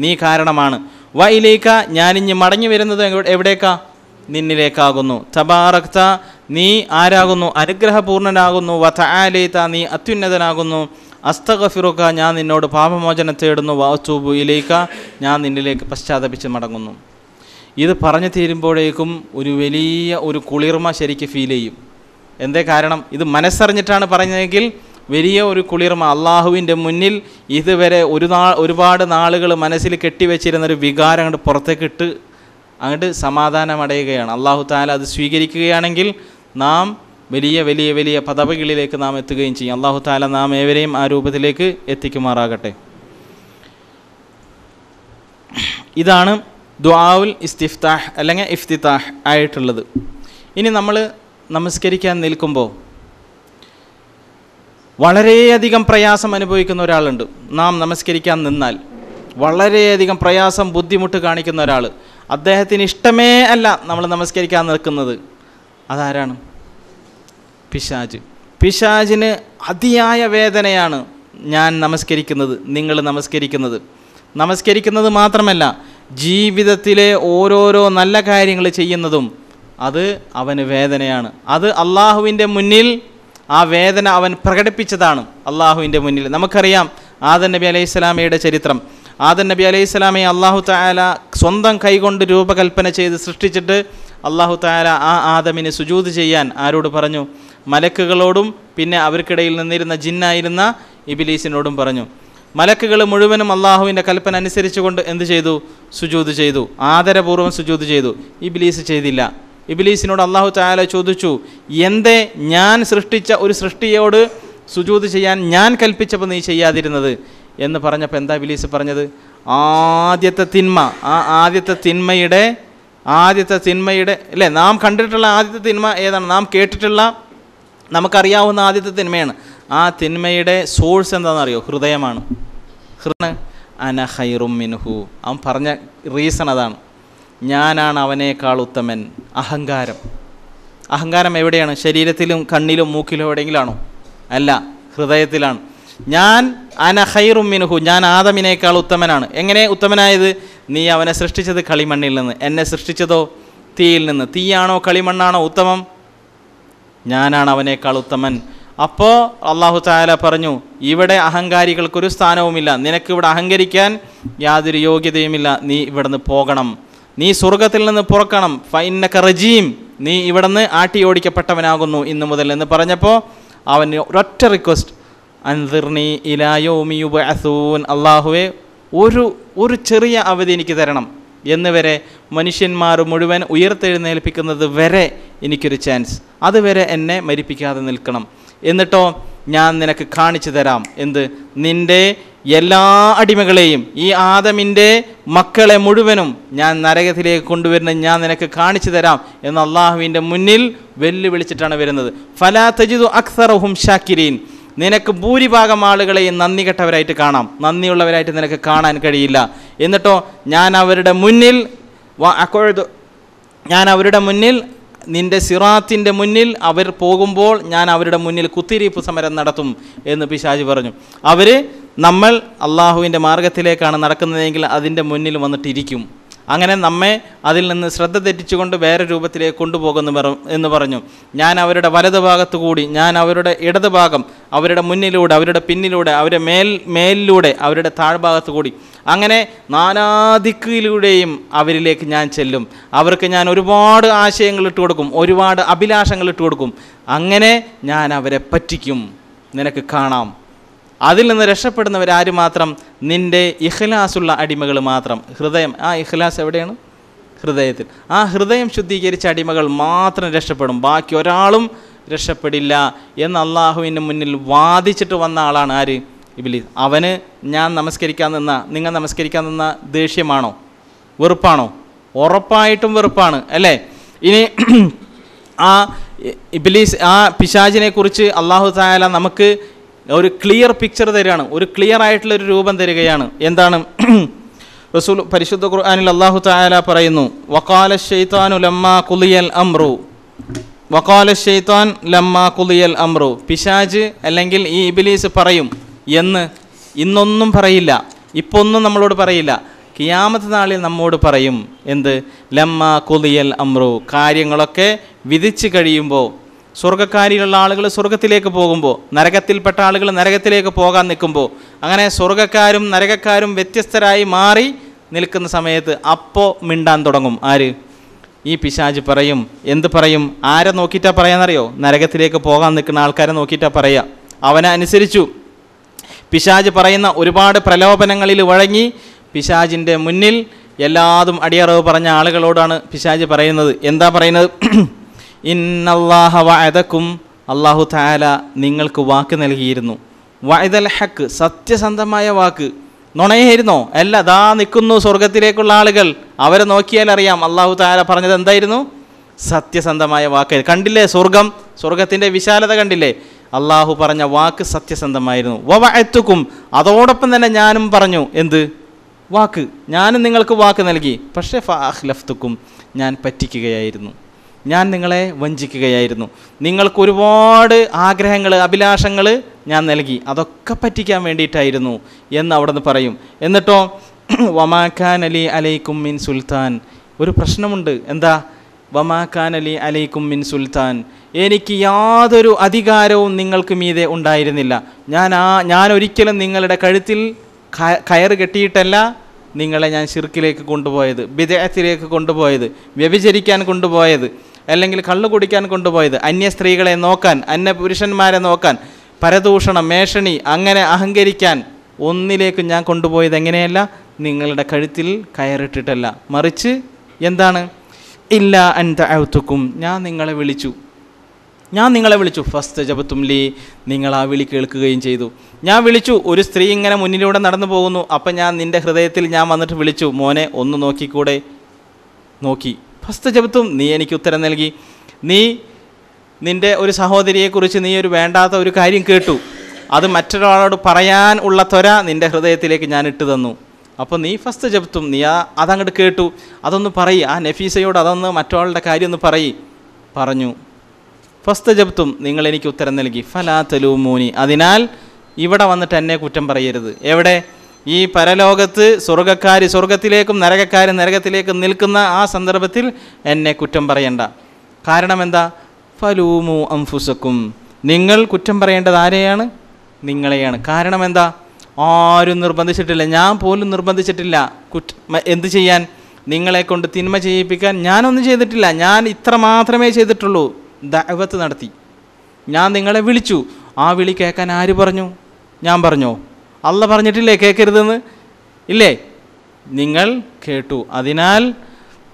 [SPEAKER 1] നീ കാരണമാണ് വ ഇലേക്ക ഞാനിഞ്ഞ് മടങ്ങി വരുന്നത് എവിടേക്കാ നിന്നിലേക്കാകുന്നു തബാറക്ത നീ ആരാകുന്നു അനുഗ്രഹപൂർണനാകുന്നു തലേത്ത നീ അത്യുന്നതനാകുന്നു അസ്തഗഫിറുക്ക ഞാൻ നിന്നോട് പാപമോചനം തേടുന്നു വാസ്തൂബു ഇലേക്ക ഞാൻ നിന്നിലേക്ക് പശ്ചാത്തപിച്ച് മടങ്ങുന്നു ഇത് പറഞ്ഞു തീരുമ്പോഴേക്കും ഒരു വലിയ ഒരു കുളിർമ ശരിക്ക് ഫീൽ ചെയ്യും എന്തേ കാരണം ഇത് മനസ്സറിഞ്ഞിട്ടാണ് പറഞ്ഞതെങ്കിൽ വലിയ ഒരു കുളിർമ അള്ളാഹുവിൻ്റെ മുന്നിൽ ഇതുവരെ ഒരു നാൾ ഒരുപാട് നാളുകൾ മനസ്സിൽ കെട്ടിവെച്ചിരുന്ന ഒരു വികാരം അങ്ങോട്ട് പുറത്തേക്കിട്ട് അങ്ങോട്ട് സമാധാനമടയുകയാണ് അള്ളാഹു താല അത് സ്വീകരിക്കുകയാണെങ്കിൽ നാം വലിയ വലിയ വലിയ പദവികളിലേക്ക് നാം എത്തുകയും ചെയ്യും അള്ളാഹു താല നാം ഏവരെയും ആ രൂപത്തിലേക്ക് എത്തിക്കുമാറാകട്ടെ ഇതാണ് ദ്വാവുൽ ഇസ്തിഫ്താഹ് അല്ലെങ്കിൽ ഇഫ്തിത്താഹ് ആയിട്ടുള്ളത് ഇനി നമ്മൾ നമസ്കരിക്കാൻ നിൽക്കുമ്പോൾ വളരെയധികം പ്രയാസം അനുഭവിക്കുന്ന ഒരാളുണ്ട് നാം നമസ്കരിക്കാൻ നിന്നാൽ വളരെയധികം പ്രയാസം ബുദ്ധിമുട്ട് കാണിക്കുന്ന ഒരാൾ അദ്ദേഹത്തിന് ഇഷ്ടമേ അല്ല നമ്മൾ നമസ്കരിക്കാൻ നിൽക്കുന്നത് അതാരാണ് പിശാജ് പിശാജിന് അതിയായ വേദനയാണ് ഞാൻ നമസ്കരിക്കുന്നത് നിങ്ങൾ നമസ്കരിക്കുന്നത് നമസ്കരിക്കുന്നത് മാത്രമല്ല ജീവിതത്തിലെ ഓരോരോ നല്ല കാര്യങ്ങൾ ചെയ്യുന്നതും അത് അവന് വേദനയാണ് അത് അള്ളാഹുവിൻ്റെ മുന്നിൽ ആ വേദന അവൻ പ്രകടിപ്പിച്ചതാണ് അള്ളാഹുവിൻ്റെ മുന്നിൽ നമുക്കറിയാം ആദൻ നബി അലൈഹി സ്വലാമയുടെ ചരിത്രം ആദൻ നബി അലൈഹി സ്വലാമെ അള്ളാഹു തായാല സ്വന്തം കൈകൊണ്ട് രൂപകൽപ്പന ചെയ്ത് സൃഷ്ടിച്ചിട്ട് അള്ളാഹു തായാല ആ ആദമിന് സുജൂത് ചെയ്യാൻ ആരോട് പറഞ്ഞു മലക്കുകളോടും പിന്നെ അവർക്കിടയിൽ നിന്നിരുന്ന ജിന്നായിരുന്ന ഇബിലീസിനോടും പറഞ്ഞു മലക്കുകൾ മുഴുവനും അള്ളാഹുവിൻ്റെ കൽപ്പന അനുസരിച്ചുകൊണ്ട് എന്ത് ചെയ്തു സുജൂത് ചെയ്തു ആദരപൂർവ്വം സുജൂത് ചെയ്തു ഇബിലീസ് ചെയ്തില്ല ഇബിലീസിനോട് അള്ളാഹു ചായാല ചോദിച്ചു എന്തേ ഞാൻ സൃഷ്ടിച്ച ഒരു സൃഷ്ടിയോട് സുജൂത് ചെയ്യാൻ ഞാൻ കൽപ്പിച്ചപ്പോൾ നീ ചെയ്യാതിരുന്നത് എന്ന് പറഞ്ഞപ്പോൾ എന്താ ഇബിലീസ് പറഞ്ഞത് ആദ്യത്തെ തിന്മ ആ ആദ്യത്തെ തിന്മയുടെ ആദ്യത്തെ തിന്മയുടെ അല്ലേ നാം കണ്ടിട്ടുള്ള ആദ്യത്തെ തിന്മ ഏതാണ് നാം കേട്ടിട്ടുള്ള നമുക്കറിയാവുന്ന ആദ്യത്തെ തിന്മയാണ് ആ തിന്മയുടെ സോഴ്സ് എന്താണെന്നറിയോ ഹൃദയമാണ് ഹൃദയ അന ഹൈറും മിൻഹു അവൻ പറഞ്ഞ റീസൺ അതാണ് ഞാനാണ് അവനേക്കാൾ ഉത്തമൻ അഹങ്കാരം അഹങ്കാരം എവിടെയാണ് ശരീരത്തിലും കണ്ണിലും മൂക്കിലും എവിടെയെങ്കിലാണോ അല്ല ഹൃദയത്തിലാണ് ഞാൻ അനഹൈറും മിൻഹു ഞാൻ ആദമിനേക്കാൾ ഉത്തമനാണ് എങ്ങനെ ഉത്തമനായത് നീ അവനെ സൃഷ്ടിച്ചത് കളിമണ്ണിൽ നിന്ന് എന്നെ സൃഷ്ടിച്ചതോ തീയിൽ നിന്ന് തീയാണോ കളിമണ്ണാണോ ഉത്തമം ഞാനാണ് അവനേക്കാൾ ഉത്തമൻ അപ്പോൾ അള്ളാഹു താല പറഞ്ഞു ഇവിടെ അഹങ്കാരികൾക്കൊരു സ്ഥാനവുമില്ല നിനക്കിവിടെ അഹങ്കരിക്കാൻ യാതൊരു യോഗ്യതയുമില്ല നീ ഇവിടുന്ന് പോകണം നീ സ്വർഗത്തിൽ നിന്ന് പുറക്കണം ഫൈന റജീം നീ ഇവിടുന്ന് ആട്ടി ഓടിക്കപ്പെട്ടവനാകുന്നു ഇന്നു മുതൽ എന്ന് പറഞ്ഞപ്പോൾ അവന് ഒരൊറ്റ റിക്വസ്റ്റ് അൻതിർണി ഇലായോമിയുബ അസൂൻ അള്ളാഹുവെ ഒരു ഒരു ചെറിയ അവധി എനിക്ക് തരണം എന്നുവരെ മനുഷ്യന്മാർ മുഴുവൻ ഉയർത്തെഴുന്നേൽപ്പിക്കുന്നത് വരെ എനിക്കൊരു ചാൻസ് അതുവരെ എന്നെ മരിപ്പിക്കാതെ നിൽക്കണം എന്നിട്ടോ ഞാൻ നിനക്ക് കാണിച്ചു തരാം എന്ത് നിന്റെ എല്ലാ അടിമകളെയും ഈ ആദമിൻ്റെ മക്കളെ മുഴുവനും ഞാൻ നരകത്തിലേക്ക് കൊണ്ടുവരുന്ന ഞാൻ നിനക്ക് കാണിച്ചു തരാം എന്ന് അള്ളാഹുവിൻ്റെ മുന്നിൽ വെല്ലുവിളിച്ചിട്ടാണ് വരുന്നത് ഫലാ തജിദു അക്സറഹും ഷാക്കിരീൻ നിനക്ക് ഭൂരിഭാഗം ആളുകളെയും നന്ദി കെട്ടവരായിട്ട് കാണാം നന്ദിയുള്ളവരായിട്ട് നിനക്ക് കാണാൻ കഴിയില്ല എന്നിട്ടോ ഞാൻ അവരുടെ മുന്നിൽ ഞാൻ അവരുടെ മുന്നിൽ നിന്റെ സിറാത്തിൻ്റെ മുന്നിൽ അവർ പോകുമ്പോൾ ഞാൻ അവരുടെ മുന്നിൽ കുത്തിരിപ്പ് സമരം നടത്തും എന്ന് പിശാജി പറഞ്ഞു അവർ നമ്മൾ അള്ളാഹുവിൻ്റെ മാർഗത്തിലേക്കാണ് നടക്കുന്നതെങ്കിൽ അതിൻ്റെ മുന്നിൽ വന്നിട്ടിരിക്കും അങ്ങനെ നമ്മെ അതിൽ നിന്ന് ശ്രദ്ധ തെറ്റിച്ചുകൊണ്ട് വേറെ രൂപത്തിലേക്ക് കൊണ്ടുപോകുന്നു എന്ന് പറഞ്ഞു ഞാൻ അവരുടെ വലതു ഭാഗത്തു കൂടി ഞാൻ അവരുടെ ഇടതുഭാഗം ഭാഗം അവരുടെ മുന്നിലൂടെ അവരുടെ പിന്നിലൂടെ അവരുടെ മേൽ മേലിലൂടെ അവരുടെ താഴ്ഭാഗത്തു കൂടി അങ്ങനെ നാനാദിക്കിലൂടെയും അവരിലേക്ക് ഞാൻ ചെല്ലും അവർക്ക് ഞാൻ ഒരുപാട് ആശയങ്ങൾ ഇട്ട് കൊടുക്കും ഒരുപാട് അഭിലാഷങ്ങൾ ഇട്ട് കൊടുക്കും അങ്ങനെ ഞാൻ അവരെ പറ്റിക്കും നിനക്ക് കാണാം അതിൽ നിന്ന് രക്ഷപ്പെടുന്നവരാര് മാത്രം നിൻ്റെ ഇഖ്ലാസുള്ള അടിമകൾ മാത്രം ഹൃദയം ആ ഇഖ്ലാസ് എവിടെയാണ് ഹൃദയത്തിൽ ആ ഹൃദയം ശുദ്ധീകരിച്ച അടിമകൾ മാത്രം രക്ഷപ്പെടും ബാക്കി ഒരാളും രക്ഷപ്പെടില്ല എന്ന് അള്ളാഹുവിൻ്റെ മുന്നിൽ വാദിച്ചിട്ട് വന്ന ആളാണ് ആര് ഇബിലീസ് അവന് ഞാൻ നമസ്കരിക്കാൻ നിന്ന നിങ്ങൾ നമസ്കരിക്കാൻ നിന്ന ദേഷ്യമാണോ വെറുപ്പാണോ ഉറപ്പായിട്ടും വെറുപ്പാണ് അല്ലേ ഇനി ആ ഇബിലീസ് ആ പിശാജിനെ കുറിച്ച് അള്ളാഹു തായാല നമുക്ക് ഒരു ക്ലിയർ പിക്ചർ തരികയാണ് ഒരു ക്ലിയർ ആയിട്ടുള്ള ഒരു രൂപം തരികയാണ് എന്താണ് റസൂൽ പരിശുദ്ധ ഖുർആാനിൽ അള്ളാഹു തായാല പറയുന്നു വക്കാല ഷെയ്ത്താൻ ലമ്മ കുലിയൽ അമ്രു വക്കാല ഷെയ്ത്താൻ ലമ്മ കുലിയൽ അമ്രു പിശാജ് അല്ലെങ്കിൽ ഈ ഇബിലീസ് പറയും എന്ന് ഇന്നൊന്നും പറയില്ല ഇപ്പൊന്നും ഒന്നും നമ്മളോട് പറയില്ല കിയാമത്ത് നാളിൽ നമ്മോട് പറയും എന്ത് ലമ്മ കൊതിയൽ അമ്രു കാര്യങ്ങളൊക്കെ വിധിച്ചു കഴിയുമ്പോൾ സ്വർഗ്ഗക്കാരിയുള്ള ആളുകൾ സ്വർഗത്തിലേക്ക് പോകുമ്പോൾ നരകത്തിൽപ്പെട്ട ആളുകൾ നരകത്തിലേക്ക് പോകാൻ നിൽക്കുമ്പോൾ അങ്ങനെ സ്വർഗ്ഗക്കാരും നരകക്കാരും വ്യത്യസ്തരായി മാറി നിൽക്കുന്ന സമയത്ത് അപ്പോൾ മിണ്ടാൻ തുടങ്ങും ആര് ഈ പിശാജ് പറയും എന്ത് പറയും ആരെ നോക്കിയിട്ടാണ് പറയാന്നറിയോ നരകത്തിലേക്ക് പോകാൻ നിൽക്കുന്ന ആൾക്കാരെ നോക്കിയിട്ടാണ് പറയുക അവനെ അനുസരിച്ചു പിശാജ് പറയുന്ന ഒരുപാട് പ്രലോഭനങ്ങളിൽ വഴങ്ങി പിശാജിൻ്റെ മുന്നിൽ എല്ലാതും അടിയറവ് പറഞ്ഞ ആളുകളോടാണ് പിശാജ് പറയുന്നത് എന്താ പറയുന്നത് ഇന്നല്ലാഹ വയതക്കും അള്ളാഹു താല നിങ്ങൾക്ക് വാക്ക് നൽകിയിരുന്നു വയതൽ ഹക്ക് സത്യസന്ധമായ വാക്ക് നുണയായിരുന്നോ അല്ല ദാ നിൽക്കുന്നു സ്വർഗത്തിലേക്കുള്ള ആളുകൾ അവരെ നോക്കിയാൽ അറിയാം അള്ളാഹു താല പറഞ്ഞത് എന്തായിരുന്നു സത്യസന്ധമായ വാക്കായിരുന്നു കണ്ടില്ലേ സ്വർഗം സ്വർഗത്തിൻ്റെ വിശാലത കണ്ടില്ലേ അള്ളാഹു പറഞ്ഞ വാക്ക് സത്യസന്ധമായിരുന്നു വവഴത്തുക്കും അതോടൊപ്പം തന്നെ ഞാനും പറഞ്ഞു എന്ത് വാക്ക് ഞാനും നിങ്ങൾക്ക് വാക്ക് നൽകി പക്ഷേ ഫാഹ്ലഫ്തുക്കും ഞാൻ പറ്റിക്കുകയായിരുന്നു ഞാൻ നിങ്ങളെ വഞ്ചിക്കുകയായിരുന്നു നിങ്ങൾക്ക് ഒരുപാട് ആഗ്രഹങ്ങൾ അഭിലാഷങ്ങൾ ഞാൻ നൽകി അതൊക്കെ പറ്റിക്കാൻ വേണ്ടിയിട്ടായിരുന്നു എന്ന് അവിടെ നിന്ന് പറയും എന്നിട്ടോ വമാഖാൻ അലി അലൈക്കും മിൻ സുൽത്താൻ ഒരു പ്രശ്നമുണ്ട് എന്താ വമാഖാൻ അലി അലൈക്കും മിൻ സുൽത്താൻ എനിക്ക് യാതൊരു അധികാരവും നിങ്ങൾക്ക് മീതെ ഉണ്ടായിരുന്നില്ല ഞാൻ ആ ഞാൻ ഒരിക്കലും നിങ്ങളുടെ കഴുത്തിൽ കയറ് കെട്ടിയിട്ടല്ല നിങ്ങളെ ഞാൻ ശിർക്കിലേക്ക് കൊണ്ടുപോയത് വിദേഹത്തിലേക്ക് കൊണ്ടുപോയത് വ്യഭിചരിക്കാൻ കൊണ്ടുപോയത് അല്ലെങ്കിൽ കള്ളു കുടിക്കാൻ കൊണ്ടുപോയത് അന്യ സ്ത്രീകളെ നോക്കാൻ അന്യ പുരുഷന്മാരെ നോക്കാൻ പരദൂഷണം മേഷണി അങ്ങനെ അഹങ്കരിക്കാൻ ഒന്നിലേക്ക് ഞാൻ കൊണ്ടുപോയത് എങ്ങനെയല്ല നിങ്ങളുടെ കഴുത്തിൽ കയറിട്ടിട്ടല്ല മറിച്ച് എന്താണ് ഇല്ല അൻ താഴ്ത്തുക്കും ഞാൻ നിങ്ങളെ വിളിച്ചു ഞാൻ നിങ്ങളെ വിളിച്ചു ഫസ്റ്റ് ജപത്തുംലി നിങ്ങൾ ആ വിളി കേൾക്കുകയും ചെയ്തു ഞാൻ വിളിച്ചു ഒരു സ്ത്രീ ഇങ്ങനെ മുന്നിലൂടെ നടന്നു പോകുന്നു അപ്പം ഞാൻ നിൻ്റെ ഹൃദയത്തിൽ ഞാൻ വന്നിട്ട് വിളിച്ചു മോനെ ഒന്ന് നോക്കിക്കൂടെ നോക്കി ഫസ്റ്റ് ജപത്തും നീ എനിക്ക് ഉത്തരം നൽകി നീ നിൻ്റെ ഒരു സഹോദരിയെക്കുറിച്ച് നീ ഒരു വേണ്ടാത്ത ഒരു കാര്യം കേട്ടു അത് മറ്റൊരാളോട് പറയാൻ ഉള്ള ത്വര നിൻ്റെ ഹൃദയത്തിലേക്ക് ഞാൻ ഇട്ടു തന്നു അപ്പോൾ നീ ഫസ്റ്റ് ജപത്തും നീ ആ അതങ്ങോട്ട് കേട്ടു അതൊന്ന് പറയ് ആ നഫീസയോട് അതൊന്ന് മറ്റൊരാളുടെ കാര്യം ഒന്ന് പറയ് പറഞ്ഞു ഫസ്തജബ്തും നിങ്ങൾ എനിക്ക് ഉത്തരം നൽകി ഫലാ തലൂമൂനി അതിനാൽ ഇവിടെ വന്നിട്ട് എന്നെ കുറ്റം പറയരുത് എവിടെ ഈ പരലോകത്ത് സ്വർഗക്കാർ സ്വർഗത്തിലേക്കും നരകക്കാർ നരകത്തിലേക്കും നിൽക്കുന്ന ആ സന്ദർഭത്തിൽ എന്നെ കുറ്റം പറയണ്ട കാരണം എന്താ ഫലൂമു അംഫുസക്കും നിങ്ങൾ കുറ്റം പറയേണ്ടത് ആരെയാണ് നിങ്ങളെയാണ് കാരണം എന്താ ആരും നിർബന്ധിച്ചിട്ടില്ല ഞാൻ പോലും നിർബന്ധിച്ചിട്ടില്ല കുറ്റ എന്ത് ചെയ്യാൻ നിങ്ങളെ കൊണ്ട് തിന്മ ചെയ്യിപ്പിക്കാൻ ഞാനൊന്നും ചെയ്തിട്ടില്ല ഞാൻ ഇത്ര മാത്രമേ ചെയ്തിട്ടുള്ളൂ ദഅവത്ത് നടത്തി ഞാൻ നിങ്ങളെ വിളിച്ചു ആ വിളി കേൾക്കാൻ ആര് പറഞ്ഞു ഞാൻ പറഞ്ഞോ അല്ല പറഞ്ഞിട്ടില്ലേ കേൾക്കരുതെന്ന് ഇല്ലേ നിങ്ങൾ കേട്ടു അതിനാൽ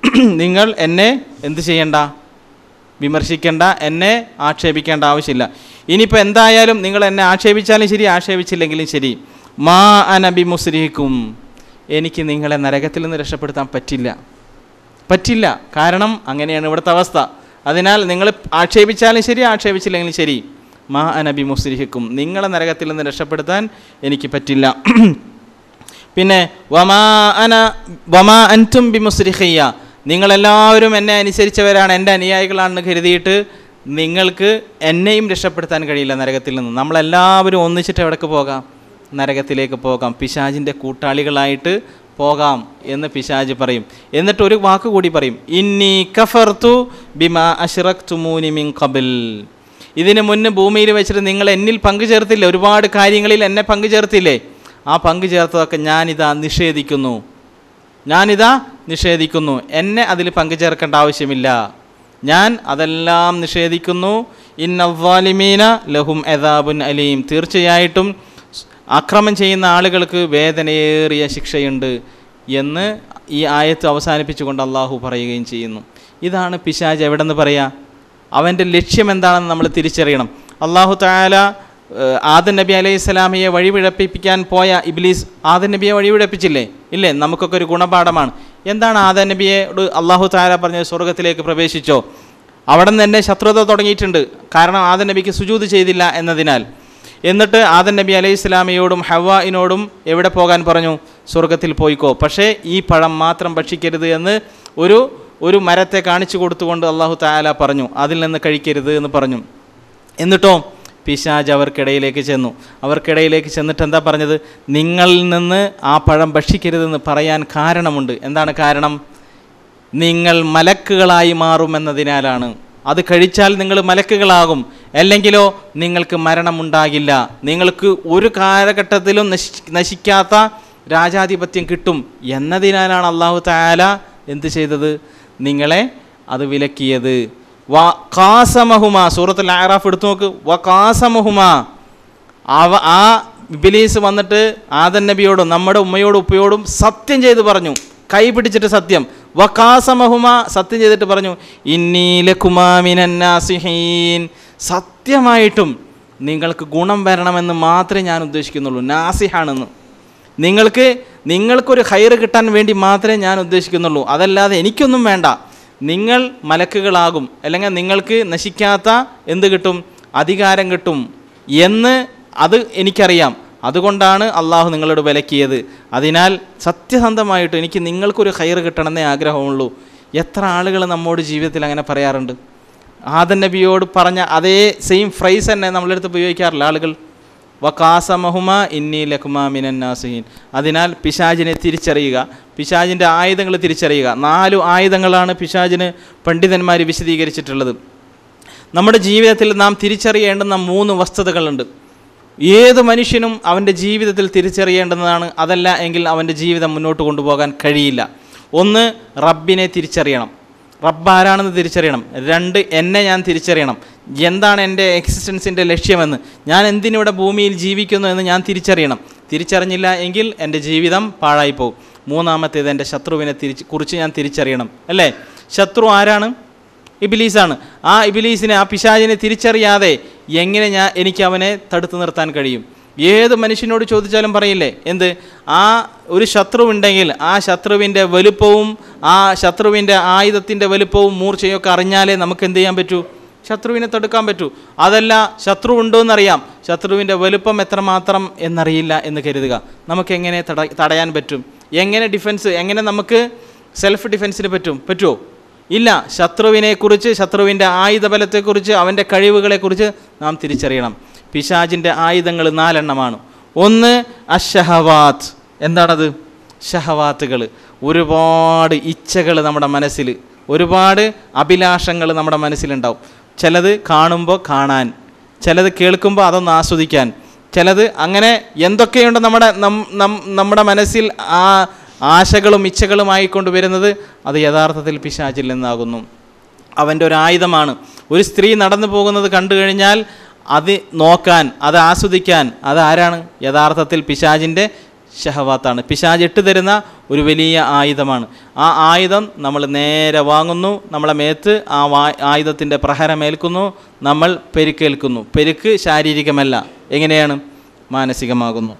[SPEAKER 1] നിങ്ങൾ എന്നെ എന്ത് ചെയ്യണ്ട വിമർശിക്കേണ്ട എന്നെ ആക്ഷേപിക്കേണ്ട ആവശ്യമില്ല ഇനിയിപ്പോൾ എന്തായാലും നിങ്ങൾ എന്നെ ആക്ഷേപിച്ചാലും ശരി ആക്ഷേപിച്ചില്ലെങ്കിലും ശരി മാ അനബി മുസ്രീഖും എനിക്ക് നിങ്ങളെ നരകത്തിൽ നിന്ന് രക്ഷപ്പെടുത്താൻ പറ്റില്ല പറ്റില്ല കാരണം അങ്ങനെയാണ് ഇവിടുത്തെ അവസ്ഥ അതിനാൽ നിങ്ങൾ ആക്ഷേപിച്ചാലും ശരി ആക്ഷേപിച്ചില്ലെങ്കിലും ശരി മാ അനബി മുസ്ലിഹിക്കും നിങ്ങളെ നരകത്തിൽ നിന്ന് രക്ഷപ്പെടുത്താൻ എനിക്ക് പറ്റില്ല പിന്നെ വമാ അന വമാ അൻറ്റും നിങ്ങളെല്ലാവരും എന്നെ അനുസരിച്ചവരാണ് എൻ്റെ അനുയായികളാണെന്ന് കരുതിയിട്ട് നിങ്ങൾക്ക് എന്നെയും രക്ഷപ്പെടുത്താൻ കഴിയില്ല നരകത്തിൽ നിന്ന് നമ്മളെല്ലാവരും ഒന്നിച്ചിട്ട് എവിടേക്ക് പോകാം നരകത്തിലേക്ക് പോകാം പിശാജിൻ്റെ കൂട്ടാളികളായിട്ട് പോകാം എന്ന് പിശാജ് പറയും എന്നിട്ട് ഒരു വാക്ക് കൂടി പറയും ഇന്നി കഫർത്തു ബിമാ അഷ്റഖ് തുമൂനി മിൻ കബിൽ ഇതിനു മുന്ന് ഭൂമിയിൽ വെച്ചിട്ട് നിങ്ങൾ എന്നിൽ പങ്കുചേർത്തില്ലേ ഒരുപാട് കാര്യങ്ങളിൽ എന്നെ പങ്കുചേർത്തില്ലേ ആ പങ്കുചേർത്തതൊക്കെ ഞാനിതാ നിഷേധിക്കുന്നു ഞാനിതാ നിഷേധിക്കുന്നു എന്നെ അതിൽ പങ്കുചേർക്കേണ്ട ആവശ്യമില്ല ഞാൻ അതെല്ലാം നിഷേധിക്കുന്നു ഇന്നവാലിമീന ലഹും എദാബുൻ അലീം തീർച്ചയായിട്ടും അക്രമം ചെയ്യുന്ന ആളുകൾക്ക് വേദനയേറിയ ശിക്ഷയുണ്ട് എന്ന് ഈ ആയത്ത് അവസാനിപ്പിച്ചുകൊണ്ട് അള്ളാഹു പറയുകയും ചെയ്യുന്നു ഇതാണ് പിശാജ് എവിടെന്ന് പറയുക അവൻ്റെ ലക്ഷ്യം എന്താണെന്ന് നമ്മൾ തിരിച്ചറിയണം അള്ളാഹു താല ആദൻ നബി അലൈഹി സ്വലാമിയെ വഴിപിഴപ്പിക്കാൻ പോയ ഇബ്ലീസ് ആദൻ നബിയെ വഴിപിഴപ്പിച്ചില്ലേ ഇല്ലേ നമുക്കൊക്കെ ഒരു ഗുണപാഠമാണ് എന്താണ് ആദൻ നബിയോട് അള്ളാഹു താല പറഞ്ഞ സ്വർഗത്തിലേക്ക് പ്രവേശിച്ചോ അവിടെ നിന്ന് തന്നെ ശത്രുത തുടങ്ങിയിട്ടുണ്ട് കാരണം ആദൻ നബിക്ക് സുജൂത് ചെയ്തില്ല എന്നതിനാൽ എന്നിട്ട് ആദൻ നബി അലൈഹി ഇസ്ലാമിയോടും ഹവ്വാനോടും എവിടെ പോകാൻ പറഞ്ഞു സ്വർഗത്തിൽ പോയിക്കോ പക്ഷേ ഈ പഴം മാത്രം ഭക്ഷിക്കരുത് എന്ന് ഒരു ഒരു മരത്തെ കാണിച്ചു കൊടുത്തുകൊണ്ട് അള്ളാഹു താല പറഞ്ഞു അതിൽ നിന്ന് കഴിക്കരുത് എന്ന് പറഞ്ഞു എന്നിട്ടോ പിശാജ് അവർക്കിടയിലേക്ക് ചെന്നു അവർക്കിടയിലേക്ക് ചെന്നിട്ട് എന്താ പറഞ്ഞത് നിങ്ങളിൽ നിന്ന് ആ പഴം ഭക്ഷിക്കരുതെന്ന് പറയാൻ കാരണമുണ്ട് എന്താണ് കാരണം നിങ്ങൾ മലക്കുകളായി മാറുമെന്നതിനാലാണ് അത് കഴിച്ചാൽ നിങ്ങൾ മലക്കുകളാകും അല്ലെങ്കിലോ നിങ്ങൾക്ക് മരണമുണ്ടാകില്ല നിങ്ങൾക്ക് ഒരു കാലഘട്ടത്തിലും നശി നശിക്കാത്ത രാജാധിപത്യം കിട്ടും എന്നതിനാലാണ് അള്ളാഹു താല എന്ത് ചെയ്തത് നിങ്ങളെ അത് വിലക്കിയത് വ കാസമഹുമ സൂറത്തുൽ ആറാഫ് എടുത്തു നോക്ക് വ കാസമഹുമ അവ ആ ഇബിലീസ് വന്നിട്ട് ആദൻ നബിയോടും നമ്മുടെ ഉമ്മയോടും ഉപ്പയോടും സത്യം ചെയ്ത് പറഞ്ഞു കൈ പിടിച്ചിട്ട് സത്യം വക്കാസമഹുമ സത്യം ചെയ്തിട്ട് പറഞ്ഞു കുമാമിനാസിഹീൻ സത്യമായിട്ടും നിങ്ങൾക്ക് ഗുണം വരണമെന്ന് മാത്രമേ ഞാൻ ഉദ്ദേശിക്കുന്നുള്ളൂ നാസിഹാണെന്ന് നിങ്ങൾക്ക് നിങ്ങൾക്കൊരു ഹയർ കിട്ടാൻ വേണ്ടി മാത്രമേ ഞാൻ ഉദ്ദേശിക്കുന്നുള്ളൂ അതല്ലാതെ എനിക്കൊന്നും വേണ്ട നിങ്ങൾ മലക്കുകളാകും അല്ലെങ്കിൽ നിങ്ങൾക്ക് നശിക്കാത്ത എന്ത് കിട്ടും അധികാരം കിട്ടും എന്ന് അത് എനിക്കറിയാം അതുകൊണ്ടാണ് അള്ളാഹു നിങ്ങളോട് വിലക്കിയത് അതിനാൽ സത്യസന്ധമായിട്ട് എനിക്ക് നിങ്ങൾക്കൊരു ഹയർ കിട്ടണമെന്നേ ആഗ്രഹമുള്ളൂ എത്ര ആളുകൾ നമ്മോട് ജീവിതത്തിൽ അങ്ങനെ പറയാറുണ്ട് ആദൻ നബിയോട് പറഞ്ഞ അതേ സെയിം ഫ്രൈസ് തന്നെ നമ്മളെടുത്ത് ഉപയോഗിക്കാറില്ല ആളുകൾ വക്കാസമഹുമ ഇന്നി ലഹുമ മിനന്നാസിഹീൻ അതിനാൽ പിശാജിനെ തിരിച്ചറിയുക പിശാജിൻ്റെ ആയുധങ്ങൾ തിരിച്ചറിയുക നാലു ആയുധങ്ങളാണ് പിശാജിന് പണ്ഡിതന്മാർ വിശദീകരിച്ചിട്ടുള്ളത് നമ്മുടെ ജീവിതത്തിൽ നാം തിരിച്ചറിയേണ്ടുന്ന മൂന്ന് വസ്തുതകളുണ്ട് ഏത് മനുഷ്യനും അവൻ്റെ ജീവിതത്തിൽ തിരിച്ചറിയേണ്ടതാണ് അതല്ല എങ്കിൽ അവൻ്റെ ജീവിതം മുന്നോട്ട് കൊണ്ടുപോകാൻ കഴിയില്ല ഒന്ന് റബ്ബിനെ തിരിച്ചറിയണം റബ്ബ് ആരാണെന്ന് തിരിച്ചറിയണം രണ്ട് എന്നെ ഞാൻ തിരിച്ചറിയണം എന്താണ് എൻ്റെ എക്സിസ്റ്റൻസിൻ്റെ ലക്ഷ്യമെന്ന് ഞാൻ എന്തിനിവിടെ ഭൂമിയിൽ ജീവിക്കുന്നു എന്ന് ഞാൻ തിരിച്ചറിയണം തിരിച്ചറിഞ്ഞില്ല എങ്കിൽ എൻ്റെ ജീവിതം പാഴായിപ്പോകും മൂന്നാമത്തേത് എൻ്റെ ശത്രുവിനെ തിരിച്ച് കുറിച്ച് ഞാൻ തിരിച്ചറിയണം അല്ലേ ശത്രു ആരാണ് ഇബിലീസാണ് ആ ഇബിലീസിനെ ആ പിശാചിനെ തിരിച്ചറിയാതെ എങ്ങനെ ഞാൻ എനിക്ക് അവനെ തടുത്തു നിർത്താൻ കഴിയും ഏത് മനുഷ്യനോട് ചോദിച്ചാലും പറയില്ലേ എന്ത് ആ ഒരു ശത്രുവുണ്ടെങ്കിൽ ആ ശത്രുവിൻ്റെ വലുപ്പവും ആ ശത്രുവിൻ്റെ ആയുധത്തിൻ്റെ വലുപ്പവും മൂർച്ചയൊക്കെ അറിഞ്ഞാലേ നമുക്ക് എന്ത് ചെയ്യാൻ പറ്റൂ ശത്രുവിനെ തടുക്കാൻ പറ്റൂ അതല്ല ശത്രു ഉണ്ടോ എന്നറിയാം ശത്രുവിൻ്റെ വലുപ്പം എത്രമാത്രം എന്നറിയില്ല എന്ന് കരുതുക നമുക്ക് തട തടയാൻ പറ്റും എങ്ങനെ ഡിഫൻസ് എങ്ങനെ നമുക്ക് സെൽഫ് ഡിഫെൻസിന് പറ്റും പറ്റുമോ ഇല്ല ശത്രുവിനെക്കുറിച്ച് ശത്രുവിൻ്റെ ആയുധബലത്തെക്കുറിച്ച് അവൻ്റെ കഴിവുകളെക്കുറിച്ച് നാം തിരിച്ചറിയണം പിശാജിൻ്റെ ആയുധങ്ങൾ നാലെണ്ണമാണ് ഒന്ന് അഷഹവാത്ത് എന്താണത് ഷഹവാത്തുകൾ ഒരുപാട് ഇച്ഛകൾ നമ്മുടെ മനസ്സിൽ ഒരുപാട് അഭിലാഷങ്ങൾ നമ്മുടെ മനസ്സിലുണ്ടാവും ചിലത് കാണുമ്പോൾ കാണാൻ ചിലത് കേൾക്കുമ്പോൾ അതൊന്ന് ആസ്വദിക്കാൻ ചിലത് അങ്ങനെ എന്തൊക്കെയുണ്ട് നമ്മുടെ നമ്മുടെ മനസ്സിൽ ആ ആശകളും ഇച്ഛകളുമായിക്കൊണ്ട് കൊണ്ടുവരുന്നത് അത് യഥാർത്ഥത്തിൽ പിശാചിൽ നിന്നാകുന്നു അവൻ്റെ ഒരു ആയുധമാണ് ഒരു സ്ത്രീ നടന്നു പോകുന്നത് കണ്ടു കഴിഞ്ഞാൽ അത് നോക്കാൻ അത് ആസ്വദിക്കാൻ അത് ആരാണ് യഥാർത്ഥത്തിൽ പിശാജിൻ്റെ ഷഹവാത്താണ് പിശാജ് ഇട്ട് തരുന്ന ഒരു വലിയ ആയുധമാണ് ആ ആയുധം നമ്മൾ നേരെ വാങ്ങുന്നു നമ്മളെ മേത്ത് ആ വാ ആയുധത്തിൻ്റെ പ്രഹരമേൽക്കുന്നു നമ്മൾ പെരുക്കേൽക്കുന്നു പെരുക്ക് ശാരീരികമല്ല എങ്ങനെയാണ് മാനസികമാകുന്നു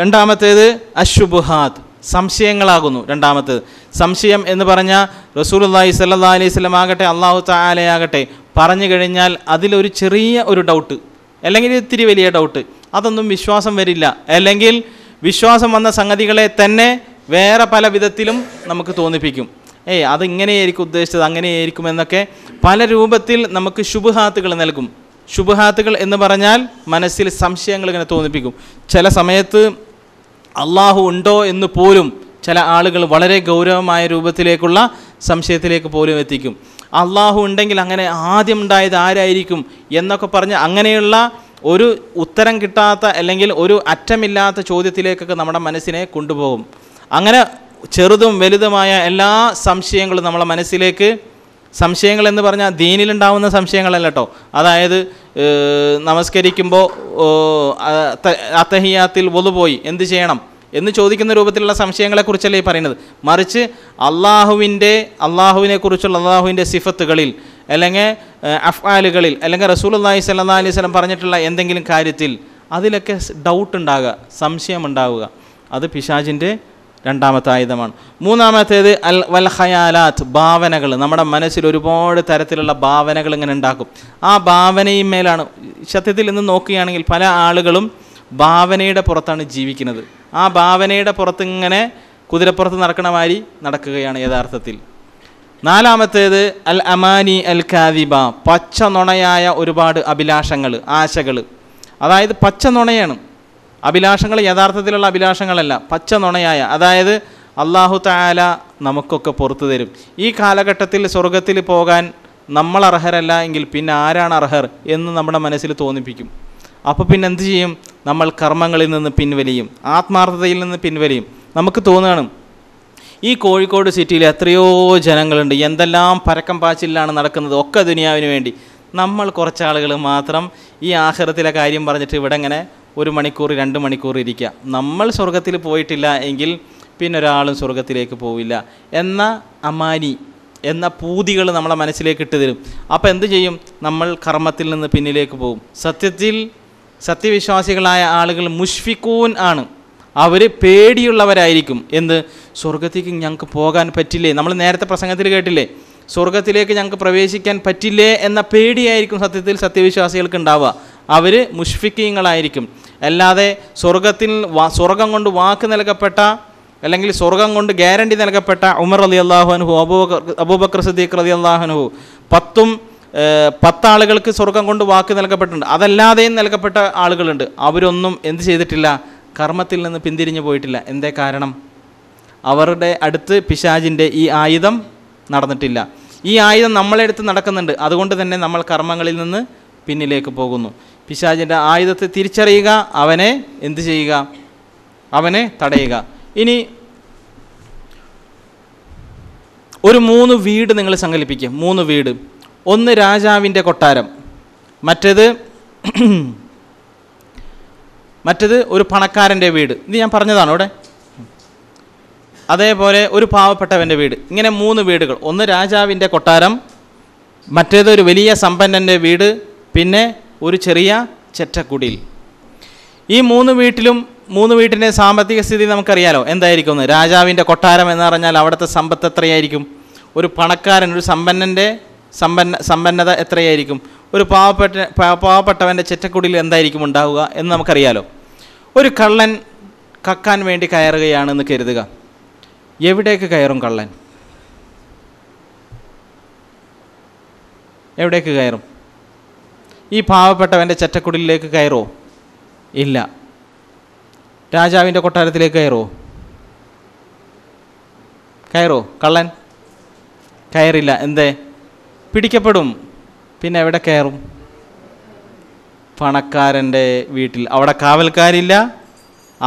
[SPEAKER 1] രണ്ടാമത്തേത് അശുബുഹാദ് സംശയങ്ങളാകുന്നു രണ്ടാമത്തത് സംശയം എന്ന് പറഞ്ഞാൽ റസൂലുല്ലാഹി സല്ലാ അലൈഹി സ്വലം ആകട്ടെ അള്ളാഹു താലയാകട്ടെ പറഞ്ഞു കഴിഞ്ഞാൽ അതിലൊരു ചെറിയ ഒരു ഡൗട്ട് അല്ലെങ്കിൽ ഇത്തിരി വലിയ ഡൗട്ട് അതൊന്നും വിശ്വാസം വരില്ല അല്ലെങ്കിൽ വിശ്വാസം വന്ന സംഗതികളെ തന്നെ വേറെ പല വിധത്തിലും നമുക്ക് തോന്നിപ്പിക്കും ഏയ് അതിങ്ങനെയായിരിക്കും ഉദ്ദേശിച്ചത് അങ്ങനെയായിരിക്കും എന്നൊക്കെ പല രൂപത്തിൽ നമുക്ക് ശുഭഹാത്തുകൾ നൽകും ശുഭഹാത്തുകൾ എന്ന് പറഞ്ഞാൽ മനസ്സിൽ സംശയങ്ങൾ ഇങ്ങനെ തോന്നിപ്പിക്കും ചില സമയത്ത് അള്ളാഹു ഉണ്ടോ എന്ന് പോലും ചില ആളുകൾ വളരെ ഗൗരവമായ രൂപത്തിലേക്കുള്ള സംശയത്തിലേക്ക് പോലും എത്തിക്കും അള്ളാഹു ഉണ്ടെങ്കിൽ അങ്ങനെ ആദ്യം ഉണ്ടായത് ആരായിരിക്കും എന്നൊക്കെ പറഞ്ഞ് അങ്ങനെയുള്ള ഒരു ഉത്തരം കിട്ടാത്ത അല്ലെങ്കിൽ ഒരു അറ്റമില്ലാത്ത ചോദ്യത്തിലേക്കൊക്കെ നമ്മുടെ മനസ്സിനെ കൊണ്ടുപോകും അങ്ങനെ ചെറുതും വലുതുമായ എല്ലാ സംശയങ്ങളും നമ്മളെ മനസ്സിലേക്ക് സംശയങ്ങൾ എന്ന് പറഞ്ഞാൽ ദീനിലുണ്ടാവുന്ന സംശയങ്ങളല്ല കേട്ടോ അതായത് നമസ്കരിക്കുമ്പോൾ അത്തഹിയാത്തിൽ ഒതുപോയി എന്ത് ചെയ്യണം എന്ന് ചോദിക്കുന്ന രൂപത്തിലുള്ള സംശയങ്ങളെക്കുറിച്ചല്ലേ ഈ പറയുന്നത് മറിച്ച് അള്ളാഹുവിൻ്റെ അള്ളാഹുവിനെക്കുറിച്ചുള്ള അള്ളാഹുവിൻ്റെ സിഫത്തുകളിൽ അല്ലെങ്കിൽ അഫ്ആലുകളിൽ അല്ലെങ്കിൽ റസൂൽ അള്ളാഹി സല്ലാ അലൈഹി സ്വലം പറഞ്ഞിട്ടുള്ള എന്തെങ്കിലും കാര്യത്തിൽ അതിലൊക്കെ ഡൗട്ട് ഉണ്ടാകുക സംശയം ഉണ്ടാവുക അത് പിശാജിൻ്റെ രണ്ടാമത്തെ ആയുധമാണ് മൂന്നാമത്തേത് അൽ വൽ ഖയാലാത്ത് ഭാവനകൾ നമ്മുടെ മനസ്സിൽ ഒരുപാട് തരത്തിലുള്ള ഭാവനകൾ ഇങ്ങനെ ഉണ്ടാക്കും ആ ഭാവനയും മേലാണ് സത്യത്തിൽ ഇന്ന് നോക്കുകയാണെങ്കിൽ പല ആളുകളും ഭാവനയുടെ പുറത്താണ് ജീവിക്കുന്നത് ആ ഭാവനയുടെ പുറത്തിങ്ങനെ കുതിരപ്പുറത്ത് നടക്കണ മാതിരി നടക്കുകയാണ് യഥാർത്ഥത്തിൽ നാലാമത്തേത് അൽ അമാനി അൽ കാദിബ പച്ച നുണയായ ഒരുപാട് അഭിലാഷങ്ങൾ ആശകൾ അതായത് പച്ച നുണയാണ് അഭിലാഷങ്ങൾ യഥാർത്ഥത്തിലുള്ള അഭിലാഷങ്ങളല്ല പച്ച നുണയായ അതായത് അള്ളാഹു താല നമുക്കൊക്കെ പുറത്തു തരും ഈ കാലഘട്ടത്തിൽ സ്വർഗത്തിൽ പോകാൻ നമ്മൾ അർഹരല്ല എങ്കിൽ പിന്നെ ആരാണ് അർഹർ എന്ന് നമ്മുടെ മനസ്സിൽ തോന്നിപ്പിക്കും അപ്പോൾ പിന്നെ എന്ത് ചെയ്യും നമ്മൾ കർമ്മങ്ങളിൽ നിന്ന് പിൻവലിയും ആത്മാർത്ഥതയിൽ നിന്ന് പിൻവലിയും നമുക്ക് തോന്നുകയാണ് ഈ കോഴിക്കോട് സിറ്റിയിൽ എത്രയോ ജനങ്ങളുണ്ട് എന്തെല്ലാം പരക്കം പാച്ചിലാണ് നടക്കുന്നത് ഒക്കെ ദുനിയാവിന് വേണ്ടി നമ്മൾ കുറച്ചാളുകൾ മാത്രം ഈ ആഹാരത്തിലെ കാര്യം പറഞ്ഞിട്ട് ഇവിടെ ഇങ്ങനെ ഒരു മണിക്കൂർ രണ്ട് മണിക്കൂർ ഇരിക്കുക നമ്മൾ സ്വർഗത്തിൽ പോയിട്ടില്ല എങ്കിൽ പിന്നെ ഒരാളും സ്വർഗത്തിലേക്ക് പോവില്ല എന്ന അമാനി എന്ന പൂതികൾ നമ്മളെ മനസ്സിലേക്ക് ഇട്ട് തരും അപ്പോൾ എന്ത് ചെയ്യും നമ്മൾ കർമ്മത്തിൽ നിന്ന് പിന്നിലേക്ക് പോകും സത്യത്തിൽ സത്യവിശ്വാസികളായ ആളുകൾ മുഷ്ഫിക്കൂൻ ആണ് അവർ പേടിയുള്ളവരായിരിക്കും എന്ത് സ്വർഗത്തേക്ക് ഞങ്ങൾക്ക് പോകാൻ പറ്റില്ലേ നമ്മൾ നേരത്തെ പ്രസംഗത്തിൽ കേട്ടില്ലേ സ്വർഗത്തിലേക്ക് ഞങ്ങൾക്ക് പ്രവേശിക്കാൻ പറ്റില്ലേ എന്ന പേടിയായിരിക്കും സത്യത്തിൽ സത്യവിശ്വാസികൾക്ക് ഉണ്ടാവുക അവർ മുഷ്ഫിക്കീങ്ങളായിരിക്കും അല്ലാതെ സ്വർഗത്തിൽ സ്വർഗം കൊണ്ട് വാക്ക് നൽകപ്പെട്ട അല്ലെങ്കിൽ സ്വർഗം കൊണ്ട് ഗ്യാരണ്ടി നൽകപ്പെട്ട ഉമർ അലി അള്ളാഹുനുഹു അബൂബക്കർ അബൂബക്കർ സദീഖ് അലി അള്ളാഹുനുഹു പത്തും പത്താളുകൾക്ക് സ്വർഗം കൊണ്ട് വാക്ക് നൽകപ്പെട്ടിട്ടുണ്ട് അതല്ലാതെയും നൽകപ്പെട്ട ആളുകളുണ്ട് അവരൊന്നും എന്ത് ചെയ്തിട്ടില്ല കർമ്മത്തിൽ നിന്ന് പിന്തിരിഞ്ഞു പോയിട്ടില്ല എന്തേ കാരണം അവരുടെ അടുത്ത് പിശാജിൻ്റെ ഈ ആയുധം നടന്നിട്ടില്ല ഈ ആയുധം നമ്മളെടുത്ത് നടക്കുന്നുണ്ട് അതുകൊണ്ട് തന്നെ നമ്മൾ കർമ്മങ്ങളിൽ നിന്ന് പിന്നിലേക്ക് പോകുന്നു പിശാചിൻ്റെ ആയുധത്തെ തിരിച്ചറിയുക അവനെ എന്തു ചെയ്യുക അവനെ തടയുക ഇനി ഒരു മൂന്ന് വീട് നിങ്ങൾ സങ്കല്പിക്കും മൂന്ന് വീട് ഒന്ന് രാജാവിൻ്റെ കൊട്ടാരം മറ്റേത് മറ്റേത് ഒരു പണക്കാരൻ്റെ വീട് ഇത് ഞാൻ പറഞ്ഞതാണ് ഇവിടെ അതേപോലെ ഒരു പാവപ്പെട്ടവൻ്റെ വീട് ഇങ്ങനെ മൂന്ന് വീടുകൾ ഒന്ന് രാജാവിൻ്റെ കൊട്ടാരം ഒരു വലിയ സമ്പന്നൻ്റെ വീട് പിന്നെ ഒരു ചെറിയ ചെറ്റക്കുടിൽ ഈ മൂന്ന് വീട്ടിലും മൂന്ന് വീട്ടിൻ്റെ സാമ്പത്തിക സ്ഥിതി നമുക്കറിയാലോ എന്തായിരിക്കും രാജാവിൻ്റെ കൊട്ടാരം എന്ന് പറഞ്ഞാൽ അവിടുത്തെ സമ്പത്ത് എത്രയായിരിക്കും ഒരു പണക്കാരൻ ഒരു സമ്പന്നൻ്റെ സമ്പന്ന സമ്പന്നത എത്രയായിരിക്കും ഒരു പാവപ്പെട്ട പാവപ്പെട്ടവൻ്റെ ചെറ്റക്കുടിയിൽ എന്തായിരിക്കും ഉണ്ടാവുക എന്ന് നമുക്കറിയാലോ ഒരു കള്ളൻ കക്കാൻ വേണ്ടി കയറുകയാണെന്ന് കരുതുക എവിടേക്ക് കയറും കള്ളൻ എവിടേക്ക് കയറും ഈ പാവപ്പെട്ടവൻ്റെ ചറ്റക്കുടലിലേക്ക് കയറോ ഇല്ല രാജാവിൻ്റെ കൊട്ടാരത്തിലേക്ക് കയറോ കയറോ കള്ളൻ കയറില്ല എന്തേ പിടിക്കപ്പെടും പിന്നെ എവിടെ കയറും പണക്കാരൻ്റെ വീട്ടിൽ അവിടെ കാവൽക്കാരില്ല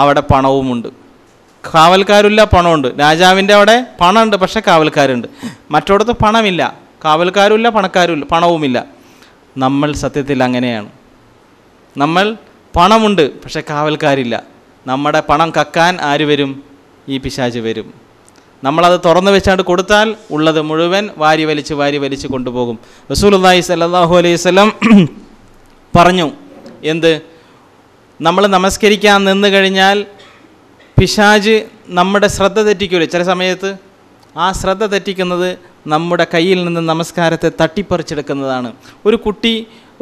[SPEAKER 1] അവിടെ പണവുമുണ്ട് കാവൽക്കാരില്ല പണമുണ്ട് രാജാവിൻ്റെ അവിടെ പണമുണ്ട് പക്ഷേ കാവൽക്കാരുണ്ട് മറ്റോടത്ത് പണമില്ല കാവൽക്കാരുമില്ല പണക്കാരുമില്ല പണവുമില്ല നമ്മൾ സത്യത്തിൽ അങ്ങനെയാണ് നമ്മൾ പണമുണ്ട് പക്ഷെ കാവൽക്കാരില്ല നമ്മുടെ പണം കക്കാൻ ആര് വരും ഈ പിശാച് വരും നമ്മളത് തുറന്നു വെച്ചാണ്ട് കൊടുത്താൽ ഉള്ളത് മുഴുവൻ വാരി വലിച്ച് വാരി വലിച്ച് കൊണ്ടുപോകും റസൂലുല്ലാഹി സല്ലാഹു അലൈഹി സ്വലം പറഞ്ഞു എന്ത് നമ്മൾ നമസ്കരിക്കാൻ നിന്ന് കഴിഞ്ഞാൽ പിശാജ് നമ്മുടെ ശ്രദ്ധ തെറ്റിക്കൂലേ ചില സമയത്ത് ആ ശ്രദ്ധ തെറ്റിക്കുന്നത് നമ്മുടെ കയ്യിൽ നിന്ന് നമസ്കാരത്തെ തട്ടിപ്പറിച്ചെടുക്കുന്നതാണ് ഒരു കുട്ടി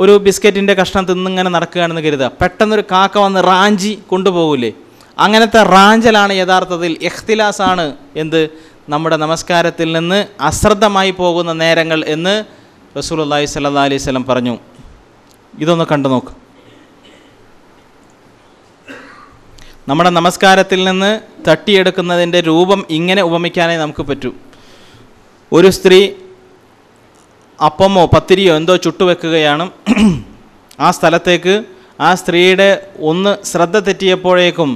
[SPEAKER 1] ഒരു ബിസ്ക്കറ്റിൻ്റെ കഷ്ണം തിന്നിങ്ങനെ നടക്കുകയാണെന്ന് കരുതുക പെട്ടെന്നൊരു കാക്ക വന്ന് റാഞ്ചി കൊണ്ടുപോകില്ലേ അങ്ങനത്തെ റാഞ്ചലാണ് യഥാർത്ഥത്തിൽ എഖ്തിലാസാണ് എന്ത് നമ്മുടെ നമസ്കാരത്തിൽ നിന്ന് അശ്രദ്ധമായി പോകുന്ന നേരങ്ങൾ എന്ന് റസൂൽ അള്ളാഹി സല്ലാ അലൈഹി സ്വലം പറഞ്ഞു ഇതൊന്ന് കണ്ടു നോക്ക് നമ്മുടെ നമസ്കാരത്തിൽ നിന്ന് തട്ടിയെടുക്കുന്നതിൻ്റെ രൂപം ഇങ്ങനെ ഉപമിക്കാനേ നമുക്ക് പറ്റൂ ഒരു സ്ത്രീ അപ്പമോ പത്തിരിയോ എന്തോ ചുട്ടുവെക്കുകയാണ് ആ സ്ഥലത്തേക്ക് ആ സ്ത്രീയുടെ ഒന്ന് ശ്രദ്ധ തെറ്റിയപ്പോഴേക്കും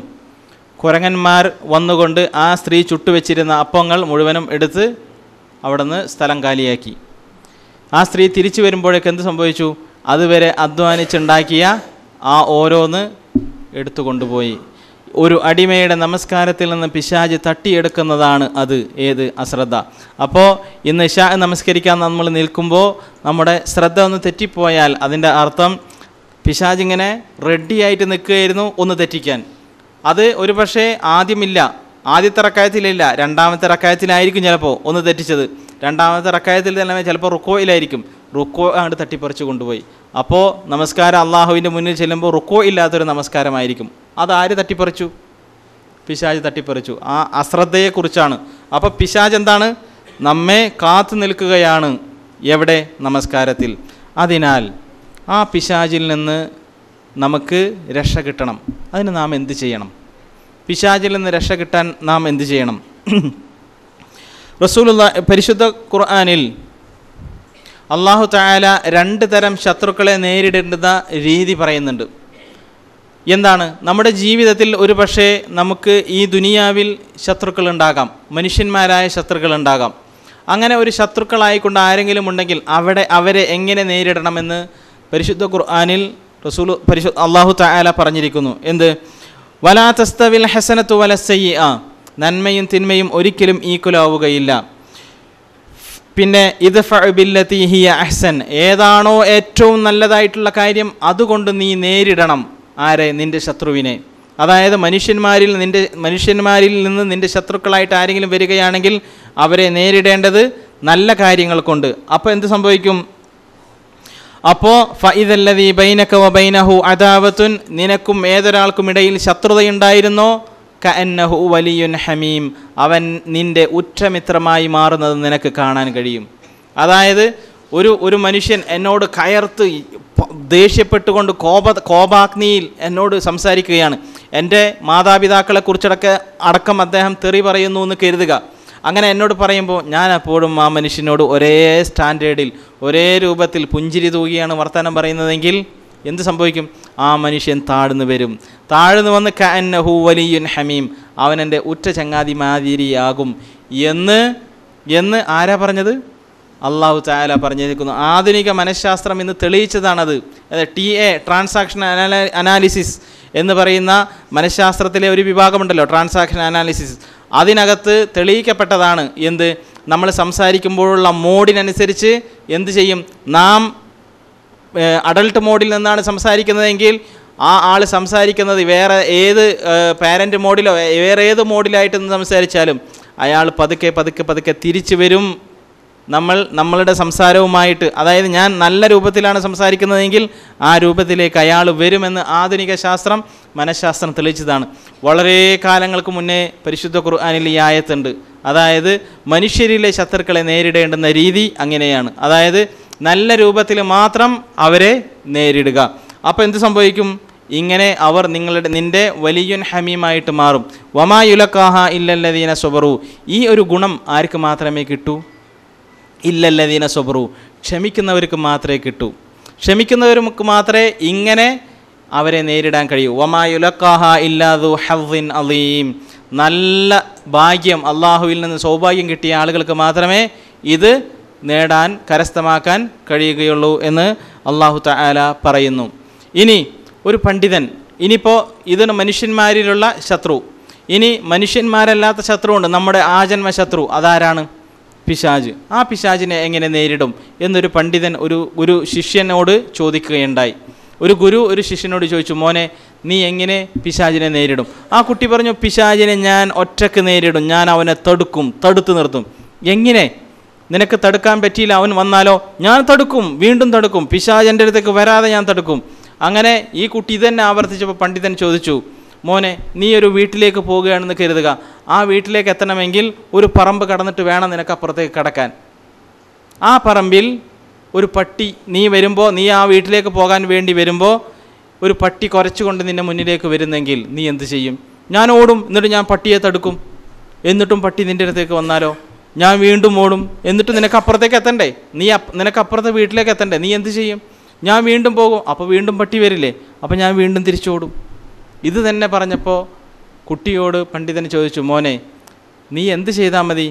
[SPEAKER 1] കുരങ്ങന്മാർ വന്നുകൊണ്ട് ആ സ്ത്രീ ചുട്ടുവെച്ചിരുന്ന അപ്പങ്ങൾ മുഴുവനും എടുത്ത് അവിടുന്ന് സ്ഥലം കാലിയാക്കി ആ സ്ത്രീ തിരിച്ചു വരുമ്പോഴേക്ക് എന്ത് സംഭവിച്ചു അതുവരെ അധ്വാനിച്ചുണ്ടാക്കിയ ആ ഓരോന്ന് എടുത്തു കൊണ്ടുപോയി ഒരു അടിമയുടെ നമസ്കാരത്തിൽ നിന്ന് പിശാജ് തട്ടിയെടുക്കുന്നതാണ് അത് ഏത് അശ്രദ്ധ അപ്പോൾ ഇന്ന് ഇഷാ നമസ്കരിക്കാൻ നമ്മൾ നിൽക്കുമ്പോൾ നമ്മുടെ ശ്രദ്ധ ഒന്ന് തെറ്റിപ്പോയാൽ അതിൻ്റെ അർത്ഥം പിശാജ് ഇങ്ങനെ റെഡിയായിട്ട് നിൽക്കുകയായിരുന്നു ഒന്ന് തെറ്റിക്കാൻ അത് ഒരു പക്ഷേ ആദ്യമില്ല ആദ്യത്തെ റക്കായത്തിലില്ല രണ്ടാമത്തെ റക്കായത്തിലായിരിക്കും ചിലപ്പോൾ ഒന്ന് തെറ്റിച്ചത് രണ്ടാമത്തെ റക്കായത്തിൽ തന്നെ ചിലപ്പോൾ റുക്കോയിലായിരിക്കും റുക്കോ ആണ് തട്ടിപ്പറിച്ച് കൊണ്ടുപോയി അപ്പോൾ നമസ്കാരം അള്ളാഹുവിൻ്റെ മുന്നിൽ ചെല്ലുമ്പോൾ റുക്കോ ഇല്ലാത്തൊരു നമസ്കാരമായിരിക്കും അതാര് തട്ടിപ്പറിച്ചു പിശാജ് തട്ടിപ്പറിച്ചു ആ അശ്രദ്ധയെക്കുറിച്ചാണ് അപ്പോൾ പിശാജ് എന്താണ് നമ്മെ കാത്തു നിൽക്കുകയാണ് എവിടെ നമസ്കാരത്തിൽ അതിനാൽ ആ പിശാജിൽ നിന്ന് നമുക്ക് രക്ഷ കിട്ടണം അതിന് നാം എന്ത് ചെയ്യണം പിശാജിൽ നിന്ന് രക്ഷ കിട്ടാൻ നാം എന്ത് ചെയ്യണം റസൂൽ പരിശുദ്ധ ഖുർആാനിൽ അള്ളാഹു തായാല രണ്ട് തരം ശത്രുക്കളെ നേരിടേണ്ടുന്ന രീതി പറയുന്നുണ്ട് എന്താണ് നമ്മുടെ ജീവിതത്തിൽ ഒരു പക്ഷേ നമുക്ക് ഈ ദുനിയാവിൽ ശത്രുക്കളുണ്ടാകാം മനുഷ്യന്മാരായ ശത്രുക്കളുണ്ടാകാം അങ്ങനെ ഒരു ശത്രുക്കളായിക്കൊണ്ട് ആരെങ്കിലും ഉണ്ടെങ്കിൽ അവിടെ അവരെ എങ്ങനെ നേരിടണമെന്ന് പരിശുദ്ധ ഖുർആാനിൽ റസൂൽ പരിശു അള്ളാഹു തായാല പറഞ്ഞിരിക്കുന്നു എന്ത് വലാ തസ്തവിൽ ഹസനത്തു വലസയ്യ നന്മയും തിന്മയും ഒരിക്കലും ഈക്വലാവുകയില്ല പിന്നെ ഇത് ഫില്ലത്തി ഹിയ അഹ്സൻ ഏതാണോ ഏറ്റവും നല്ലതായിട്ടുള്ള കാര്യം അതുകൊണ്ട് നീ നേരിടണം ആരെ നിൻ്റെ ശത്രുവിനെ അതായത് മനുഷ്യന്മാരിൽ നിൻ്റെ മനുഷ്യന്മാരിൽ നിന്ന് നിൻ്റെ ശത്രുക്കളായിട്ട് ആരെങ്കിലും വരികയാണെങ്കിൽ അവരെ നേരിടേണ്ടത് നല്ല കാര്യങ്ങൾ കൊണ്ട് അപ്പോൾ എന്ത് സംഭവിക്കും അപ്പോൾ ഫൈദല്ലതി ബൈനക്കവ ബൈനഹു അദാവത്തുൻ നിനക്കും ഏതൊരാൾക്കും ഇടയിൽ ശത്രുതയുണ്ടായിരുന്നോ കഅന്നഹു വലിയുൻ ഹമീം അവൻ നിൻ്റെ ഉറ്റമിത്രമായി മാറുന്നത് നിനക്ക് കാണാൻ കഴിയും അതായത് ഒരു ഒരു മനുഷ്യൻ എന്നോട് കയർത്ത് ദേഷ്യപ്പെട്ടുകൊണ്ട് കോപ കോപാഗ്നിയിൽ എന്നോട് സംസാരിക്കുകയാണ് എൻ്റെ മാതാപിതാക്കളെ അടക്കം അദ്ദേഹം തെറി പറയുന്നു എന്ന് കരുതുക അങ്ങനെ എന്നോട് പറയുമ്പോൾ ഞാൻ അപ്പോഴും ആ മനുഷ്യനോട് ഒരേ സ്റ്റാൻഡേർഡിൽ ഒരേ രൂപത്തിൽ പുഞ്ചിരി തൂകിയാണ് വർത്തമാനം പറയുന്നതെങ്കിൽ എന്ത് സംഭവിക്കും ആ മനുഷ്യൻ താഴ്ന്നു വരും താഴ്ന്നു വന്ന് കഅന്നഹു വലിയുൻ ഹമീം അവൻ എൻ്റെ ഉറ്റ ചങ്ങാതി മാതിരിയാകും എന്ന് എന്ന് ആരാ പറഞ്ഞത് അള്ളാഹു ചായാല പറഞ്ഞിരിക്കുന്നു ആധുനിക മനഃശാസ്ത്രം ഇന്ന് തെളിയിച്ചതാണത് അതെ ടി എ ട്രാൻസാക്ഷൻ അനാലിസിസ് എന്ന് പറയുന്ന മനഃശാസ്ത്രത്തിലെ ഒരു വിഭാഗമുണ്ടല്ലോ ട്രാൻസാക്ഷൻ അനാലിസിസ് അതിനകത്ത് തെളിയിക്കപ്പെട്ടതാണ് എന്ത് നമ്മൾ സംസാരിക്കുമ്പോഴുള്ള മോഡിനനുസരിച്ച് എന്ത് ചെയ്യും നാം അഡൾട്ട് മോഡിൽ നിന്നാണ് സംസാരിക്കുന്നതെങ്കിൽ ആ ആൾ സംസാരിക്കുന്നത് വേറെ ഏത് പാരൻ്റ് മോഡിലോ വേറെ ഏത് മോഡിലായിട്ട് സംസാരിച്ചാലും അയാൾ പതുക്കെ പതുക്കെ പതുക്കെ തിരിച്ചു വരും നമ്മൾ നമ്മളുടെ സംസാരവുമായിട്ട് അതായത് ഞാൻ നല്ല രൂപത്തിലാണ് സംസാരിക്കുന്നതെങ്കിൽ ആ രൂപത്തിലേക്ക് അയാൾ വരുമെന്ന് ആധുനിക ശാസ്ത്രം മനഃശാസ്ത്രം തെളിയിച്ചതാണ് വളരെ കാലങ്ങൾക്ക് മുന്നേ പരിശുദ്ധ ഖുർആാനിൽ ഈ ആയത്തുണ്ട് അതായത് മനുഷ്യരിലെ ശത്രുക്കളെ നേരിടേണ്ടുന്ന രീതി അങ്ങനെയാണ് അതായത് നല്ല രൂപത്തിൽ മാത്രം അവരെ നേരിടുക അപ്പോൾ എന്ത് സംഭവിക്കും ഇങ്ങനെ അവർ നിങ്ങളുടെ നിൻ്റെ വലിയൻ ഹമീമായിട്ട് മാറും വമായുലക്കാഹ ഇല്ലല്ലദീന സൊബറു ഈ ഒരു ഗുണം ആർക്ക് മാത്രമേ കിട്ടൂ ഇല്ലല്ലദീന സൊബറു ക്ഷമിക്കുന്നവർക്ക് മാത്രമേ കിട്ടൂ ക്ഷമിക്കുന്നവർക്ക് മാത്രമേ ഇങ്ങനെ അവരെ നേരിടാൻ കഴിയൂ വമായുലക്കാഹ ഇല്ലാതു ഹദ്ദിൻ അലീം നല്ല ഭാഗ്യം അള്ളാഹുവിൽ നിന്ന് സൗഭാഗ്യം കിട്ടിയ ആളുകൾക്ക് മാത്രമേ ഇത് നേടാൻ കരസ്ഥമാക്കാൻ കഴിയുകയുള്ളൂ എന്ന് അള്ളാഹു തആല പറയുന്നു ഇനി ഒരു പണ്ഡിതൻ ഇനിയിപ്പോൾ ഇതിന് മനുഷ്യന്മാരിലുള്ള ശത്രു ഇനി മനുഷ്യന്മാരല്ലാത്ത ശത്രുവുണ്ട് നമ്മുടെ ആജന്മ ശത്രു അതാരാണ് പിശാജ് ആ പിശാജിനെ എങ്ങനെ നേരിടും എന്നൊരു പണ്ഡിതൻ ഒരു ഗുരു ശിഷ്യനോട് ചോദിക്കുകയുണ്ടായി ഒരു ഗുരു ഒരു ശിഷ്യനോട് ചോദിച്ചു മോനെ നീ എങ്ങനെ പിശാജിനെ നേരിടും ആ കുട്ടി പറഞ്ഞു പിശാജിനെ ഞാൻ ഒറ്റക്ക് നേരിടും ഞാൻ അവനെ തടുക്കും തടുത്തു നിർത്തും എങ്ങനെ നിനക്ക് തടുക്കാൻ പറ്റിയില്ല അവൻ വന്നാലോ ഞാൻ തടുക്കും വീണ്ടും തടുക്കും പിശാജ് എൻ്റെ അടുത്തേക്ക് വരാതെ ഞാൻ തടുക്കും അങ്ങനെ ഈ കുട്ടി ഇതന്നെ ആവർത്തിച്ചപ്പോൾ പണ്ഡിതൻ ചോദിച്ചു മോനെ നീ ഒരു വീട്ടിലേക്ക് പോവുകയാണെന്ന് കരുതുക ആ വീട്ടിലേക്ക് എത്തണമെങ്കിൽ ഒരു പറമ്പ് കടന്നിട്ട് വേണം നിനക്ക് അപ്പുറത്തേക്ക് കടക്കാൻ ആ പറമ്പിൽ ഒരു പട്ടി നീ വരുമ്പോൾ നീ ആ വീട്ടിലേക്ക് പോകാൻ വേണ്ടി വരുമ്പോൾ ഒരു പട്ടി കുറച്ചുകൊണ്ട് നിന്നെ മുന്നിലേക്ക് വരുന്നെങ്കിൽ നീ എന്ത് ചെയ്യും ഞാൻ ഓടും എന്നിട്ട് ഞാൻ പട്ടിയെ തടുക്കും എന്നിട്ടും പട്ടി നിൻ്റെ അടുത്തേക്ക് വന്നാലോ ഞാൻ വീണ്ടും ഓടും എന്നിട്ട് നിനക്ക് അപ്പുറത്തേക്ക് എത്തണ്ടേ നീ നിനക്ക് അപ്പുറത്തെ വീട്ടിലേക്ക് എത്തണ്ടേ നീ എന്ത് ചെയ്യും ഞാൻ വീണ്ടും പോകും അപ്പോൾ വീണ്ടും പട്ടി വരില്ലേ അപ്പോൾ ഞാൻ വീണ്ടും തിരിച്ചോടും ഇത് തന്നെ പറഞ്ഞപ്പോൾ കുട്ടിയോട് പണ്ഡിതനെ ചോദിച്ചു മോനെ നീ എന്ത് ചെയ്താൽ മതി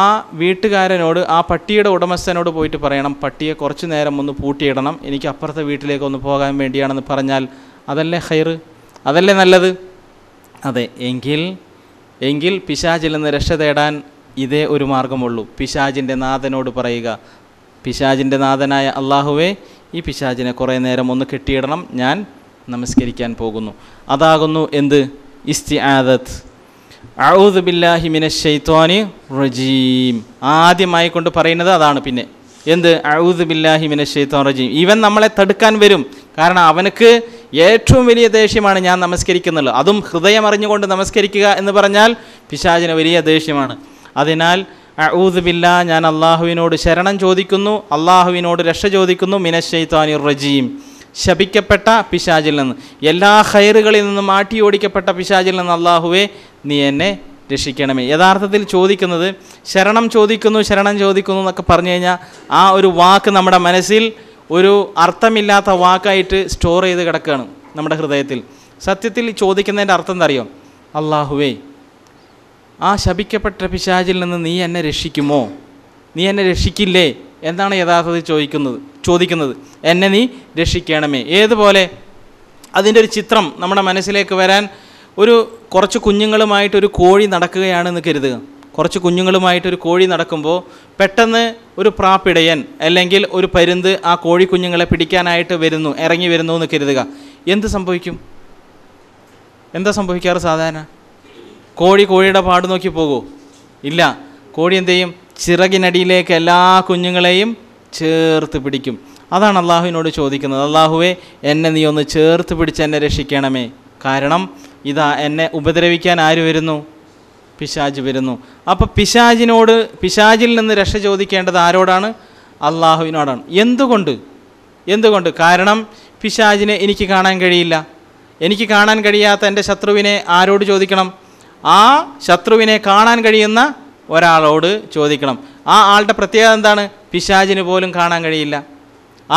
[SPEAKER 1] ആ വീട്ടുകാരനോട് ആ പട്ടിയുടെ ഉടമസ്ഥനോട് പോയിട്ട് പറയണം പട്ടിയെ കുറച്ച് നേരം ഒന്ന് പൂട്ടിയിടണം എനിക്ക് അപ്പുറത്തെ വീട്ടിലേക്ക് ഒന്ന് പോകാൻ വേണ്ടിയാണെന്ന് പറഞ്ഞാൽ അതല്ലേ ഹൈർ അതല്ലേ നല്ലത് അതെ എങ്കിൽ എങ്കിൽ പിശാചിൽ നിന്ന് രക്ഷ തേടാൻ ഇതേ ഒരു മാർഗമുള്ളൂ പിശാജിൻ്റെ നാഥനോട് പറയുക പിശാജിൻ്റെ നാഥനായ അള്ളാഹുവേ ഈ പിശാചിനെ കുറേ നേരം ഒന്ന് കെട്ടിയിടണം ഞാൻ നമസ്കരിക്കാൻ പോകുന്നു അതാകുന്നു എന്ത് ഇസ്തി ആദത്ത് അഴുദ് ബില്ലാഹി മിനഷെയ്ത്തോനി റജീം ആദ്യമായി കൊണ്ട് പറയുന്നത് അതാണ് പിന്നെ എന്ത് അഴുദ് ബില്ലാഹി മിനഷെയ്ത്തോൻ റജീം ഇവൻ നമ്മളെ തടുക്കാൻ വരും കാരണം അവനക്ക് ഏറ്റവും വലിയ ദേഷ്യമാണ് ഞാൻ നമസ്കരിക്കുന്നുള്ളത് അതും ഹൃദയം അറിഞ്ഞുകൊണ്ട് നമസ്കരിക്കുക എന്ന് പറഞ്ഞാൽ പിശാചിന് വലിയ ദേഷ്യമാണ് അതിനാൽ അഊദുബില്ല ഞാൻ അള്ളാഹുവിനോട് ശരണം ചോദിക്കുന്നു അള്ളാഹുവിനോട് രക്ഷ ചോദിക്കുന്നു മിനശൈത്താനി റജീം ശപിക്കപ്പെട്ട പിശാചിൽ നിന്ന് എല്ലാ ഹൈറുകളിൽ നിന്നും മാറ്റി ഓടിക്കപ്പെട്ട പിശാചിൽ നിന്ന് അള്ളാഹുവെ നീ എന്നെ രക്ഷിക്കണമേ യഥാർത്ഥത്തിൽ ചോദിക്കുന്നത് ശരണം ചോദിക്കുന്നു ശരണം ചോദിക്കുന്നു എന്നൊക്കെ പറഞ്ഞു കഴിഞ്ഞാൽ ആ ഒരു വാക്ക് നമ്മുടെ മനസ്സിൽ ഒരു അർത്ഥമില്ലാത്ത വാക്കായിട്ട് സ്റ്റോർ ചെയ്ത് കിടക്കുകയാണ് നമ്മുടെ ഹൃദയത്തിൽ സത്യത്തിൽ ചോദിക്കുന്നതിൻ്റെ അർത്ഥം അറിയാം അള്ളാഹുവേ ആ ശപിക്കപ്പെട്ട പിശാചിൽ നിന്ന് നീ എന്നെ രക്ഷിക്കുമോ നീ എന്നെ രക്ഷിക്കില്ലേ എന്നാണ് യഥാർത്ഥത്തിൽ ചോദിക്കുന്നത് ചോദിക്കുന്നത് എന്നെ നീ രക്ഷിക്കണമേ ഏതുപോലെ അതിൻ്റെ ഒരു ചിത്രം നമ്മുടെ മനസ്സിലേക്ക് വരാൻ ഒരു കുറച്ച് കുഞ്ഞുങ്ങളുമായിട്ടൊരു കോഴി നടക്കുകയാണെന്ന് കരുതുക കുറച്ച് കുഞ്ഞുങ്ങളുമായിട്ടൊരു കോഴി നടക്കുമ്പോൾ പെട്ടെന്ന് ഒരു പ്രാപ്പിടയൻ അല്ലെങ്കിൽ ഒരു പരുന്ത് ആ കോഴി കുഞ്ഞുങ്ങളെ പിടിക്കാനായിട്ട് വരുന്നു ഇറങ്ങി വരുന്നു എന്ന് കരുതുക എന്ത് സംഭവിക്കും എന്താ സംഭവിക്കാറ് സാധാരണ കോഴി കോഴിയുടെ പാട് നോക്കി പോകൂ ഇല്ല കോഴി എന്ത് ചെയ്യും ചിറകിനടിയിലേക്ക് എല്ലാ കുഞ്ഞുങ്ങളെയും ചേർത്ത് പിടിക്കും അതാണ് അള്ളാഹുവിനോട് ചോദിക്കുന്നത് അള്ളാഹുവെ എന്നെ നീ ഒന്ന് ചേർത്ത് പിടിച്ച് എന്നെ രക്ഷിക്കണമേ കാരണം ഇതാ എന്നെ ഉപദ്രവിക്കാൻ ആര് വരുന്നു പിശാജ് വരുന്നു അപ്പോൾ പിശാജിനോട് പിശാജിൽ നിന്ന് രക്ഷ ചോദിക്കേണ്ടത് ആരോടാണ് അള്ളാഹുവിനോടാണ് എന്തുകൊണ്ട് എന്തുകൊണ്ട് കാരണം പിശാജിനെ എനിക്ക് കാണാൻ കഴിയില്ല എനിക്ക് കാണാൻ കഴിയാത്ത എൻ്റെ ശത്രുവിനെ ആരോട് ചോദിക്കണം ആ ശത്രുവിനെ കാണാൻ കഴിയുന്ന ഒരാളോട് ചോദിക്കണം ആ ആളുടെ പ്രത്യേകത എന്താണ് പിശാചിന് പോലും കാണാൻ കഴിയില്ല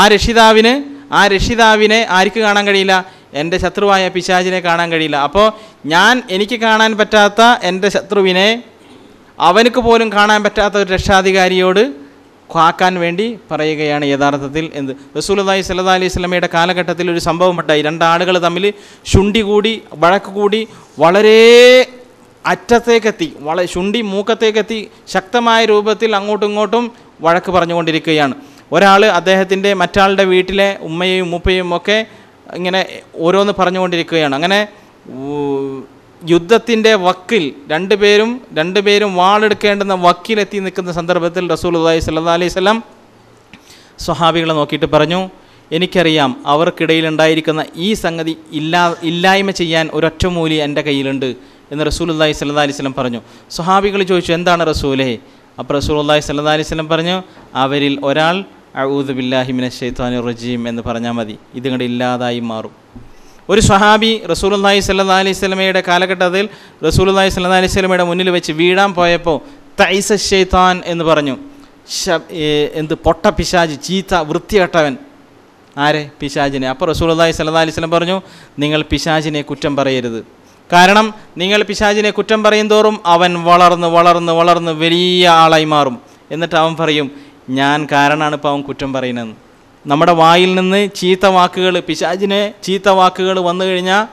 [SPEAKER 1] ആ രക്ഷിതാവിന് ആ രക്ഷിതാവിനെ ആർക്ക് കാണാൻ കഴിയില്ല എൻ്റെ ശത്രുവായ പിശാചിനെ കാണാൻ കഴിയില്ല അപ്പോൾ ഞാൻ എനിക്ക് കാണാൻ പറ്റാത്ത എൻ്റെ ശത്രുവിനെ അവനക്ക് പോലും കാണാൻ പറ്റാത്ത ഒരു രക്ഷാധികാരിയോട് കാക്കാൻ വേണ്ടി പറയുകയാണ് യഥാർത്ഥത്തിൽ എന്ത് റസൂലി സല്ലാ അലൈഹി സ്വലമയുടെ കാലഘട്ടത്തിൽ ഒരു സംഭവം ഉണ്ടായി രണ്ടാളുകൾ തമ്മിൽ ശുണ്ടി കൂടി വഴക്ക് കൂടി വളരെ അറ്റത്തേക്കെത്തി വള ശുണ്ടി മൂക്കത്തേക്കെത്തി ശക്തമായ രൂപത്തിൽ അങ്ങോട്ടും ഇങ്ങോട്ടും വഴക്ക് പറഞ്ഞുകൊണ്ടിരിക്കുകയാണ് ഒരാൾ അദ്ദേഹത്തിൻ്റെ മറ്റാളുടെ വീട്ടിലെ ഉമ്മയും ഉമ്മയും ഒക്കെ ഇങ്ങനെ ഓരോന്ന് പറഞ്ഞുകൊണ്ടിരിക്കുകയാണ് അങ്ങനെ യുദ്ധത്തിൻ്റെ വക്കിൽ രണ്ടുപേരും രണ്ടുപേരും വാളെടുക്കേണ്ടുന്ന വക്കിലെത്തി നിൽക്കുന്ന സന്ദർഭത്തിൽ റസൂൽ അള്ളഹി സല്ലാ അലൈഹി സ്വലം സ്വഹാബികളെ നോക്കിയിട്ട് പറഞ്ഞു എനിക്കറിയാം അവർക്കിടയിലുണ്ടായിരിക്കുന്ന ഈ സംഗതി ഇല്ലാ ഇല്ലായ്മ ചെയ്യാൻ ഒരൊറ്റമൂലി എൻ്റെ കയ്യിലുണ്ട് എന്ന് റസൂൽ അള്ളാഹി അലി അലിസ്ലം പറഞ്ഞു സുഹാബികൾ ചോദിച്ചു എന്താണ് റസൂലേ അപ്പോൾ റസൂൽ അള്ളാഹി അലി അലിസ്ലം പറഞ്ഞു അവരിൽ ഒരാൾ അഊദ് ബില്ലാഹിമിന ഷെയ്ത്താനു റജീം എന്ന് പറഞ്ഞാൽ മതി ഇതുകൊണ്ട് ഇല്ലാതായി മാറും ഒരു സ്വഹാബി റസൂൽ അള്ളാഹി സല്ലാ അലൈഹി സ്വലമയുടെ കാലഘട്ടത്തിൽ റസൂൽ അള്ളാഹി സല്ലാ അലൈഹി സ്വലമയുടെ മുന്നിൽ വെച്ച് വീഴാൻ പോയപ്പോൾ തൈസ ഷെയ്ത്താൻ എന്ന് പറഞ്ഞു എന്ത് പൊട്ട പിശാജ് ചീത്ത വൃത്തികെട്ടവൻ ആരെ പിശാജിനെ അപ്പോൾ റസൂൽ അള്ളാഹി സല്ലാ അലൈഹി സ്വലം പറഞ്ഞു നിങ്ങൾ പിശാജിനെ കുറ്റം പറയരുത് കാരണം നിങ്ങൾ പിശാചിനെ കുറ്റം പറയും തോറും അവൻ വളർന്ന് വളർന്ന് വളർന്ന് വലിയ ആളായി മാറും എന്നിട്ട് അവൻ പറയും ഞാൻ കാരണമാണ് ഇപ്പോൾ അവൻ കുറ്റം പറയുന്നതെന്ന് നമ്മുടെ വായിൽ നിന്ന് ചീത്ത വാക്കുകൾ പിശാചിനെ ചീത്ത വാക്കുകൾ വന്നു കഴിഞ്ഞാൽ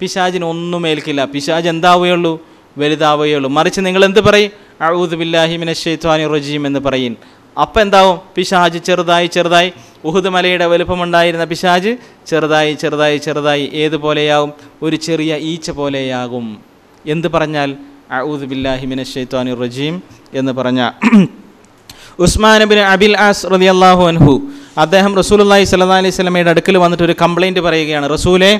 [SPEAKER 1] പിശാചിന് ഒന്നും ഏൽക്കില്ല പിശാജ് എന്താവുകയുള്ളൂ വലുതാവുകയുള്ളൂ മറിച്ച് നിങ്ങൾ എന്ത് പറയും അഴുദ് ബില്ലാഹിമിനെ ഷെയ്ത്വാനി റജീം എന്ന് പറയും അപ്പം എന്താവും പിശാജ് ചെറുതായി ചെറുതായി ഉഹുദ് മലയുടെ വലുപ്പമുണ്ടായിരുന്ന പിശാജ് ചെറുതായി ചെറുതായി ചെറുതായി ഏതുപോലെയാവും ഒരു ചെറിയ ഈച്ച പോലെയാകും എന്ത് പറഞ്ഞാൽ അഊദ് ബില്ലാഹി ഷെയ്ത്താനു റജീം എന്ന് പറഞ്ഞ ഉസ്മാൻ ബിൻ അബിൽ ആസ് റതി അള്ളാഹു അൻഹു അദ്ദേഹം റസൂലി സല്ലാ അലൈഹി സ്വലമയുടെ അടുക്കൽ വന്നിട്ട് ഒരു കംപ്ലൈൻറ്റ് പറയുകയാണ് റസൂലെ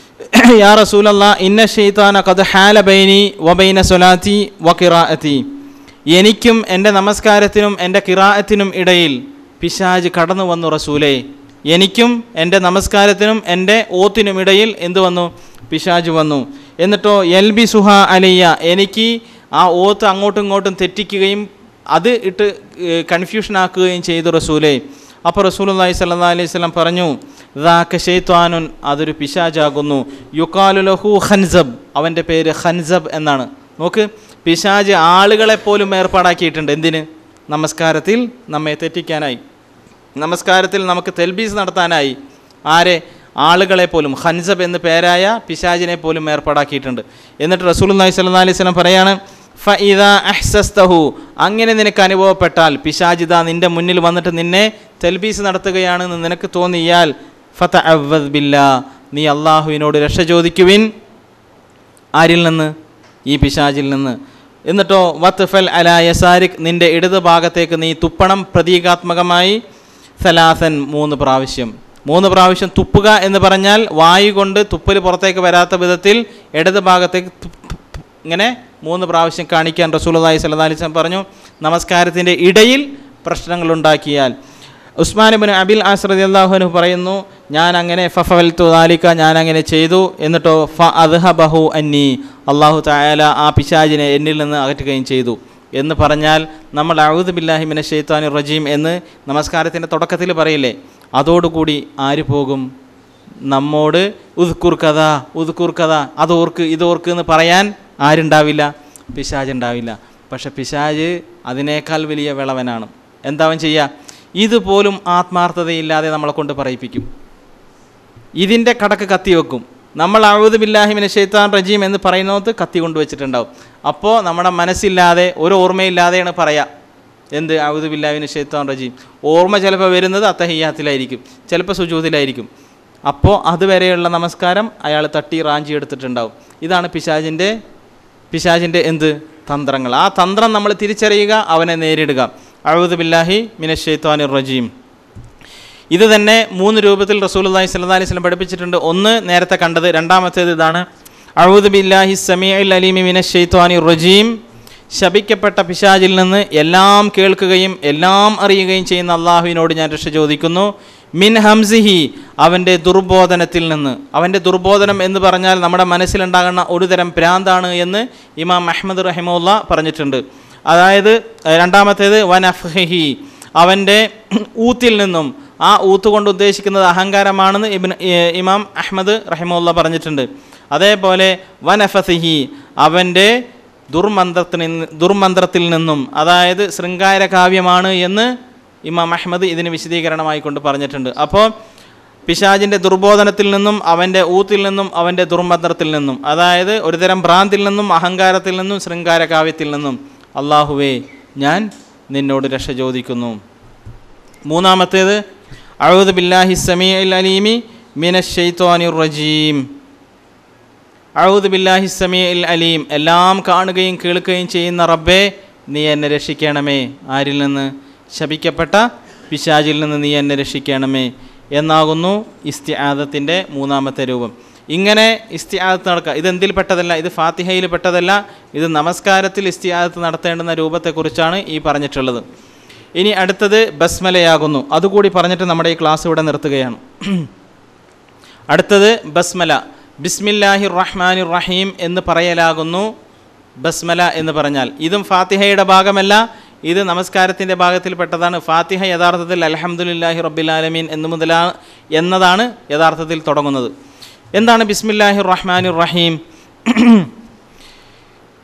[SPEAKER 1] യാ റസൂലല്ലാ ഇന്ന ഷെയ്ത്താന കത് ഹാല ബൈനി വബൈന സൊലാത്തി വ എനിക്കും എൻ്റെ നമസ്കാരത്തിനും എൻ്റെ കിറാത്തിനും ഇടയിൽ പിശാജ് കടന്നു വന്നു റസൂലേ എനിക്കും എൻ്റെ നമസ്കാരത്തിനും എൻ്റെ ഓത്തിനും ഇടയിൽ എന്തു വന്നു പിശാജ് വന്നു എന്നിട്ടോ എൽ ബി സുഹ അലിയ എനിക്ക് ആ ഓത്ത് അങ്ങോട്ടും ഇങ്ങോട്ടും തെറ്റിക്കുകയും അത് ഇട്ട് കൺഫ്യൂഷൻ ആക്കുകയും ചെയ്തു റസൂലേ അപ്പോൾ റസൂലി സല്ലാ അലൈഹി സ്വലം പറഞ്ഞു ദാക്ക ഷെയ്ത്വാനുൻ അതൊരു പിശാജാകുന്നു യുക്കാലു ലഹു ഖൻസബ് അവൻ്റെ പേര് ഖൻസബ് എന്നാണ് നോക്ക് പിശാജ് ആളുകളെപ്പോലും ഏർപ്പാടാക്കിയിട്ടുണ്ട് എന്തിന് നമസ്കാരത്തിൽ നമ്മെ തെറ്റിക്കാനായി നമസ്കാരത്തിൽ നമുക്ക് തെൽബീസ് നടത്താനായി ആരെ ആളുകളെ പോലും ഹൻസബ് എന്ന് പേരായ പിശാജിനെ പോലും ഏർപ്പാടാക്കിയിട്ടുണ്ട് എന്നിട്ട് റസൂൽ അലൈഹി അലൈഹി സ്വലം പറയാണ് ഫഇദ അഹ്സസ്തഹു അങ്ങനെ നിനക്ക് അനുഭവപ്പെട്ടാൽ പിശാജിത നിൻ്റെ മുന്നിൽ വന്നിട്ട് നിന്നെ തെൽബീസ് നടത്തുകയാണെന്ന് നിനക്ക് തോന്നിയാൽ ഫത അവദ് ബില്ല നീ അള്ളാഹുവിനോട് രക്ഷ ചോദിക്കുവിൻ ആരിൽ നിന്ന് ഈ പിശാജിൽ നിന്ന് എന്നിട്ടോ വത്ഫൽ അല യസാരിഖ് നിൻ്റെ ഇടത് ഭാഗത്തേക്ക് നീ തുപ്പണം പ്രതീകാത്മകമായി സലാസൻ മൂന്ന് പ്രാവശ്യം മൂന്ന് പ്രാവശ്യം തുപ്പുക എന്ന് പറഞ്ഞാൽ വായു കൊണ്ട് തുപ്പൽ പുറത്തേക്ക് വരാത്ത വിധത്തിൽ ഇടത് ഭാഗത്തേക്ക് ഇങ്ങനെ മൂന്ന് പ്രാവശ്യം കാണിക്കാൻ റസൂലി സലഹ് അലിസ്ലാം പറഞ്ഞു നമസ്കാരത്തിൻ്റെ ഇടയിൽ പ്രശ്നങ്ങളുണ്ടാക്കിയാൽ ഉസ്മാനുബിൻ അബിൽ ആസ്രദി അള്ളാഹുനു പറയുന്നു ഞാൻ അങ്ങനെ തു താലിക്ക ഞാൻ അങ്ങനെ ചെയ്തു എന്നിട്ടോ ഫ അദ്ഹ ബഹു അന്നി അള്ളാഹു തായാല ആ പിശാജിനെ എന്നിൽ നിന്ന് അകറ്റുകയും ചെയ്തു എന്ന് പറഞ്ഞാൽ നമ്മൾ അഴുദ് മിന ഷെയ്ത്താനു റജീം എന്ന് നമസ്കാരത്തിൻ്റെ തുടക്കത്തിൽ പറയില്ലേ അതോടുകൂടി ആര് പോകും നമ്മോട് ഉദ്ക്കുർ കഥ ഉദ്ക്കുർ കഥ അതോർക്ക് ഇതോർക്ക് എന്ന് പറയാൻ ആരുണ്ടാവില്ല പിശാജ് ഉണ്ടാവില്ല പക്ഷെ പിശാജ് അതിനേക്കാൾ വലിയ വിളവനാണ് എന്താവും ചെയ്യുക ഇതുപോലും ആത്മാർത്ഥതയില്ലാതെ നമ്മളെ കൊണ്ട് പറയിപ്പിക്കും ഇതിൻ്റെ കടക്ക് വെക്കും നമ്മൾ അഴുത് ബില്ലാഹിമിന് ഷെയ്ത്താൻ റജീം എന്ന് പറയുന്നത് കത്തി കൊണ്ടുവച്ചിട്ടുണ്ടാവും അപ്പോൾ നമ്മുടെ മനസ്സില്ലാതെ ഒരു ഓർമ്മയില്ലാതെയാണ് പറയാം എന്ത് അഴുത് ബില്ലാഹിമിന് ഷെയ്ത്താൻ റജീം ഓർമ്മ ചിലപ്പോൾ വരുന്നത് അത്തഹിയാത്തിലായിരിക്കും ചിലപ്പോൾ സുജൂതിലായിരിക്കും അപ്പോൾ അതുവരെയുള്ള നമസ്കാരം അയാൾ തട്ടി റാഞ്ചി എടുത്തിട്ടുണ്ടാവും ഇതാണ് പിശാജിൻ്റെ പിശാജിൻ്റെ എന്ത് തന്ത്രങ്ങൾ ആ തന്ത്രം നമ്മൾ തിരിച്ചറിയുക അവനെ നേരിടുക അഴുദബില്ലാഹി ബില്ലാഹി റജീം ഇത് തന്നെ മൂന്ന് രൂപത്തിൽ റസൂലി സല്ലാ അലൈഹി സ്വലം പഠിപ്പിച്ചിട്ടുണ്ട് ഒന്ന് നേരത്തെ കണ്ടത് രണ്ടാമത്തേത് ഇതാണ് അഴുദ് ബില്ലാഹി അൽ അലീമി മിനഷെയ്ത്താനി റജീം ശപിക്കപ്പെട്ട പിശാചിൽ നിന്ന് എല്ലാം കേൾക്കുകയും എല്ലാം അറിയുകയും ചെയ്യുന്ന അള്ളാഹുവിനോട് ഞാൻ രക്ഷ ചോദിക്കുന്നു മിൻ ഹംസിഹി അവൻ്റെ ദുർബോധനത്തിൽ നിന്ന് അവൻ്റെ ദുർബോധനം എന്ന് പറഞ്ഞാൽ നമ്മുടെ മനസ്സിലുണ്ടാകുന്ന ഒരു തരം ഭ്രാന്താണ് എന്ന് ഇമാം അഹമ്മദ് റഹിമുള്ള പറഞ്ഞിട്ടുണ്ട് അതായത് രണ്ടാമത്തേത് വൻ അഫ്ഹി അവൻ്റെ ഊത്തിൽ നിന്നും ആ ഊത്ത് കൊണ്ട് ഉദ്ദേശിക്കുന്നത് അഹങ്കാരമാണെന്ന് ഇബിൻ ഇമാം അഹമ്മദ് റഹിമുല്ല പറഞ്ഞിട്ടുണ്ട് അതേപോലെ വൻ അഫസിഹി അവൻ്റെ ദുർമന്ത്രത്തിൽ ദുർമന്ത്രത്തിൽ നിന്നും അതായത് ശൃംഗാരകാവ്യമാണ് എന്ന് ഇമാം അഹമ്മദ് ഇതിന് വിശദീകരണമായി കൊണ്ട് പറഞ്ഞിട്ടുണ്ട് അപ്പോൾ പിശാജിൻ്റെ ദുർബോധനത്തിൽ നിന്നും അവൻ്റെ ഊത്തിൽ നിന്നും അവൻ്റെ ദുർമന്ത്രത്തിൽ നിന്നും അതായത് ഒരുതരം ഭ്രാന്തിൽ നിന്നും അഹങ്കാരത്തിൽ നിന്നും ശൃംഗാരകാവ്യത്തിൽ നിന്നും അള്ളാഹുവേ ഞാൻ നിന്നോട് രക്ഷ ചോദിക്കുന്നു മൂന്നാമത്തേത് അഴുദ് ബില്ലാഹി സമി അൽ അലീമി മിന ഷെയ്ത്തോനിർ റജീം അഴുദ് ബില്ലാഹി സമി അൽ അലീം എല്ലാം കാണുകയും കേൾക്കുകയും ചെയ്യുന്ന റബ്ബേ നീ എന്നെ രക്ഷിക്കണമേ ആരിൽ നിന്ന് ശപിക്കപ്പെട്ട പിശാചിൽ നിന്ന് നീ എന്നെ രക്ഷിക്കണമേ എന്നാകുന്നു ഇസ്തി ആദത്തിൻ്റെ മൂന്നാമത്തെ രൂപം ഇങ്ങനെ ഇസ്തിയാദത്ത് നടക്കുക ഇതെന്തിൽ പെട്ടതല്ല ഇത് ഫാത്തിഹയിൽ പെട്ടതല്ല ഇത് നമസ്കാരത്തിൽ ഇസ്തിയാദത്ത് നടത്തേണ്ടുന്ന രൂപത്തെക്കുറിച്ചാണ് ഈ പറഞ്ഞിട്ടുള്ളത് ഇനി അടുത്തത് ബസ്മലയാകുന്നു അതുകൂടി പറഞ്ഞിട്ട് നമ്മുടെ ഈ ക്ലാസ് ഇവിടെ നിർത്തുകയാണ് അടുത്തത് ബസ്മല ബിസ്മില്ലാഹി റഹ്മാൻ റഹീം എന്ന് പറയലാകുന്നു ബസ്മല എന്ന് പറഞ്ഞാൽ ഇതും ഫാത്തിഹയുടെ ഭാഗമല്ല ഇത് നമസ്കാരത്തിൻ്റെ ഭാഗത്തിൽപ്പെട്ടതാണ് ഫാത്തിഹ യഥാർത്ഥത്തിൽ അലഹമുല്ലാഹി റബ്ബിലാലമീൻ എന്ന് മുതലാണ് എന്നതാണ് യഥാർത്ഥത്തിൽ തുടങ്ങുന്നത് എന്താണ് ബിസ്മില്ലാഹി റഹ്മാൻ റഹീം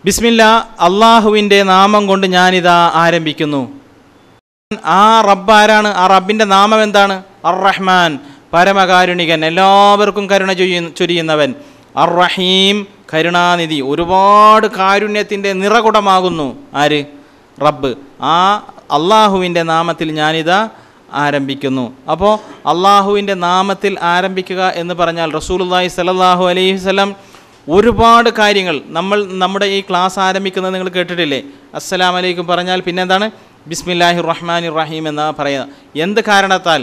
[SPEAKER 1] ബിസ്മില്ല അള്ളാഹുവിൻ്റെ നാമം കൊണ്ട് ഞാനിതാ ആരംഭിക്കുന്നു ആ റബ്ബാരാണ് ആ റബ്ബിൻ്റെ നാമം എന്താണ് അർ റഹ്മാൻ പരമകാരുണികൻ എല്ലാവർക്കും കരുണ ചൊരിയുന്നവൻ അർ റഹീം കരുണാനിധി ഒരുപാട് കാരുണ്യത്തിൻ്റെ നിറകുടമാകുന്നു ആര് റബ്ബ് ആ അള്ളാഹുവിൻ്റെ നാമത്തിൽ ഞാനിതാ ആരംഭിക്കുന്നു അപ്പോൾ അള്ളാഹുവിൻ്റെ നാമത്തിൽ ആരംഭിക്കുക എന്ന് പറഞ്ഞാൽ റസൂലുല്ലാഹി സലല്ലാഹു അലൈഹി സ്വലം ഒരുപാട് കാര്യങ്ങൾ നമ്മൾ നമ്മുടെ ഈ ക്ലാസ് ആരംഭിക്കുന്നത് നിങ്ങൾ കേട്ടിട്ടില്ലേ അസ്സലാം അലൈക്കും പറഞ്ഞാൽ പിന്നെന്താണ് ബിസ്മില്ലാഹി റഹ്മാൻ റഹീം എന്നാണ് പറയുന്നത് എന്ത് കാരണത്താൽ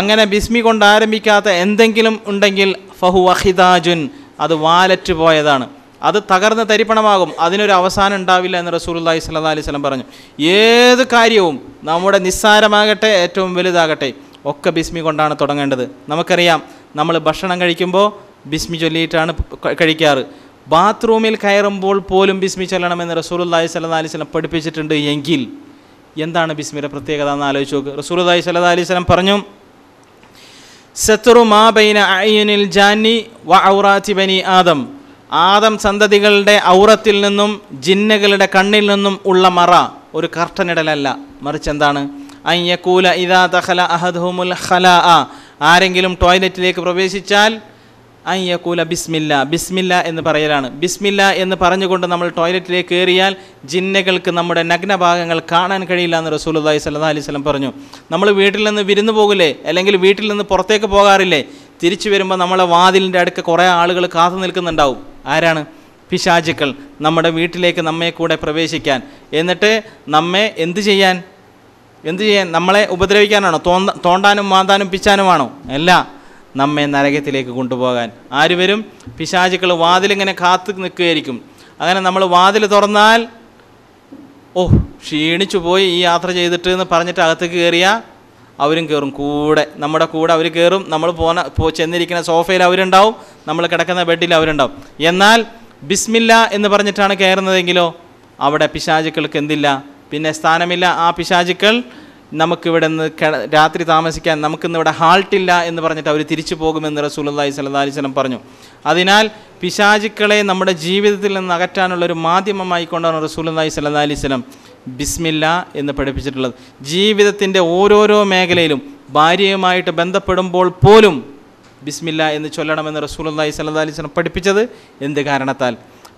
[SPEAKER 1] അങ്ങനെ ബിസ്മി കൊണ്ട് ആരംഭിക്കാത്ത എന്തെങ്കിലും ഉണ്ടെങ്കിൽ ഫഹു വഹിദാജുൻ അത് വാലറ്റ് പോയതാണ് അത് തകർന്ന് തരിപ്പണമാകും അതിനൊരു അവസാനം ഉണ്ടാവില്ല എന്ന് റസൂലുല്ലാഹി സ്വല്ലാ അലൈഹി സ്വലം പറഞ്ഞു ഏത് കാര്യവും നമ്മുടെ നിസ്സാരമാകട്ടെ ഏറ്റവും വലുതാകട്ടെ ഒക്കെ ബിസ്മി കൊണ്ടാണ് തുടങ്ങേണ്ടത് നമുക്കറിയാം നമ്മൾ ഭക്ഷണം കഴിക്കുമ്പോൾ ബിസ്മി ചൊല്ലിയിട്ടാണ് കഴിക്കാറ് ബാത്റൂമിൽ കയറുമ്പോൾ പോലും ബിസ്മി ചൊല്ലണമെന്ന് റസൂലുല്ലാഹി സ്വല്ലാ അലൈഹി സ്വലം പഠിപ്പിച്ചിട്ടുണ്ട് എങ്കിൽ എന്താണ് ബിസ്മിയുടെ പ്രത്യേകത എന്ന് ആലോചിച്ച് നോക്ക് റസൂലുല്ലാഹി സ്വല്ലാ അലൈഹി സ്വലം പറഞ്ഞു സത്തുറു മാ ബൈന അയ്യുനിൽ ജാനി വ ഔറാത്തി ബനി ആദം ആദം സന്തതികളുടെ ഔറത്തിൽ നിന്നും ജിന്നകളുടെ കണ്ണിൽ നിന്നും ഉള്ള മറ ഒരു കർട്ടനിടലല്ല മറിച്ച് എന്താണ് അയ്യക്കൂല ഇതാ തഹല അഹദ്ഹുമുൽ ഹല ആ ആരെങ്കിലും ടോയ്ലറ്റിലേക്ക് പ്രവേശിച്ചാൽ അയ്യക്കൂല ബിസ്മില്ല ബിസ്മില്ല എന്ന് പറയലാണ് ബിസ്മില്ല എന്ന് പറഞ്ഞുകൊണ്ട് നമ്മൾ ടോയ്ലറ്റിലേക്ക് കയറിയാൽ ജിന്നകൾക്ക് നമ്മുടെ നഗ്നഭാഗങ്ങൾ കാണാൻ കഴിയില്ല എന്ന് റസൂലുല്ലാഹി സല്ലാ അലൈഹി സ്വലം പറഞ്ഞു നമ്മൾ വീട്ടിൽ നിന്ന് വിരുന്ന് പോകില്ലേ അല്ലെങ്കിൽ വീട്ടിൽ നിന്ന് പുറത്തേക്ക് പോകാറില്ലേ തിരിച്ചു വരുമ്പോൾ നമ്മളെ വാതിലിൻ്റെ അടുക്ക കുറേ ആളുകൾ കാത്തു നിൽക്കുന്നുണ്ടാവും ആരാണ് പിശാചുക്കൾ നമ്മുടെ വീട്ടിലേക്ക് നമ്മെ കൂടെ പ്രവേശിക്കാൻ എന്നിട്ട് നമ്മെ എന്ത് ചെയ്യാൻ എന്ത് ചെയ്യാൻ നമ്മളെ ഉപദ്രവിക്കാനാണോ തോന്ന തോണ്ടാനും മാന്താനും പിച്ചാനുമാണോ അല്ല നമ്മെ നരകത്തിലേക്ക് കൊണ്ടുപോകാൻ ആര് വരും പിശാചുക്കൾ വാതിലിങ്ങനെ കാത്തു നിൽക്കുകയായിരിക്കും അങ്ങനെ നമ്മൾ വാതിൽ തുറന്നാൽ ഓ ക്ഷീണിച്ചു പോയി ഈ യാത്ര ചെയ്തിട്ട് എന്ന് പറഞ്ഞിട്ട് അകത്തേക്ക് കയറിയാൽ അവരും കയറും കൂടെ നമ്മുടെ കൂടെ അവർ കയറും നമ്മൾ പോന പോ ചെന്നിരിക്കുന്ന സോഫയിൽ അവരുണ്ടാവും നമ്മൾ കിടക്കുന്ന ബെഡിൽ അവരുണ്ടാവും എന്നാൽ ബിസ്മില്ല എന്ന് പറഞ്ഞിട്ടാണ് കയറുന്നതെങ്കിലോ അവിടെ പിശാചുക്കൾക്ക് എന്തില്ല പിന്നെ സ്ഥാനമില്ല ആ പിശാചുക്കൾ നമുക്കിവിടെ നിന്ന് രാത്രി താമസിക്കാൻ നമുക്കിന്ന് ഇവിടെ ഹാൾട്ടില്ല എന്ന് പറഞ്ഞിട്ട് അവർ തിരിച്ചു പോകുമെന്ന് റസൂലി സല്ലാ അലിസ്ലം പറഞ്ഞു അതിനാൽ പിശാചുക്കളെ നമ്മുടെ ജീവിതത്തിൽ നിന്ന് അകറ്റാനുള്ള ഒരു മാധ്യമമായി കൊണ്ടാണ് റസൂലി സല്ലാ അലിസ്ലം ബിസ്മില്ല എന്ന് പഠിപ്പിച്ചിട്ടുള്ളത് ജീവിതത്തിൻ്റെ ഓരോരോ മേഖലയിലും ഭാര്യയുമായിട്ട് ബന്ധപ്പെടുമ്പോൾ പോലും ബിസ്മില്ല എന്ന് ചൊല്ലണമെന്ന് റസൂലി സല്ലാ അലിസ്ലം പഠിപ്പിച്ചത് എന്ത് കാരണത്താൽ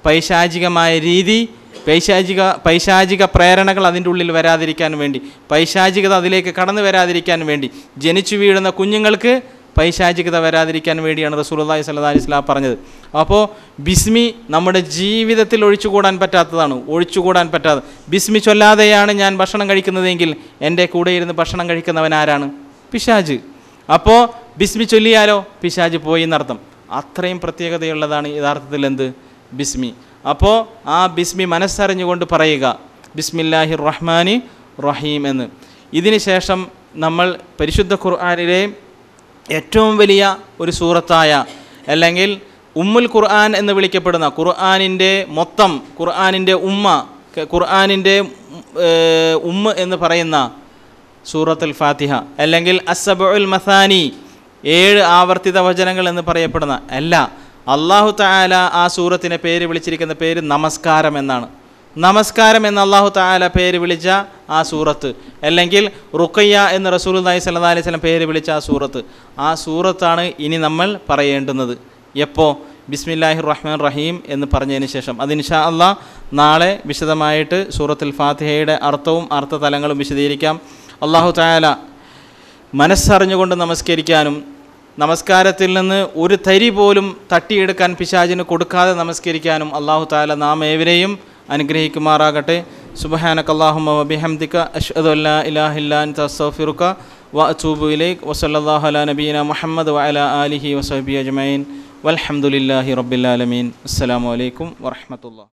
[SPEAKER 1] പൈശാചികമായ രീതി പൈശാചിക പൈശാചിക പ്രേരണകൾ അതിൻ്റെ ഉള്ളിൽ വരാതിരിക്കാൻ വേണ്ടി പൈശാചികത അതിലേക്ക് കടന്നു വരാതിരിക്കാൻ വേണ്ടി ജനിച്ചു വീഴുന്ന കുഞ്ഞുങ്ങൾക്ക് പൈശാചികത വരാതിരിക്കാൻ വേണ്ടിയാണ് റസൂലി സല്ലാ അലിസ്ലാം പറഞ്ഞത് അപ്പോൾ ബിസ്മി നമ്മുടെ ജീവിതത്തിൽ ഒഴിച്ചുകൂടാൻ പറ്റാത്തതാണ് ഒഴിച്ചുകൂടാൻ പറ്റാതെ ബിസ്മി ചൊല്ലാതെയാണ് ഞാൻ ഭക്ഷണം കഴിക്കുന്നതെങ്കിൽ എൻ്റെ കൂടെ ഇരുന്ന് ഭക്ഷണം കഴിക്കുന്നവൻ ആരാണ് പിശാജ് അപ്പോൾ ബിസ്മി ചൊല്ലിയാലോ പിശാജ് പോയി എന്നർത്ഥം അത്രയും പ്രത്യേകതയുള്ളതാണ് യഥാർത്ഥത്തിൽ എന്ത് ബിസ്മി അപ്പോൾ ആ ബിസ്മി മനസ്സറിഞ്ഞുകൊണ്ട് പറയുക ബിസ്മില്ലാഹി റഹ്മാനി റഹീം എന്ന് ഇതിന് ശേഷം നമ്മൾ പരിശുദ്ധ ഖുർആാനിലെയും ഏറ്റവും വലിയ ഒരു സൂറത്തായ അല്ലെങ്കിൽ ഉമ്മുൽ ഖുർആൻ എന്ന് വിളിക്കപ്പെടുന്ന ഖുർആാനിൻ്റെ മൊത്തം ഖുർആാനിൻ്റെ ഉമ്മ ഖുർആാനിൻ്റെ ഉമ്മ എന്ന് പറയുന്ന സൂറത്തുൽ ഫാത്തിഹ അല്ലെങ്കിൽ അസബുൽ മസാനി ഏഴ് ആവർത്തിത വചനങ്ങൾ എന്ന് പറയപ്പെടുന്ന അല്ല അള്ളാഹു താല ആ സൂറത്തിനെ പേര് വിളിച്ചിരിക്കുന്ന പേര് നമസ്കാരം എന്നാണ് നമസ്കാരം എന്ന അള്ളാഹു താല പേര് വിളിച്ച ആ സൂറത്ത് അല്ലെങ്കിൽ റുക്കയ്യ എന്ന് റസൂലുല്ലാഹി സല്ലാ അലൈഹി സ്വലം പേര് വിളിച്ച ആ സൂറത്ത് ആ സൂറത്താണ് ഇനി നമ്മൾ പറയേണ്ടുന്നത് എപ്പോൾ ബിസ്മില്ലാഹി റഹ്മാൻ റഹീം എന്ന് പറഞ്ഞതിന് ശേഷം അത് ഇൻഷാ അള്ളാ നാളെ വിശദമായിട്ട് സൂറത്തുൽ ഫാത്തിഹയുടെ അർത്ഥവും അർത്ഥ തലങ്ങളും വിശദീകരിക്കാം അള്ളാഹു താല മനസ്സറിഞ്ഞുകൊണ്ട് നമസ്കരിക്കാനും നമസ്കാരത്തിൽ നിന്ന് ഒരു തരി പോലും തട്ടിയെടുക്കാൻ പിശാചിന് കൊടുക്കാതെ നമസ്കരിക്കാനും അള്ളാഹു താല നാം ഏവരെയും അനുഗ്രഹിക്കുമാറാകട്ടെ സുബഹാനക്കല്ലാഹുമ വബിഹംദിക അഷ്ഹദു അല്ലാ ഇലാഹ ഇല്ലാ അൻത അസ്തഗ്ഫിറുക വഅതൂബു ഇലൈക് വസല്ലല്ലാഹു അലാ നബീന മുഹമ്മദ് വഅലാ ആലിഹി വസഹബി അജ്മൈൻ വൽഹംദുലില്ലാഹി റബ്ബിൽ ആലമീൻ അസ്സലാമു അലൈക്കും വറഹ്മത്തുള്ളാഹി